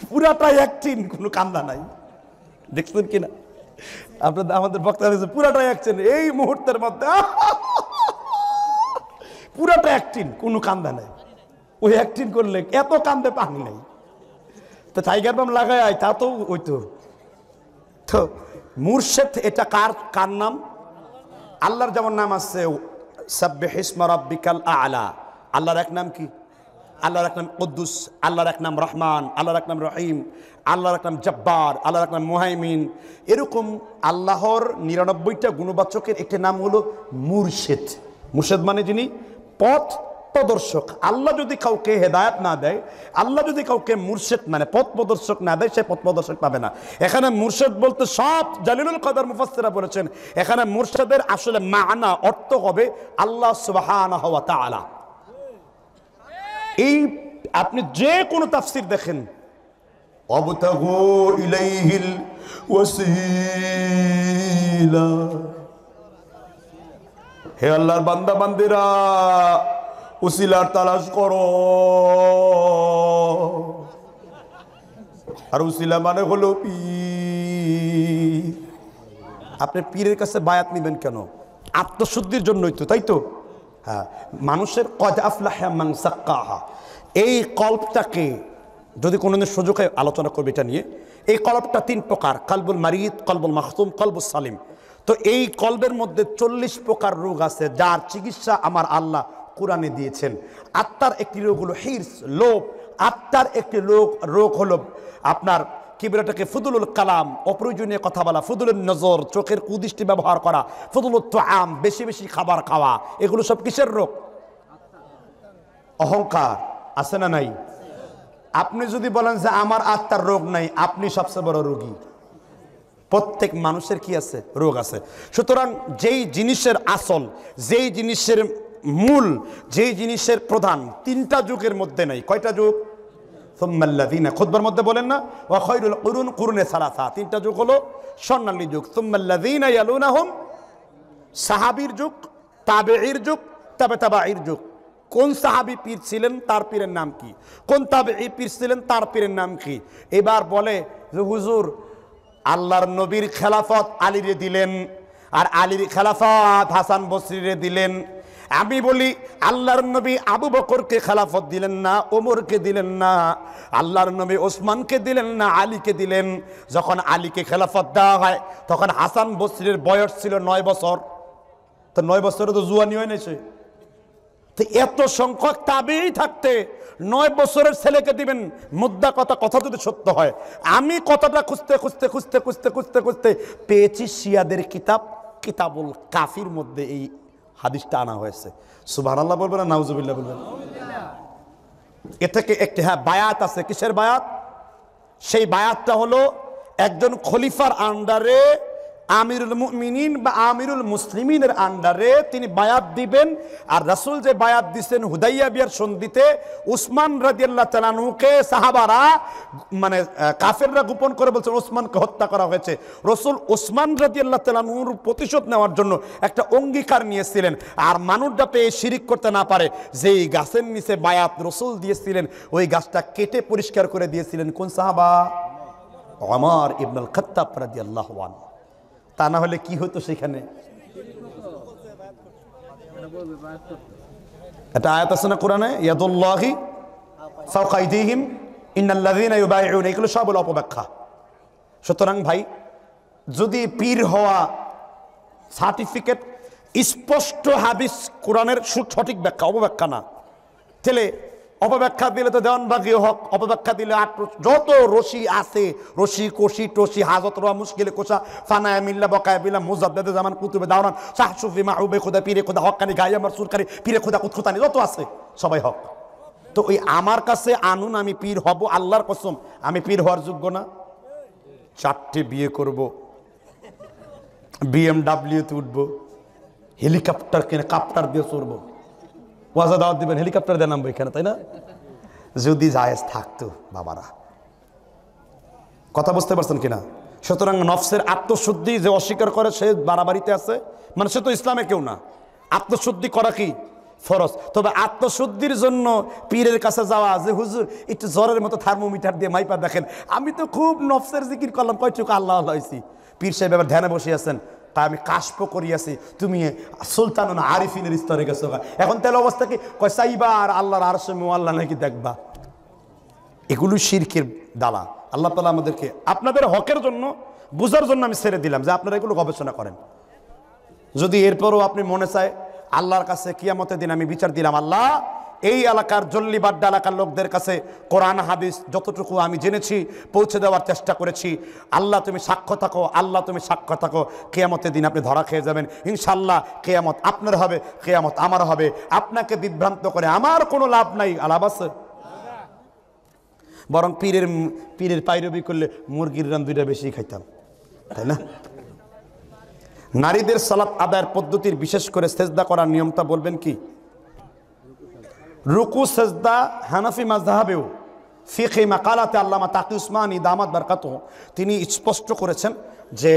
পুরাটাই অ্যাক্টিং কোনো কান্দা নাই দেখছেন কিনা আপনাদের আমাদের বক্তা হয়েছে পুরাটাই অ্যাকশন এই মুহূর্তের মধ্যে পুরাটা অ্যাক্টিং কোনো কান্দা নাই ওই অ্যাক্টিং করলে এত কান্দে পাহ নাই তো টাইগার বাম লাগায় তা তো ওই তো তো মুর্শেদ এটা কার কার নাম আল্লাহর যেমন নাম আছে আব্বিকাল আলা আল্লাহর এক নাম কি আল্লাহর এক নাম কদ্দুস আল্লাহর এক নাম রহমান আল্লাহর এক নাম রহিম আল্লাহর এক নাম জব্বার আল্লাহর এক নাম মোহাইমিন এরকম আল্লাহর নিরানব্বইটা গুণবাচকের একটি নাম হলো মুর্শেদ মুর্শেদ মানে যিনি পথ পথপ্রদর্শক আল্লাহ যদি কাউকে হেদায়ত না দেয় আল্লাহ যদি কাউকে মুর্শেদ মানে পথ প্রদর্শক না দেয় সে পথ প্রদর্শক পাবে না এখানে মুর্শেদ বলতে সব জালিলুল কদর মুফাসিরা বলেছেন এখানে মুর্শেদের আসলে মানা অর্থ হবে আল্লাহ সুবাহ এই আপনি যে কোনো তাফসির দেখেন হে আল্লাহর বান্দা বান্দিরা উসিলার তালাশ করো আর উসিলা মানে হলো পি আপনি পীরের কাছে বায়াত নেবেন কেন আত্মশুদ্ধির জন্যই তো তাই তো হ্যাঁ মানুষের কদাফলাহা মাংসাক্কাহা এই কল্পটাকে যদি কোনোদিন সুযোগ হয় আলোচনা করবে এটা নিয়ে এই কলবটা তিন প্রকার কলবুল মারিদ কলবুল মাহতুম কলবুল সালিম তো এই কলবের মধ্যে চল্লিশ প্রকার রোগ আছে যার চিকিৎসা আমার আল্লাহ কোরআনে দিয়েছেন আত্মার একটি রোগ হলো হিরস লোভ আত্মার একটি রোগ রোগ হলো আপনার কিবরাটাকে ফুদুলুল কালাম অপ্রয়োজনীয় কথা বলা ফুদুলের নজর চোখের কুদৃষ্টি ব্যবহার করা ফুদুল তো আম বেশি বেশি খাবার খাওয়া এগুলো সব কিসের রোগ অহংকার আছে না নাই আপনি যদি বলেন যে আমার আত্মার রোগ নাই আপনি সবচেয়ে বড় রোগী প্রত্যেক মানুষের কি আছে রোগ আছে সুতরাং যেই জিনিসের আসল যেই জিনিসের মূল যে জিনিসের প্রধান তিনটা যুগের মধ্যে নেই কয়টা যুগ সোম্মাল্লাদিনা খুদ্বার মধ্যে বলেন না ও খৈরুল করুন কুরুনে সালাসা তিনটা যুগ হলো স্বর্ণালী যুগ সোম্মাল্লাদিনা ইয়ালুন আহম সাহাবির যুগ তাবে ইর যুগ তাবে তাবা ইর যুগ কোন সাহাবি পীর ছিলেন তার পীরের নাম কি কোন তাবে এই পীর ছিলেন তার পীরের নাম কি এবার বলে যে হুজুর আল্লাহর নবীর খেলাফত আলীরে দিলেন আর আলীর খেলাফত হাসান বসরিরে দিলেন আমি বলি আল্লাহর নবী আবু বকরকে খেলাফত দিলেন না ওমরকে দিলেন না আল্লাহর নবী ওসমানকে দিলেন না আলীকে দিলেন যখন আলীকে খেলাফত দেওয়া হয় তখন হাসান বসরির বয়স ছিল নয় বছর তো নয় বছরে তো জুয়ানি হয়ে নিয়েছে তো এত সংখ্যক তাবেই থাকতে নয় বছরের ছেলেকে দিবেন মুদ্রা কথা কথা যদি সত্য হয় আমি কথাটা খুঁজতে খুঁজতে খুঁজতে খুঁজতে খুঁজতে খুঁজতে পেয়েছি শিয়াদের কিতাব কিতাবুল কাফির মধ্যে এই হাদিসটা আনা হয়েছে সুবাহ আল্লাহ বলবেন না নাউজুবিল্লাহ বলবেন এ থেকে একটি হ্যাঁ বায়াত আছে কিসের বায়াত সেই বায়াতটা হলো একজন খলিফার আন্ডারে আমিরুল মুমিনিন বা আমিরুল মুসলিমিনের আন্ডারে তিনি বায়াত দিবেন আর রাসুল যে বায়াত দিচ্ছেন হুদাইয়া বিয়ার সন্ধিতে উসমান রাজিয়াল্লাহ তালানুকে সাহাবারা মানে কাফেররা গোপন করে বলছেন ওসমানকে হত্যা করা হয়েছে রসুল ওসমান রাজিয়াল্লাহ তালানুর প্রতিশোধ নেওয়ার জন্য একটা অঙ্গীকার নিয়েছিলেন আর মানুষটা পেয়ে শিরিক করতে না পারে যেই গাছের নিচে বায়াত রসুল দিয়েছিলেন ওই গাছটা কেটে পরিষ্কার করে দিয়েছিলেন কোন সাহাবা আমার ইবনুল খত্তাব রাজিয়াল্লাহ আনহু তা না হলে কি হতো সেখানে এটা আয়াত আছে না কোরআনে ইয়াদুল্লাহি সাউকাইদিহিম ইন্নাল্লাযীনা ইউবাইউন এগুলো সব হলো অপব্যাখ্যা সুতরাং ভাই যদি পীর হওয়া সার্টিফিকেট স্পষ্ট হাদিস কোরআনের সঠিক ব্যাখ্যা অপব্যাখ্যা না তাহলে অপব্যাখ্যা দিলে তো দেওয়ানবাগি হক অপব্যাখ্যা দিলে যত রশি আছে রশি কষি টসি হাজত রোয়া মুশকিলে কোষা ফানা মিল্লা বকায়া বিল্লা জামান কুতুবে দাওরান শাহ সুফি মাহবুবে খোদা পীরে খোদা হকানি গায়ে আমার সুরকারি পীরে খোদা কুৎখুতানি যত আছে সবাই হক তো ওই আমার কাছে আনুন আমি পীর হব আল্লাহর কসম আমি পীর হওয়ার যোগ্য না চারটে বিয়ে করব বিএমডাব্লিউতে উঠবো হেলিকপ্টার কিনে কাপ্টার দিয়ে চড়বো ওয়াজা দাওয়াত দিবেন হেলিকপ্টার দিয়ে নামবো এখানে তাই না যদি জায়েজ থাকতো বাবারা কথা বুঝতে পারছেন কিনা সুতরাং নফসের আত্মশুদ্ধি যে অস্বীকার করে সে বাড়াবাড়িতে আছে মানে সে তো ইসলামে কেউ না আত্মশুদ্ধি করা কি ফরস তবে আত্মশুদ্ধির জন্য পীরের কাছে যাওয়া যে হুজুর একটু জ্বরের মতো থার্মোমিটার দিয়ে মাইপা দেখেন আমি তো খুব নফসের জিকির করলাম কয়টুকু আল্লাহ আল্লাহ হয়েছি পীর সাহেব এবার ধ্যানে বসে আছেন তা আমি কাশ্প করিয়াছি তুমি সুলতান আরিফিনের স্তরে গেছো এখন তাহলে অবস্থা কি কয় সাইবা আর আল্লাহর আরশে আল্লাহ নাকি দেখবা এগুলো শির্কের দালা আল্লাহ তালা আমাদেরকে আপনাদের হকের জন্য বোঝার জন্য আমি ছেড়ে দিলাম যে আপনারা এগুলো গবেষণা করেন যদি এরপরও আপনি মনে চায় আল্লাহর কাছে কিয়ামতের দিন আমি বিচার দিলাম আল্লাহ এই এলাকার জল্লিবাড্ডা এলাকার লোকদের কাছে কোরআন হাদিস যতটুকু আমি জেনেছি পৌঁছে দেওয়ার চেষ্টা করেছি আল্লাহ তুমি সাক্ষ্য থাকো আল্লাহ তুমি সাক্ষ্য থাকো কেয়ামতের দিন আপনি ধরা খেয়ে যাবেন ইনশাল্লাহ কেয়ামত আপনার হবে কেয়ামত আমার হবে আপনাকে বিভ্রান্ত করে আমার কোনো লাভ নাই আলাবাস বরং পীরের পীরের পাইরবি করলে মুরগির রান দুইটা বেশি খাইতাম তাই না নারীদের সালাত আদায়ের পদ্ধতির বিশেষ করে সেজদা করার নিয়মটা বলবেন কি রুকু সজদা হানাফি মাজদাহাবেও ফিখে মাকালাতে আল্লামা তাকি উসমানি দামাত বারকাত তিনি স্পষ্ট করেছেন যে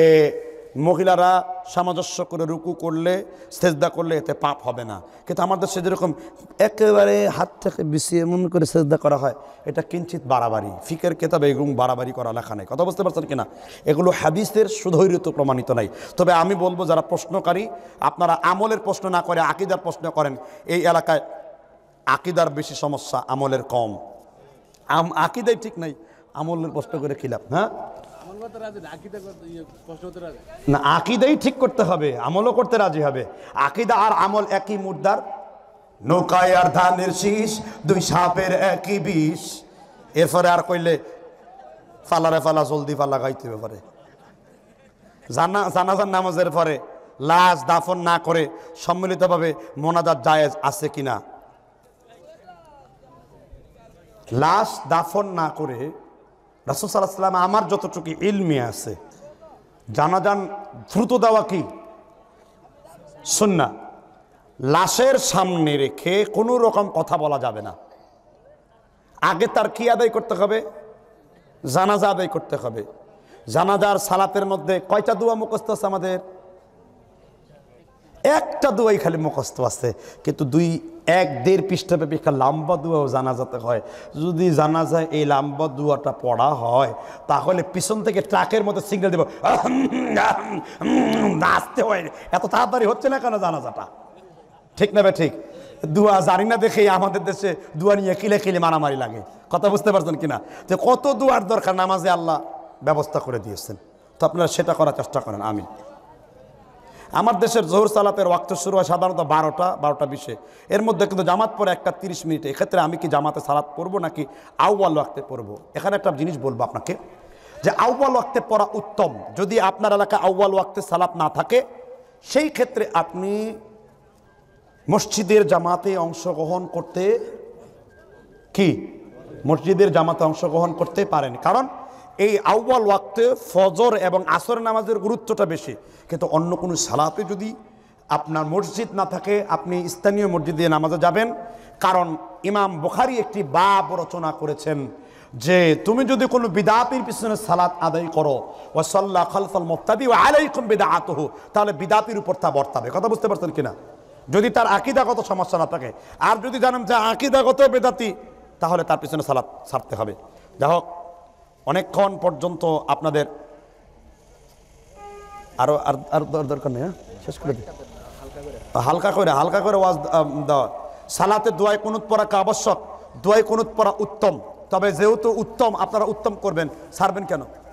মহিলারা সামঞ্জস্য করে রুকু করলে সেজদা করলে এতে পাপ হবে না কিন্তু আমাদের সে যেরকম একেবারে হাত থেকে বেশি এমন করে সেজদা করা হয় এটা কিঞ্চিত বাড়াবাড়ি ফিকের কেতাবে এগুলো বাড়াবাড়ি করা লেখা নেই কথা বুঝতে পারছেন কিনা এগুলো হাবিসের সুধৈর্য প্রমাণিত নাই তবে আমি বলবো যারা প্রশ্নকারী আপনারা আমলের প্রশ্ন না করে আকিদার প্রশ্ন করেন এই এলাকায় আকিদার বেশি সমস্যা আমলের কম আম আকিদাই ঠিক নাই আমলের কষ্ট করে খিলাম হ্যাঁ ইয়ে, না আকিদাই ঠিক করতে হবে আমলও করতে রাজি হবে আকিদা আর আমল একই মুদার নৌকায় আর ধানের শীষ দুই সাপের একই বিষ এরপরে আর কইলে ফালারে ফালা জলদি ফালা গাইতে ব্যাপারে জানা জানাজার নামাজের পরে লাশ দাফন না করে সম্মিলিতভাবে মোনাজাত জায়েজ আছে কিনা লাশ দাফন না করে রাসুল সাল্লাহ সাল্লাম আমার যতটুকু ইলমি আছে যান দ্রুত দেওয়া কি না লাশের সামনে রেখে কোনো রকম কথা বলা যাবে না আগে তার কি আদায় করতে হবে জানাজা আদায় করতে হবে জানাজার সালাতের মধ্যে কয়টা দোয়া মুখস্থ আছে আমাদের একটা দুয়াই খালি মুখস্থ আছে কিন্তু দুই এক দেড় পৃষ্ঠা ব্যাপী একটা লাম্বা দুয়াও জানাজাতে হয় যদি জানা যায় এই লাম্বা দুয়াটা পড়া হয় তাহলে পিছন থেকে ট্রাকের মতো সিগনাল দেব নাচতে হয় এত তাড়াতাড়ি হচ্ছে না কেন জানাজাটা ঠিক না ভাই ঠিক দুয়া জানি না দেখে আমাদের দেশে দুয়া নিয়ে কিলে কিলে মারামারি লাগে কথা বুঝতে পারছেন কিনা যে কত দুয়ার দরকার নামাজে আল্লাহ ব্যবস্থা করে দিয়েছেন তো আপনারা সেটা করার চেষ্টা করেন আমি আমার দেশের জোহর সালাতের ওয়াক্ত শুরু হয় সাধারণত বারোটা বারোটা বিশে এর মধ্যে কিন্তু জামাত পরে একটা তিরিশ মিনিটে এক্ষেত্রে আমি কি জামাতে সালাত পড়বো নাকি আউয়াল ওয়াক্তে পড়বো এখানে একটা জিনিস বলবো আপনাকে যে আউয়াল ওয়াক্তে পড়া উত্তম যদি আপনার এলাকায় আউয়াল ওয়াক্তে সালাত না থাকে সেই ক্ষেত্রে আপনি মসজিদের জামাতে অংশগ্রহণ করতে কি মসজিদের জামাতে অংশগ্রহণ করতে পারেন কারণ এই আউ্বাল ওয়াক্তে ফজর এবং আসর নামাজের গুরুত্বটা বেশি কিন্তু অন্য কোনো সালাতে যদি আপনার মসজিদ না থাকে আপনি স্থানীয় মসজিদে নামাজে যাবেন কারণ ইমাম বুখারি একটি বাপ রচনা করেছেন যে তুমি যদি কোনো বিদাতির পিছনে সালাত আদায় করো ও সাল্লা খালসাল মোত্তাদি ও আলাইকুম বেদা আতহ তাহলে বিদাতির উপর তা বর্তাবে কথা বুঝতে পারছেন কিনা যদি তার আকিদাগত সমস্যা না থাকে আর যদি জানেন যে আকিদাগত বেদাতি তাহলে তার পিছনে সালাত ছাড়তে হবে যাই হোক অনেকক্ষণ পর্যন্ত আপনাদের আরও আর আর দরকার নেই হ্যাঁ শেষ করে হালকা করে হালকা করে ওয়াজ দেওয়া সালাতে দোয়াই কুনুত পড়াকে আবশ্যক দোয়াই কুনুত পড়া উত্তম তবে যেহেতু উত্তম আপনারা উত্তম করবেন ছাড়বেন কেন